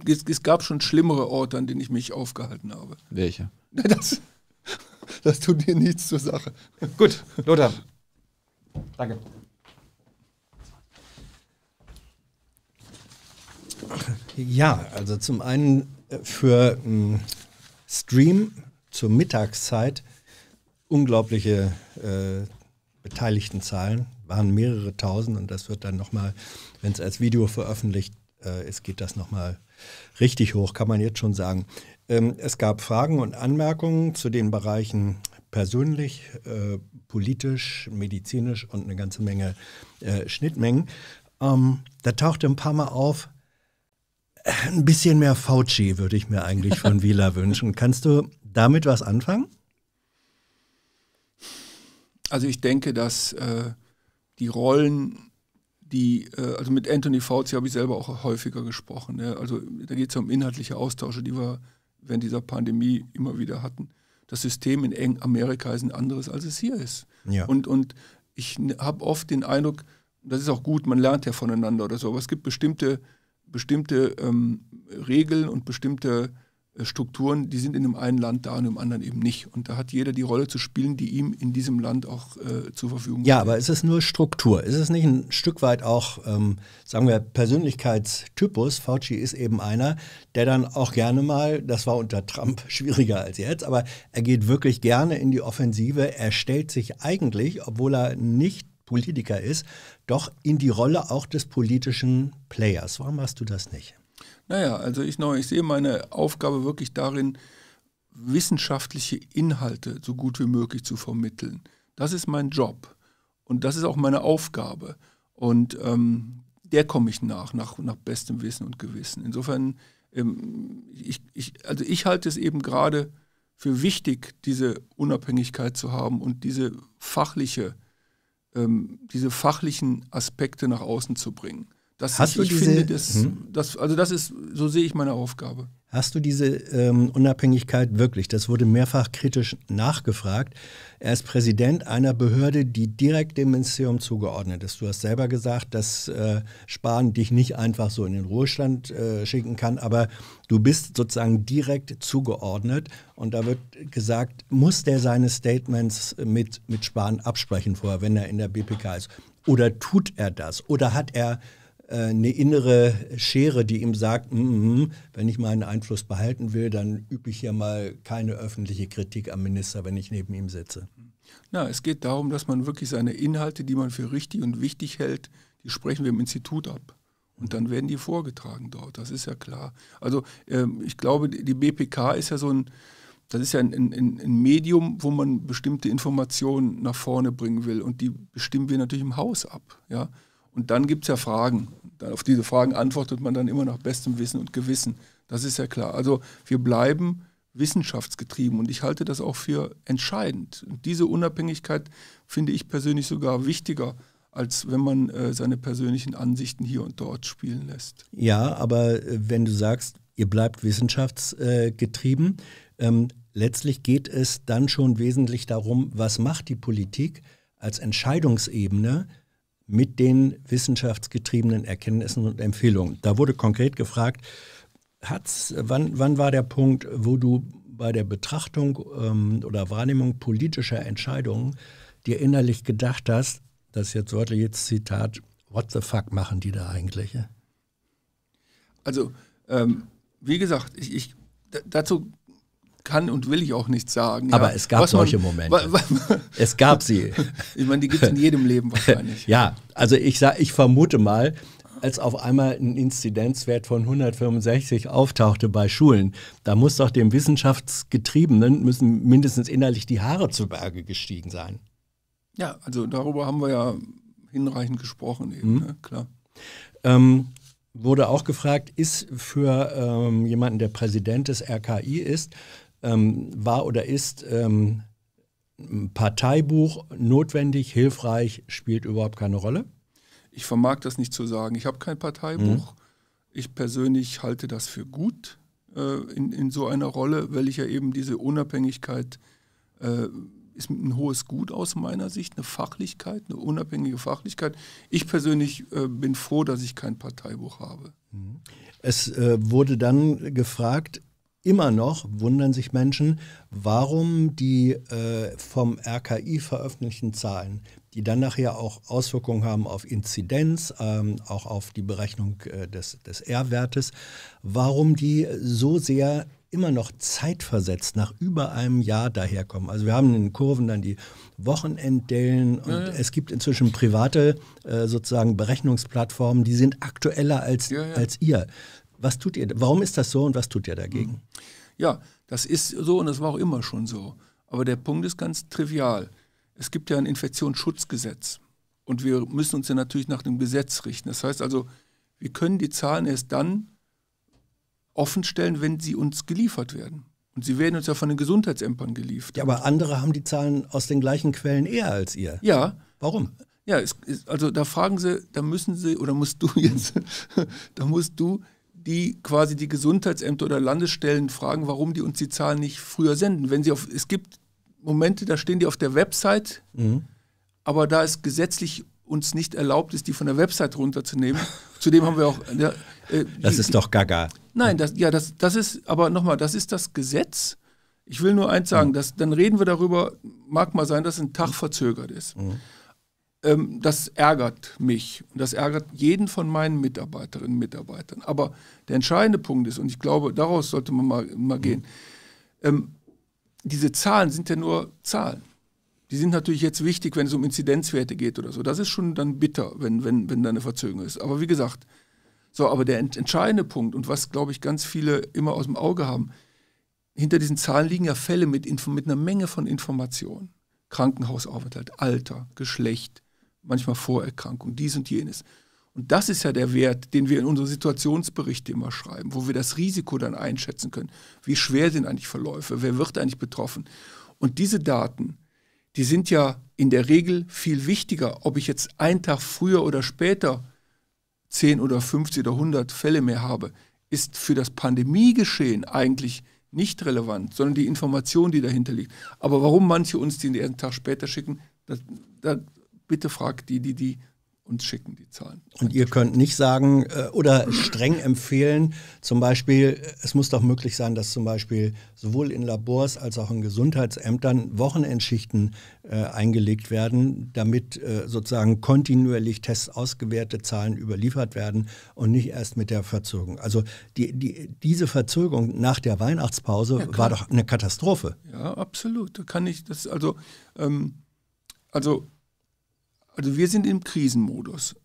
Speaker 1: Es, es gab schon
Speaker 2: schlimmere Orte, an denen ich mich aufgehalten habe. Welche? Das, das tut dir nichts
Speaker 3: zur Sache. Gut, Lothar. Danke. Ja, also zum einen äh, für hm, Stream zur Mittagszeit unglaubliche äh, Beteiligtenzahlen, waren mehrere tausend und das wird dann nochmal, wenn es als Video veröffentlicht äh, ist, geht das nochmal richtig hoch, kann man jetzt schon sagen. Ähm, es gab Fragen und Anmerkungen zu den Bereichen persönlich, äh, politisch, medizinisch und eine ganze Menge äh, Schnittmengen. Ähm, da tauchte ein paar Mal auf, äh, ein bisschen mehr Fauci würde ich mir eigentlich von Wieler wünschen. Kannst du damit was anfangen?
Speaker 2: Also ich denke, dass äh, die Rollen, die, äh, also mit Anthony Fauci habe ich selber auch häufiger gesprochen. Ne? Also da geht es ja um inhaltliche Austausche, die wir während dieser Pandemie immer wieder hatten. Das System in Amerika ist ein anderes, als es hier ist. Ja. Und, und ich habe oft den Eindruck, das ist auch gut, man lernt ja voneinander oder so, aber es gibt bestimmte, bestimmte ähm, Regeln und bestimmte Strukturen, die sind in dem einen Land da und im anderen eben nicht. Und da hat jeder die Rolle zu spielen, die ihm in diesem Land auch äh, zur Verfügung
Speaker 3: steht. Ja, aber ist es nur Struktur? Ist es nicht ein Stück weit auch, ähm, sagen wir, Persönlichkeitstypus? Fauci ist eben einer, der dann auch gerne mal, das war unter Trump schwieriger als jetzt, aber er geht wirklich gerne in die Offensive. Er stellt sich eigentlich, obwohl er nicht Politiker ist, doch in die Rolle auch des politischen Players. Warum machst du das nicht?
Speaker 2: Naja, also ich, ich sehe meine Aufgabe wirklich darin, wissenschaftliche Inhalte so gut wie möglich zu vermitteln. Das ist mein Job und das ist auch meine Aufgabe. Und ähm, der komme ich nach, nach, nach bestem Wissen und Gewissen. Insofern, ähm, ich, ich, also ich halte es eben gerade für wichtig, diese Unabhängigkeit zu haben und diese fachliche, ähm, diese fachlichen Aspekte nach außen zu bringen. Das Hast ich, du diese, finde, das, hm? das, also das ist, so sehe ich meine Aufgabe.
Speaker 3: Hast du diese ähm, Unabhängigkeit wirklich? Das wurde mehrfach kritisch nachgefragt. Er ist Präsident einer Behörde, die direkt dem Ministerium zugeordnet ist. Du hast selber gesagt, dass äh, Spahn dich nicht einfach so in den Ruhestand äh, schicken kann, aber du bist sozusagen direkt zugeordnet. Und da wird gesagt, muss der seine Statements mit, mit Spahn absprechen vorher, wenn er in der BPK ist? Oder tut er das? Oder hat er äh, eine innere Schere, die ihm sagt, mm -hmm, wenn ich meinen Einfluss behalten will, dann übe ich ja mal keine öffentliche Kritik am Minister, wenn ich neben ihm sitze.
Speaker 2: Na, es geht darum, dass man wirklich seine Inhalte, die man für richtig und wichtig hält, die sprechen wir im Institut ab. Und dann werden die vorgetragen dort, das ist ja klar. Also ähm, ich glaube, die BPK ist ja so ein, das ist ja ein, ein, ein, Medium, wo man bestimmte Informationen nach vorne bringen will. Und die bestimmen wir natürlich im Haus ab. Ja? Und dann gibt es ja Fragen auf diese Fragen antwortet man dann immer nach bestem Wissen und Gewissen. Das ist ja klar. Also wir bleiben wissenschaftsgetrieben und ich halte das auch für entscheidend. Und diese Unabhängigkeit finde ich persönlich sogar wichtiger als wenn man äh, seine persönlichen Ansichten hier und dort spielen lässt.
Speaker 3: Ja, aber äh, wenn du sagst, ihr bleibt wissenschaftsgetrieben, ähm, letztlich geht es dann schon wesentlich darum, was macht die Politik als Entscheidungsebene mit den wissenschaftsgetriebenen Erkenntnissen und Empfehlungen. Da wurde konkret gefragt, hat's, wann, wann war der Punkt, wo du bei der Betrachtung ähm, oder Wahrnehmung politischer Entscheidungen dir innerlich gedacht hast, das ist jetzt wörtlich jetzt Zitat, what the fuck machen die da eigentlich?
Speaker 2: Also, ähm, wie gesagt, ich, ich dazu kann und will ich auch nicht sagen. Aber ja. es gab was solche man, Momente.
Speaker 3: es gab sie. ich meine, die gibt es in jedem Leben wahrscheinlich. ja, also ich, sag, ich vermute mal, als auf einmal ein Inzidenzwert von 165 auftauchte bei Schulen, da muss doch dem Wissenschaftsgetriebenen müssen mindestens innerlich die Haare zu Berge gestiegen sein.
Speaker 2: Ja, also darüber haben wir ja hinreichend gesprochen eben, mhm. ne?
Speaker 3: klar. Ähm, wurde auch gefragt, ist für ähm, jemanden, der Präsident des RKI ist, ähm, war oder ist ähm, Parteibuch notwendig, hilfreich, spielt überhaupt keine Rolle? Ich vermag das
Speaker 2: nicht zu sagen. Ich habe kein Parteibuch. Hm. Ich persönlich halte das für gut äh, in, in so einer Rolle, weil ich ja eben diese Unabhängigkeit äh, ist ein hohes Gut aus meiner Sicht, eine Fachlichkeit, eine unabhängige Fachlichkeit. Ich persönlich äh, bin froh, dass ich kein Parteibuch habe. Mhm.
Speaker 3: Es äh, wurde dann gefragt, immer noch wundern sich Menschen, warum die äh, vom RKI veröffentlichten Zahlen, die dann nachher auch Auswirkungen haben auf Inzidenz, ähm, auch auf die Berechnung äh, des, des R-Wertes, warum die so sehr immer noch zeitversetzt nach über einem Jahr daherkommen. Also wir haben in den Kurven dann die Wochenenddellen und ja, ja. es gibt inzwischen private äh, sozusagen Berechnungsplattformen, die sind aktueller als, ja, als ihr. Was tut ihr? Warum ist das so und was tut ihr dagegen? Hm.
Speaker 2: Ja, das ist so und das war auch immer schon so. Aber der Punkt ist ganz trivial. Es gibt ja ein Infektionsschutzgesetz und wir müssen uns ja natürlich nach dem Gesetz richten. Das heißt also, wir können die Zahlen erst dann offenstellen, wenn sie
Speaker 3: uns geliefert werden. Und sie
Speaker 2: werden uns ja von den Gesundheitsämtern geliefert.
Speaker 3: Ja, aber andere haben die Zahlen aus den gleichen Quellen eher als ihr. Ja.
Speaker 2: Warum? Ja, es, also da fragen sie, da müssen sie, oder musst du jetzt, da musst du die quasi die Gesundheitsämter oder Landesstellen fragen, warum die uns die Zahlen nicht früher senden. Wenn sie auf, es gibt Momente, da stehen die auf der Website, mhm. aber da es gesetzlich uns nicht erlaubt ist, die von der Website runterzunehmen. Zudem haben wir auch. Äh,
Speaker 3: das ist doch gaga.
Speaker 2: Nein, das, ja, das, das ist, aber nochmal, das ist das Gesetz. Ich will nur eins sagen, mhm. dass, dann reden wir darüber, mag mal sein, dass ein Tag verzögert ist. Mhm ähm, das ärgert mich und das ärgert jeden von meinen Mitarbeiterinnen und Mitarbeitern. Aber der entscheidende Punkt ist, und ich glaube, daraus sollte man mal, mal mhm. gehen, ähm, diese Zahlen sind ja nur Zahlen. Die sind natürlich jetzt wichtig, wenn es um Inzidenzwerte geht oder so. Das ist schon dann bitter, wenn, wenn, wenn da eine Verzögerung ist. Aber wie gesagt, so, aber der ent entscheidende Punkt und was, glaube ich, ganz viele immer aus dem Auge haben, hinter diesen Zahlen liegen ja Fälle mit, mit einer Menge von Informationen. Krankenhausaufenthalt, Alter, Geschlecht, manchmal Vorerkrankung, dies und jenes. Und das ist ja der Wert, den wir in unsere Situationsberichte immer schreiben, wo wir das Risiko dann einschätzen können. Wie schwer sind eigentlich Verläufe? Wer wird eigentlich betroffen? Und diese Daten, die sind ja in der Regel viel wichtiger, ob ich jetzt einen Tag früher oder später 10 oder 50 oder 100 Fälle mehr habe, ist für das Pandemiegeschehen eigentlich nicht relevant, sondern die Information, die dahinter liegt. Aber warum manche uns die einen Tag später schicken, da, da bitte fragt die, die, die und schicken die Zahlen.
Speaker 3: Und ihr könnt nicht sagen äh, oder streng empfehlen, zum Beispiel, äh, es muss doch möglich sein, dass zum Beispiel sowohl in Labors als auch in Gesundheitsämtern Wochenendschichten äh, eingelegt werden, damit äh, sozusagen kontinuierlich Tests ausgewertet, Zahlen überliefert werden und nicht erst mit der Verzögerung. Also die, die, diese Verzögerung nach der Weihnachtspause ja, war doch eine Katastrophe.
Speaker 2: Ja, absolut. Da kann ich das, also, ähm, also also wir sind im Krisenmodus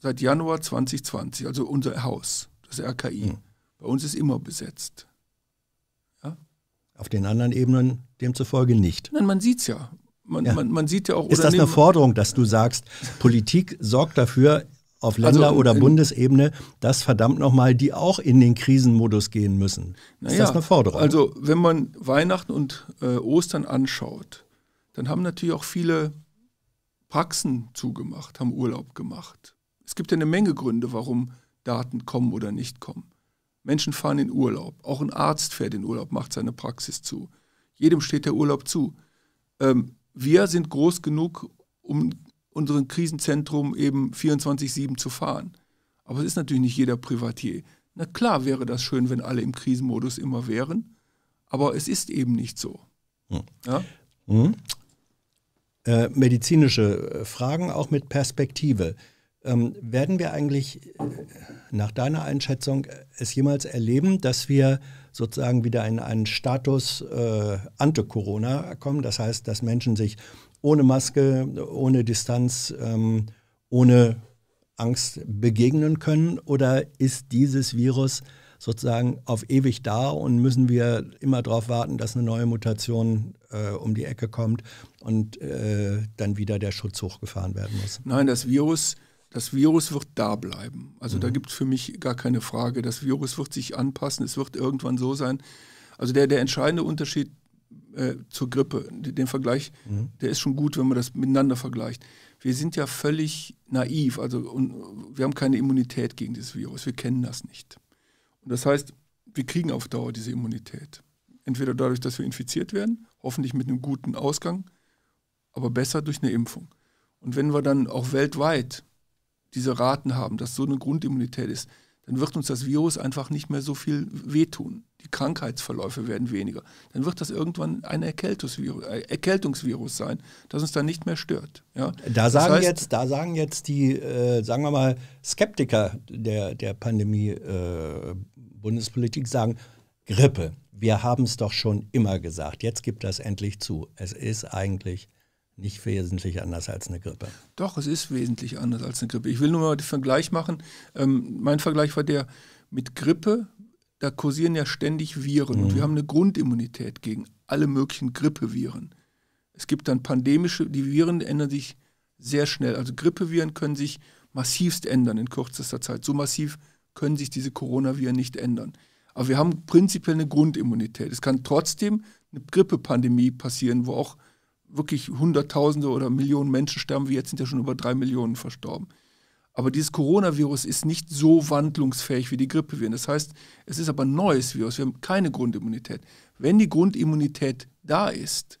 Speaker 2: seit Januar 2020, also unser Haus, das RKI. Mhm. Bei uns ist immer besetzt.
Speaker 3: Ja? Auf den anderen Ebenen demzufolge nicht.
Speaker 2: Nein, man sieht es ja. Man, ja. Man, man, sieht ja auch. Ist das eine
Speaker 3: Forderung, dass du sagst, Politik sorgt dafür auf also Länder- also, oder in, Bundesebene, dass verdammt nochmal die auch in den Krisenmodus gehen müssen? Ist ja, das eine Forderung?
Speaker 2: Also, wenn man Weihnachten und äh, Ostern anschaut, dann haben natürlich auch viele Praxen zugemacht, haben Urlaub gemacht. Es gibt ja eine Menge Gründe, warum Daten kommen oder nicht kommen. Menschen fahren in Urlaub. Auch ein Arzt fährt in Urlaub, macht seine Praxis zu. Jedem steht der Urlaub zu. Ähm, wir sind groß genug, um unseren Krisenzentrum eben 24-7 zu fahren. Aber es ist natürlich nicht jeder Privatier. Na klar wäre das schön, wenn alle im Krisenmodus immer wären, aber es ist eben nicht so. Hm. Ja?
Speaker 3: Hm. Äh, medizinische äh, Fragen, auch mit Perspektive. Ähm, werden wir eigentlich äh, nach deiner Einschätzung es jemals erleben, dass wir sozusagen wieder in einen Status äh, ante Corona kommen? Das heißt, dass Menschen sich ohne Maske, ohne Distanz, ähm, ohne Angst begegnen können? Oder ist dieses Virus sozusagen auf ewig da und müssen wir immer darauf warten, dass eine neue Mutation äh, um die Ecke kommt und äh, dann wieder der Schutz hochgefahren werden muss.
Speaker 2: Nein, das Virus, das Virus wird da bleiben. Also mhm. da gibt es für mich gar keine Frage. Das Virus wird sich anpassen. Es wird irgendwann so sein. Also der, der entscheidende Unterschied äh, zur Grippe, den Vergleich, mhm. der ist schon gut, wenn man das miteinander vergleicht. Wir sind ja völlig naiv. Also wir haben keine Immunität gegen dieses Virus. Wir kennen das nicht. Und das heißt, wir kriegen auf Dauer diese Immunität. Entweder dadurch, dass wir infiziert werden, hoffentlich mit einem guten Ausgang, aber besser durch eine Impfung. Und wenn wir dann auch weltweit diese Raten haben, dass so eine Grundimmunität ist, dann wird uns das Virus einfach nicht mehr so viel wehtun. Die Krankheitsverläufe werden weniger. Dann wird das irgendwann ein Erkältungsvirus, Erkältungsvirus sein, das uns dann nicht mehr stört. Ja?
Speaker 3: Da, sagen heißt, jetzt, da sagen jetzt die, äh, sagen wir mal, Skeptiker der, der Pandemie-Bundespolitik, äh, sagen, Grippe, wir haben es doch schon immer gesagt, jetzt gibt das endlich zu. Es ist eigentlich nicht wesentlich anders als eine Grippe.
Speaker 2: Doch, es ist wesentlich anders als eine Grippe. Ich will nur mal den Vergleich machen. Ähm, mein Vergleich war der mit Grippe, da kursieren ja ständig Viren mhm. und wir mhm. haben eine Grundimmunität gegen alle möglichen Grippeviren. Es gibt dann pandemische, die Viren ändern sich sehr schnell. Also Grippeviren können sich massivst ändern in kürzester Zeit. So massiv können sich diese Coronaviren nicht ändern. Aber wir haben prinzipiell eine Grundimmunität. Es kann trotzdem eine Grippepandemie passieren, wo auch wirklich Hunderttausende oder Millionen Menschen sterben, wie jetzt sind ja schon über drei Millionen verstorben. Aber dieses Coronavirus ist nicht so wandlungsfähig wie die Grippeviren. Das heißt, es ist aber ein neues Virus. Wir haben keine Grundimmunität. Wenn die Grundimmunität da ist,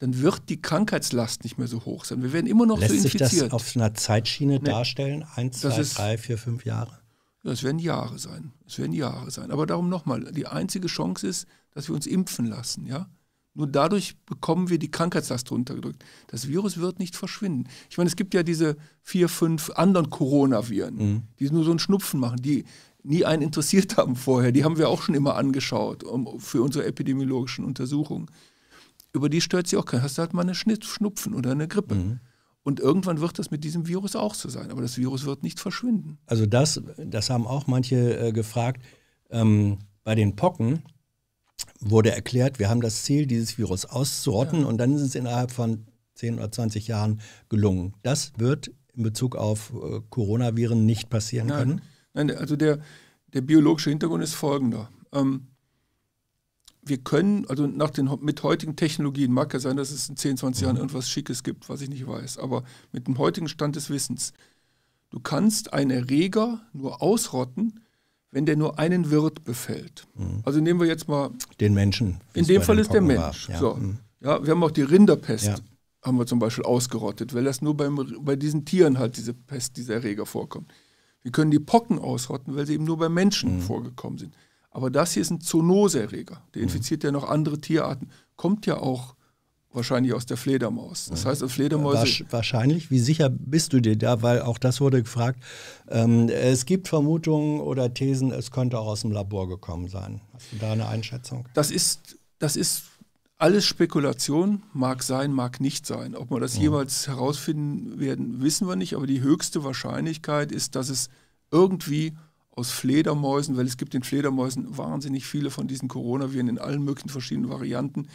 Speaker 2: dann wird die Krankheitslast nicht mehr so hoch sein. Wir werden immer noch Lässt so infiziert. Lässt sich das
Speaker 3: auf einer Zeitschiene nee. darstellen? Eins, das zwei, ist, drei,
Speaker 2: vier, fünf Jahre? Das werden Jahre sein. Es werden Jahre sein. Aber darum nochmal, die einzige Chance ist, dass wir uns impfen lassen, ja? Nur dadurch bekommen wir die Krankheitslast runtergedrückt. Das Virus wird nicht verschwinden. Ich meine, es gibt ja diese vier, fünf anderen Coronaviren, mhm. die nur so einen Schnupfen machen, die nie einen interessiert haben vorher. Die haben wir auch schon immer angeschaut um, für unsere epidemiologischen Untersuchungen. Über die stört sich auch keiner. Hast du halt mal einen Schnitt, Schnupfen
Speaker 3: oder eine Grippe. Mhm. Und irgendwann wird das mit diesem Virus auch so sein. Aber das Virus wird nicht verschwinden. Also das, das haben auch manche äh, gefragt. Ähm, bei den Pocken, wurde erklärt, wir haben das Ziel, dieses Virus auszurotten ja. und dann ist es innerhalb von 10 oder 20 Jahren gelungen. Das wird in Bezug auf äh, Coronaviren nicht passieren Nein. können?
Speaker 2: Nein, also der, der biologische Hintergrund ist folgender. Ähm, wir können, also nach den, mit heutigen Technologien, mag ja sein, dass es in 10, 20 mhm. Jahren irgendwas Schickes gibt, was ich nicht weiß, aber mit dem heutigen Stand des Wissens, du kannst einen Erreger nur ausrotten, wenn der nur einen Wirt befällt. Mhm. Also nehmen wir jetzt mal.
Speaker 3: Den Menschen. In dem Fall ist der Mensch. Ja. So. Mhm.
Speaker 2: ja. wir haben auch die Rinderpest, ja. haben wir zum Beispiel ausgerottet, weil das nur beim, bei diesen Tieren halt diese Pest, diese Erreger vorkommt. Wir können die Pocken ausrotten, weil sie eben nur bei Menschen mhm. vorgekommen sind. Aber das hier ist ein Zoonoseerreger. Der mhm. infiziert ja noch andere Tierarten. Kommt ja auch Wahrscheinlich aus der Fledermaus. Das mhm. heißt, Fledermäuse.
Speaker 3: Wahrscheinlich, wie sicher bist du dir da? Weil auch das wurde gefragt. Ähm, es gibt Vermutungen oder Thesen, es könnte auch aus dem Labor gekommen sein. Hast du da eine Einschätzung? Das
Speaker 2: ist, das ist alles Spekulation, mag sein, mag nicht sein. Ob wir das mhm. jemals ja. herausfinden werden, wissen wir nicht. Aber die höchste Wahrscheinlichkeit ist, dass es irgendwie aus Fledermäusen, weil es gibt in Fledermäusen wahnsinnig viele von diesen Coronaviren in allen möglichen verschiedenen Varianten,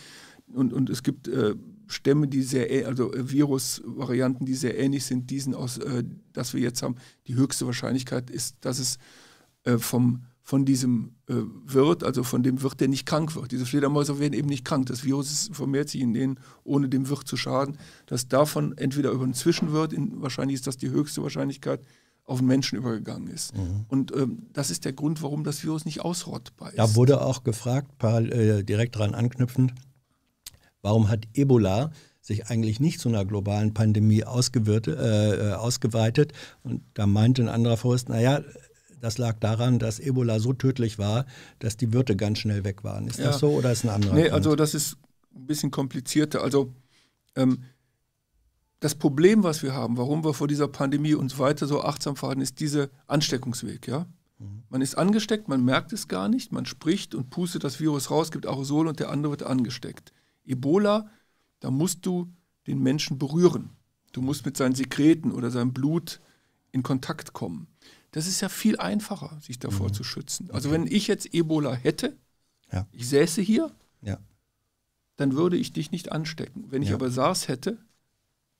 Speaker 2: und, und es gibt äh, Stämme, die sehr, also äh, Virusvarianten, die sehr ähnlich sind, diesen aus, äh, das wir jetzt haben. Die höchste Wahrscheinlichkeit ist, dass es äh, vom, von diesem äh, Wirt, also von dem Wirt, der nicht krank wird. Diese Fledermäuse werden eben nicht krank. Das Virus ist, vermehrt sich in denen, ohne dem Wirt zu schaden. Dass davon entweder über einen Zwischenwirt, in, wahrscheinlich ist das die höchste Wahrscheinlichkeit, auf den Menschen übergegangen ist. Mhm. Und ähm, das ist der Grund, warum das Virus nicht ausrottbar ist. Da
Speaker 3: wurde auch gefragt, Paul, äh, direkt dran anknüpfend, Warum hat Ebola sich eigentlich nicht zu einer globalen Pandemie äh, äh, ausgeweitet? Und da meinte ein anderer Forst, naja, das lag daran, dass Ebola so tödlich war, dass die Wirte ganz schnell weg waren. Ist ja. das so oder ist ein anderer? Nee, Grund? also
Speaker 2: das ist ein bisschen komplizierter. Also ähm, das Problem, was wir haben, warum wir vor dieser Pandemie uns weiter so achtsam verhalten, ist dieser Ansteckungsweg. Ja? Mhm. Man ist angesteckt, man merkt es gar nicht, man spricht und pustet das Virus raus, gibt Aerosol und der andere wird angesteckt. Ebola, da musst du den Menschen berühren. Du musst mit seinen Sekreten oder seinem Blut in Kontakt kommen. Das ist ja viel einfacher, sich davor mhm. zu schützen. Also okay. wenn ich jetzt Ebola hätte, ja. ich säße hier, ja. dann würde ich dich nicht anstecken. Wenn ich aber SARS hätte,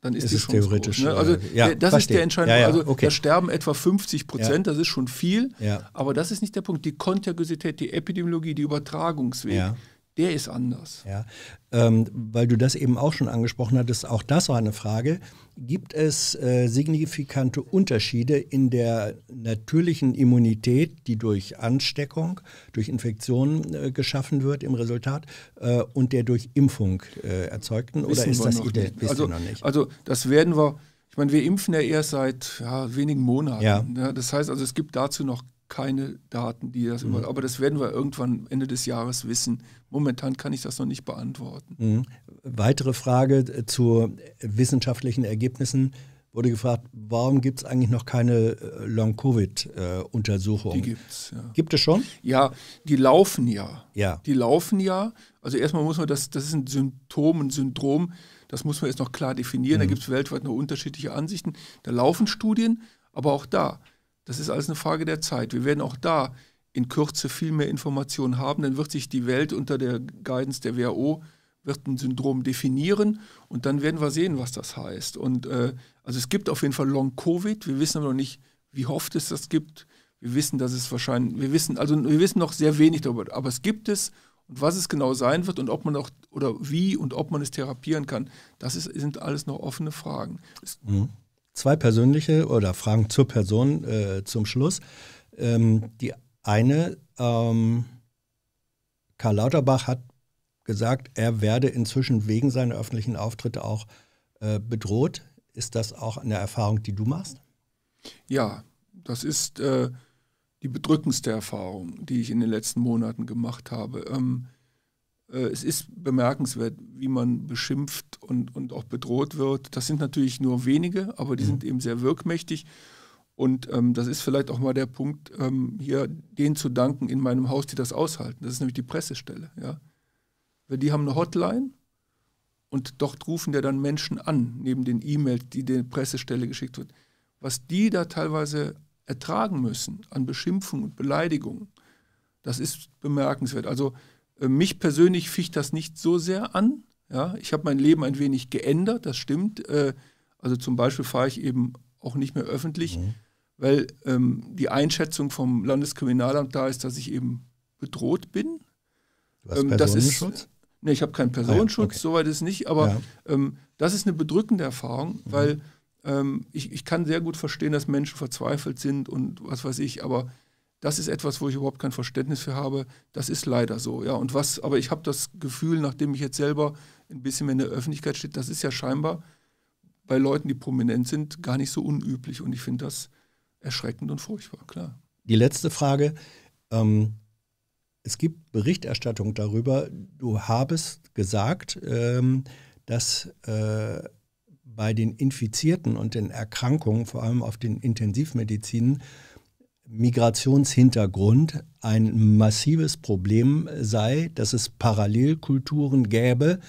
Speaker 2: dann ist, ist es theoretisch. Groß, ne? Äh, also ja, äh, das verstehe. ist der entscheidende. Ja, ja, also, okay. da sterben etwa 50 Prozent. Das ist schon viel. Aber das ist nicht der Punkt. Die Kontagiosität, die Epidemiologie, die Übertragungswege
Speaker 3: der ist anders. Ja, ähm, weil du das eben auch schon angesprochen hattest, auch das war eine Frage. Gibt es äh, signifikante Unterschiede in der natürlichen Immunität, die durch Ansteckung, durch Infektionen äh, geschaffen wird im Resultat äh, und der durch Impfung äh, erzeugten? Wissen oder ist das identisch? Also,
Speaker 2: also das werden wir, ich meine, wir impfen ja erst seit ja, wenigen Monaten. Ja. ja. das heißt also, es gibt dazu noch keine Daten, die das immer. Mhm. Aber das werden wir irgendwann Ende des Jahres wissen. Momentan kann ich das noch nicht beantworten.
Speaker 3: Mhm. Weitere Frage äh, zu wissenschaftlichen Ergebnissen wurde gefragt, warum gibt es eigentlich noch keine äh, Long-Covid-Untersuchung? Äh, die gibt's, ja. Gibt es schon?
Speaker 2: Ja, die laufen ja. ja. Die laufen ja. Also erstmal muss man das, das ist ein Symptom, ein Syndrom, das muss man jetzt noch klar definieren. Mhm. Da gibt es weltweit noch unterschiedliche Ansichten. Da laufen Studien, aber auch da das ist alles eine Frage der Zeit. Wir werden auch da in Kürze viel mehr Informationen haben. Dann wird sich die Welt unter der Guidance der WHO wird ein Syndrom definieren und dann werden wir sehen, was das heißt. Und äh, also es gibt auf jeden Fall Long Covid. Wir wissen aber noch nicht, wie oft es das gibt. Wir wissen, dass es wahrscheinlich, wir wissen, also wir wissen noch sehr wenig darüber, aber es gibt es und was es genau sein wird und ob man auch oder wie und ob man es therapieren kann, das ist, sind alles noch offene Fragen.
Speaker 3: Es, mhm zwei persönliche oder Fragen zur Person äh, zum Schluss. Ähm, die eine, ähm, Karl Lauterbach hat gesagt, er werde inzwischen wegen seiner öffentlichen Auftritte auch äh, bedroht. Ist das auch eine Erfahrung, die du machst?
Speaker 2: Ja, das ist äh, die bedrückendste Erfahrung, die ich in den letzten Monaten gemacht habe. Ähm, äh, es ist bemerkenswert, wie man beschimpft und, und auch bedroht wird. Das sind natürlich nur wenige, aber die mhm. sind eben sehr wirkmächtig. Und ähm, das ist vielleicht auch mal der Punkt, ähm, hier denen zu danken in meinem Haus, die das aushalten. Das ist nämlich die Pressestelle. Ja? Weil die haben eine Hotline und dort rufen der dann Menschen an, neben den E-Mails, die der Pressestelle geschickt wird. Was die da teilweise ertragen müssen an Beschimpfungen und Beleidigungen, das ist bemerkenswert. Also äh, mich persönlich ficht das nicht so sehr an. Ja, ich habe mein Leben ein wenig geändert, das stimmt. Äh, also zum Beispiel fahre ich eben auch nicht mehr öffentlich, mhm. weil ähm, die Einschätzung vom Landeskriminalamt da ist, dass ich eben bedroht bin. Was ähm, das ist, nee, ich habe keinen ah Personenschutz, ah, okay. soweit ist nicht, aber ja. ähm, das ist eine bedrückende Erfahrung, mhm. weil ähm, ich, ich, kann sehr gut verstehen, dass Menschen verzweifelt sind und was weiß ich, aber das ist etwas, wo ich überhaupt kein Verständnis für habe. Das ist leider so, ja. Und was, aber ich habe das Gefühl, nachdem ich jetzt selber ein bisschen mehr in der Öffentlichkeit stehe, das ist ja scheinbar bei Leuten, die prominent sind, gar nicht so unüblich. Und ich finde das erschreckend und furchtbar, klar.
Speaker 3: Die letzte Frage. Ähm, es gibt Berichterstattung darüber. Du habest gesagt, ähm, dass äh, bei den Infizierten und den Erkrankungen, vor allem auf den Intensivmedizinen, Migrationshintergrund ein massives Problem sei, dass es Parallelkulturen gäbe,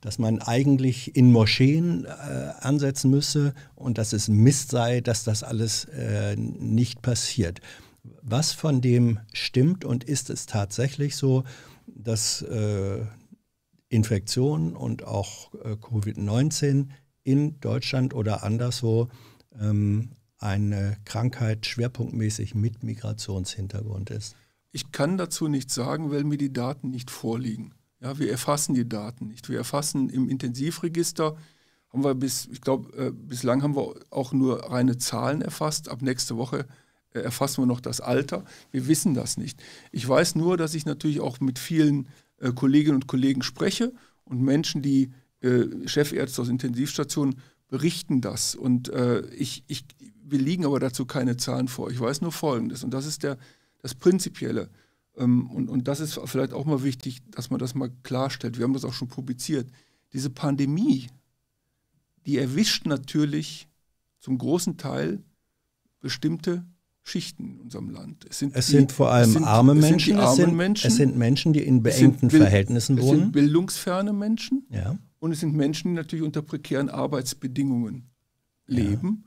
Speaker 3: dass man eigentlich in Moscheen äh, ansetzen müsse und dass es Mist sei, dass das alles äh, nicht passiert. Was von dem stimmt und ist es tatsächlich so, dass äh, Infektionen und auch äh, Covid-19 in Deutschland oder anderswo ähm, eine Krankheit schwerpunktmäßig mit Migrationshintergrund ist?
Speaker 2: Ich kann dazu nichts sagen, weil mir die Daten nicht vorliegen. Ja, wir erfassen die Daten nicht. Wir erfassen im Intensivregister, haben wir bis, ich glaube, äh, bislang haben wir auch nur reine Zahlen erfasst. Ab nächste Woche äh, erfassen wir noch das Alter. Wir wissen das nicht. Ich weiß nur, dass ich natürlich auch mit vielen äh, Kolleginnen und Kollegen spreche und Menschen, die äh, Chefärzte aus Intensivstationen berichten das. Und äh, ich, ich, wir liegen aber dazu keine Zahlen vor. Ich weiß nur Folgendes. Und das ist der, das Prinzipielle. Ähm, und, und das ist vielleicht auch mal wichtig, dass man das mal klarstellt. Wir haben das auch schon publiziert. Diese Pandemie, die erwischt natürlich zum großen Teil bestimmte Schichten in unserem Land. Es sind, es die, vor allem sind, arme, Menschen, es sind armen es sind, Menschen, es sind Menschen,
Speaker 3: die in beengten Verhältnissen wohnen. Es sind
Speaker 2: bildungsferne Menschen ja. Und es sind Menschen, die natürlich unter prekären Arbeitsbedingungen leben,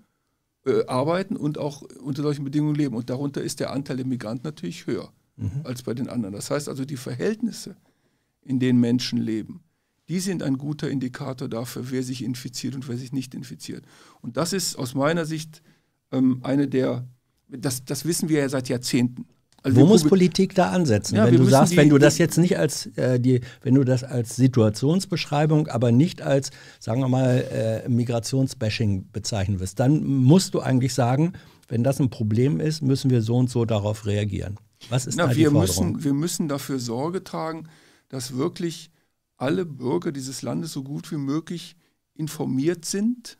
Speaker 2: ja. äh, arbeiten und auch unter solchen Bedingungen leben. Und darunter ist der Anteil der Migranten natürlich höher mhm. als bei den anderen. Das heißt also, die Verhältnisse, in denen Menschen leben, die sind ein guter Indikator dafür, wer sich infiziert und wer sich nicht infiziert. Und das ist aus meiner Sicht ähm, eine der, das, das wissen wir ja seit Jahrzehnten. Also Wo muss
Speaker 3: Politik da ansetzen? Ja, wenn du sagst, die, wenn du das jetzt nicht als äh, die, wenn du das als Situationsbeschreibung, aber nicht als, sagen wir mal, äh, Migrationsbashing bezeichnen wirst, dann musst du eigentlich sagen, wenn das ein Problem ist, müssen wir so und so darauf reagieren. Was ist Na, da wir die Forderung?
Speaker 2: Müssen, wir müssen dafür Sorge tragen, dass wirklich alle Bürger dieses Landes so gut wie möglich informiert sind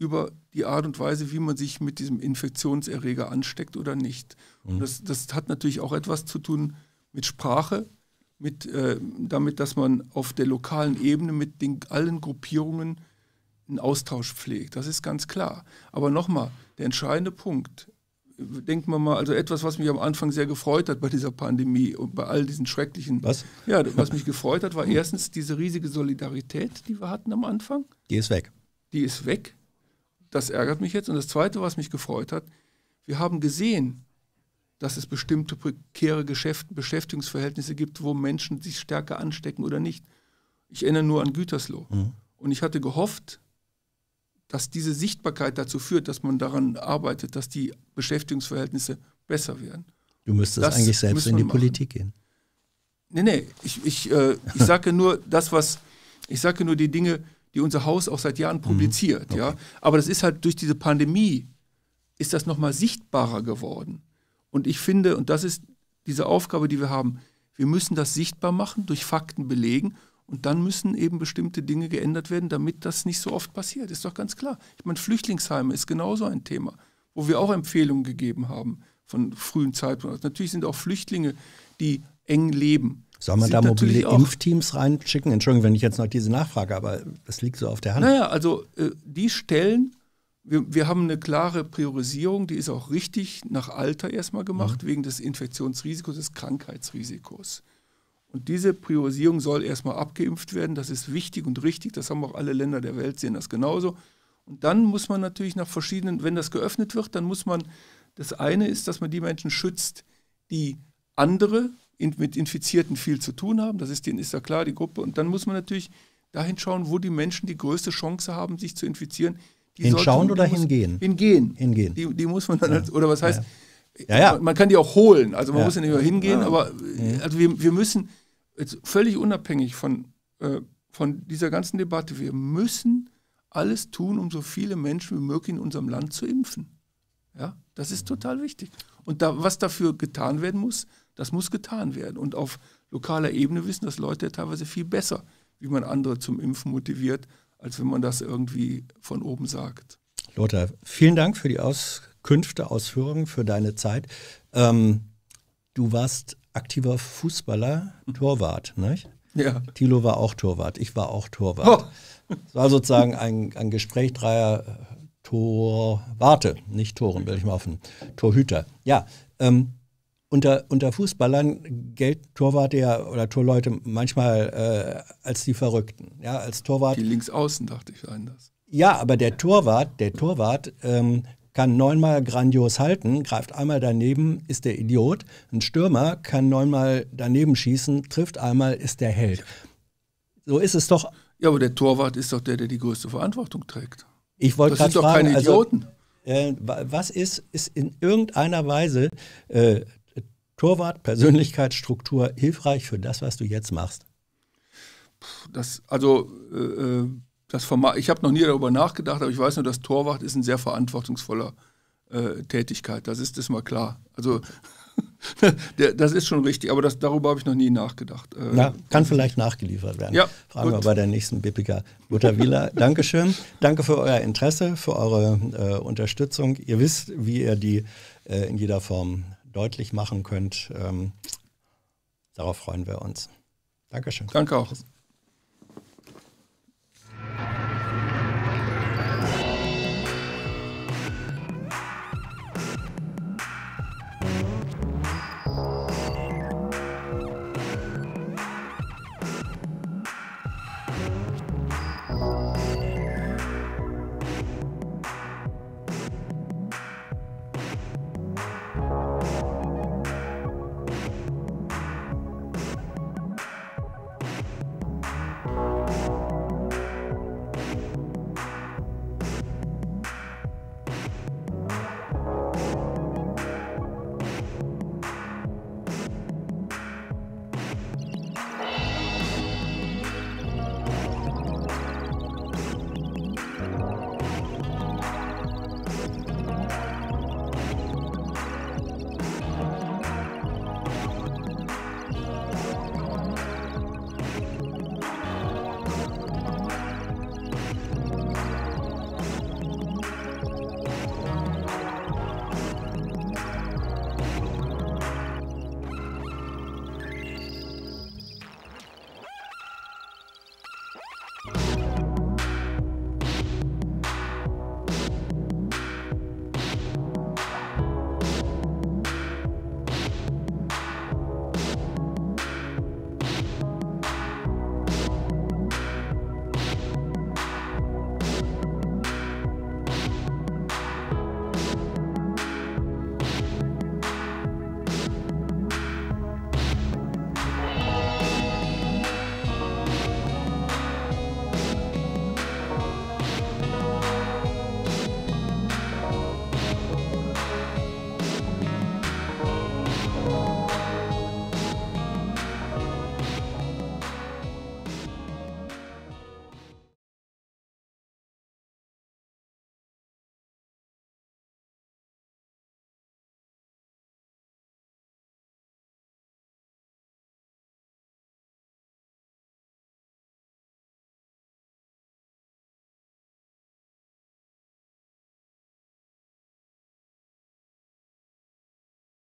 Speaker 2: über die Art und Weise, wie man sich mit diesem Infektionserreger ansteckt oder nicht. Und mhm. das, das hat natürlich auch etwas zu tun mit Sprache, mit, äh, damit, dass man auf der lokalen Ebene mit den, allen Gruppierungen einen Austausch pflegt. Das ist ganz klar. Aber nochmal, der entscheidende Punkt, äh, denken wir mal, also etwas, was mich am Anfang sehr gefreut hat bei dieser Pandemie und bei all diesen schrecklichen. Was? Ja, was mich gefreut hat, war erstens diese riesige Solidarität, die wir hatten am Anfang. Die ist weg. Die ist weg das ärgert mich jetzt. Und das Zweite, was mich gefreut hat, wir haben gesehen, dass es bestimmte prekäre Geschäft Beschäftigungsverhältnisse gibt, wo Menschen sich stärker anstecken oder nicht. Ich erinnere nur an Gütersloh. Mhm. Und ich hatte gehofft, dass diese Sichtbarkeit dazu führt, dass man daran arbeitet, dass die Beschäftigungsverhältnisse besser werden. Du müsstest das eigentlich selbst in die machen. Politik gehen. Nee, nee, ich, ich, äh, ich sage nur das, was, ich sage nur die Dinge, die unser Haus auch seit Jahren mhm. publiziert. Mhm. Okay. Ja? Aber das ist halt durch diese Pandemie, ist das nochmal sichtbarer geworden. Und ich finde, und das ist diese Aufgabe, die wir haben, wir müssen das sichtbar machen, durch Fakten belegen und dann müssen eben bestimmte Dinge geändert werden, damit das nicht so oft passiert. Ist doch ganz klar. Ich meine, Flüchtlingsheime ist genauso ein Thema, wo wir auch Empfehlungen gegeben haben von frühen Zeitpunkten. Natürlich sind auch Flüchtlinge, die eng leben, soll man da mobile
Speaker 3: Impfteams reinschicken? Entschuldigung, wenn ich jetzt noch diese Nachfrage, aber das liegt so auf der Hand. Naja,
Speaker 2: also äh, die Stellen, wir, wir, haben eine klare Priorisierung, die ist auch richtig nach Alter erstmal gemacht, mhm. wegen des Infektionsrisikos, des Krankheitsrisikos. Und diese Priorisierung soll erstmal abgeimpft werden, das ist wichtig und richtig, das haben auch alle Länder der Welt, sehen das genauso. Und dann muss man natürlich nach verschiedenen, wenn das geöffnet wird, dann muss man, das eine ist, dass man die Menschen schützt, die andere mit Infizierten viel zu tun haben. Das ist denen ist ja klar, die Gruppe. Und dann muss man natürlich dahin schauen, wo die Menschen die größte Chance haben, sich zu infizieren. Die hinschauen sollte, oder hingehen? Hingehen. Hingehen. Die, die muss man dann, ja. als, oder was heißt, ja. Ja, man, man kann die auch holen. Also man muss ja nicht nur hingehen, aber also wir, wir müssen jetzt völlig unabhängig von, äh, von dieser ganzen Debatte, wir müssen alles tun, um so viele Menschen wie möglich in unserem Land zu impfen. Ja, das ist total wichtig. Und da, was dafür getan werden muss, das muss getan werden. Und auf lokaler Ebene wissen das Leute teilweise viel besser, wie man andere zum Impfen motiviert, als wenn man das irgendwie von oben sagt.
Speaker 3: Lothar, vielen Dank für die Auskünfte, Ausführungen, für deine Zeit. Ähm, du warst aktiver Fußballer, hm. Torwart, nicht? Ja. Thilo war auch Torwart, ich war auch Torwart. Es oh. war sozusagen ein, ein Gespräch dreier äh, Torwarte, nicht Toren, will ich mal offen, Torhüter. Ja, ähm, unter, unter Fußballern gelten Torwart ja, oder Torleute manchmal äh, als die Verrückten. Ja, als Torwart. Die Linksaußen dachte ich anders. Ja, aber der Torwart, der Torwart ähm, kann neunmal grandios halten, greift einmal daneben, ist der Idiot. Ein Stürmer kann neunmal daneben schießen, trifft einmal, ist der Held. So ist es doch. Ja, aber der Torwart ist doch der, der die größte Verantwortung trägt. Ich wollte gerade fragen. Das sind doch keine also, Idioten. Also, äh, was ist, ist in irgendeiner Weise äh, Torwart, Persönlichkeitsstruktur hilfreich für das, was du jetzt machst?
Speaker 2: Das, also, äh, äh das Format, ich habe noch nie darüber nachgedacht, aber ich weiß nur, dass Torwart ist ein sehr verantwortungsvoller äh, Tätigkeit. Das ist, das mal klar. Also, das ist schon richtig, aber das, darüber habe ich noch nie nachgedacht. Äh. Na,
Speaker 3: kann vielleicht nachgeliefert werden. Ja, Fragen gut. wir bei der nächsten Bippiger Butterwieler. Dankeschön. Danke für euer Interesse, für eure äh, Unterstützung. Ihr wisst, wie ihr die äh, in jeder Form deutlich machen könnt. Ähm, darauf freuen wir uns.
Speaker 2: Dankeschön. Danke auch.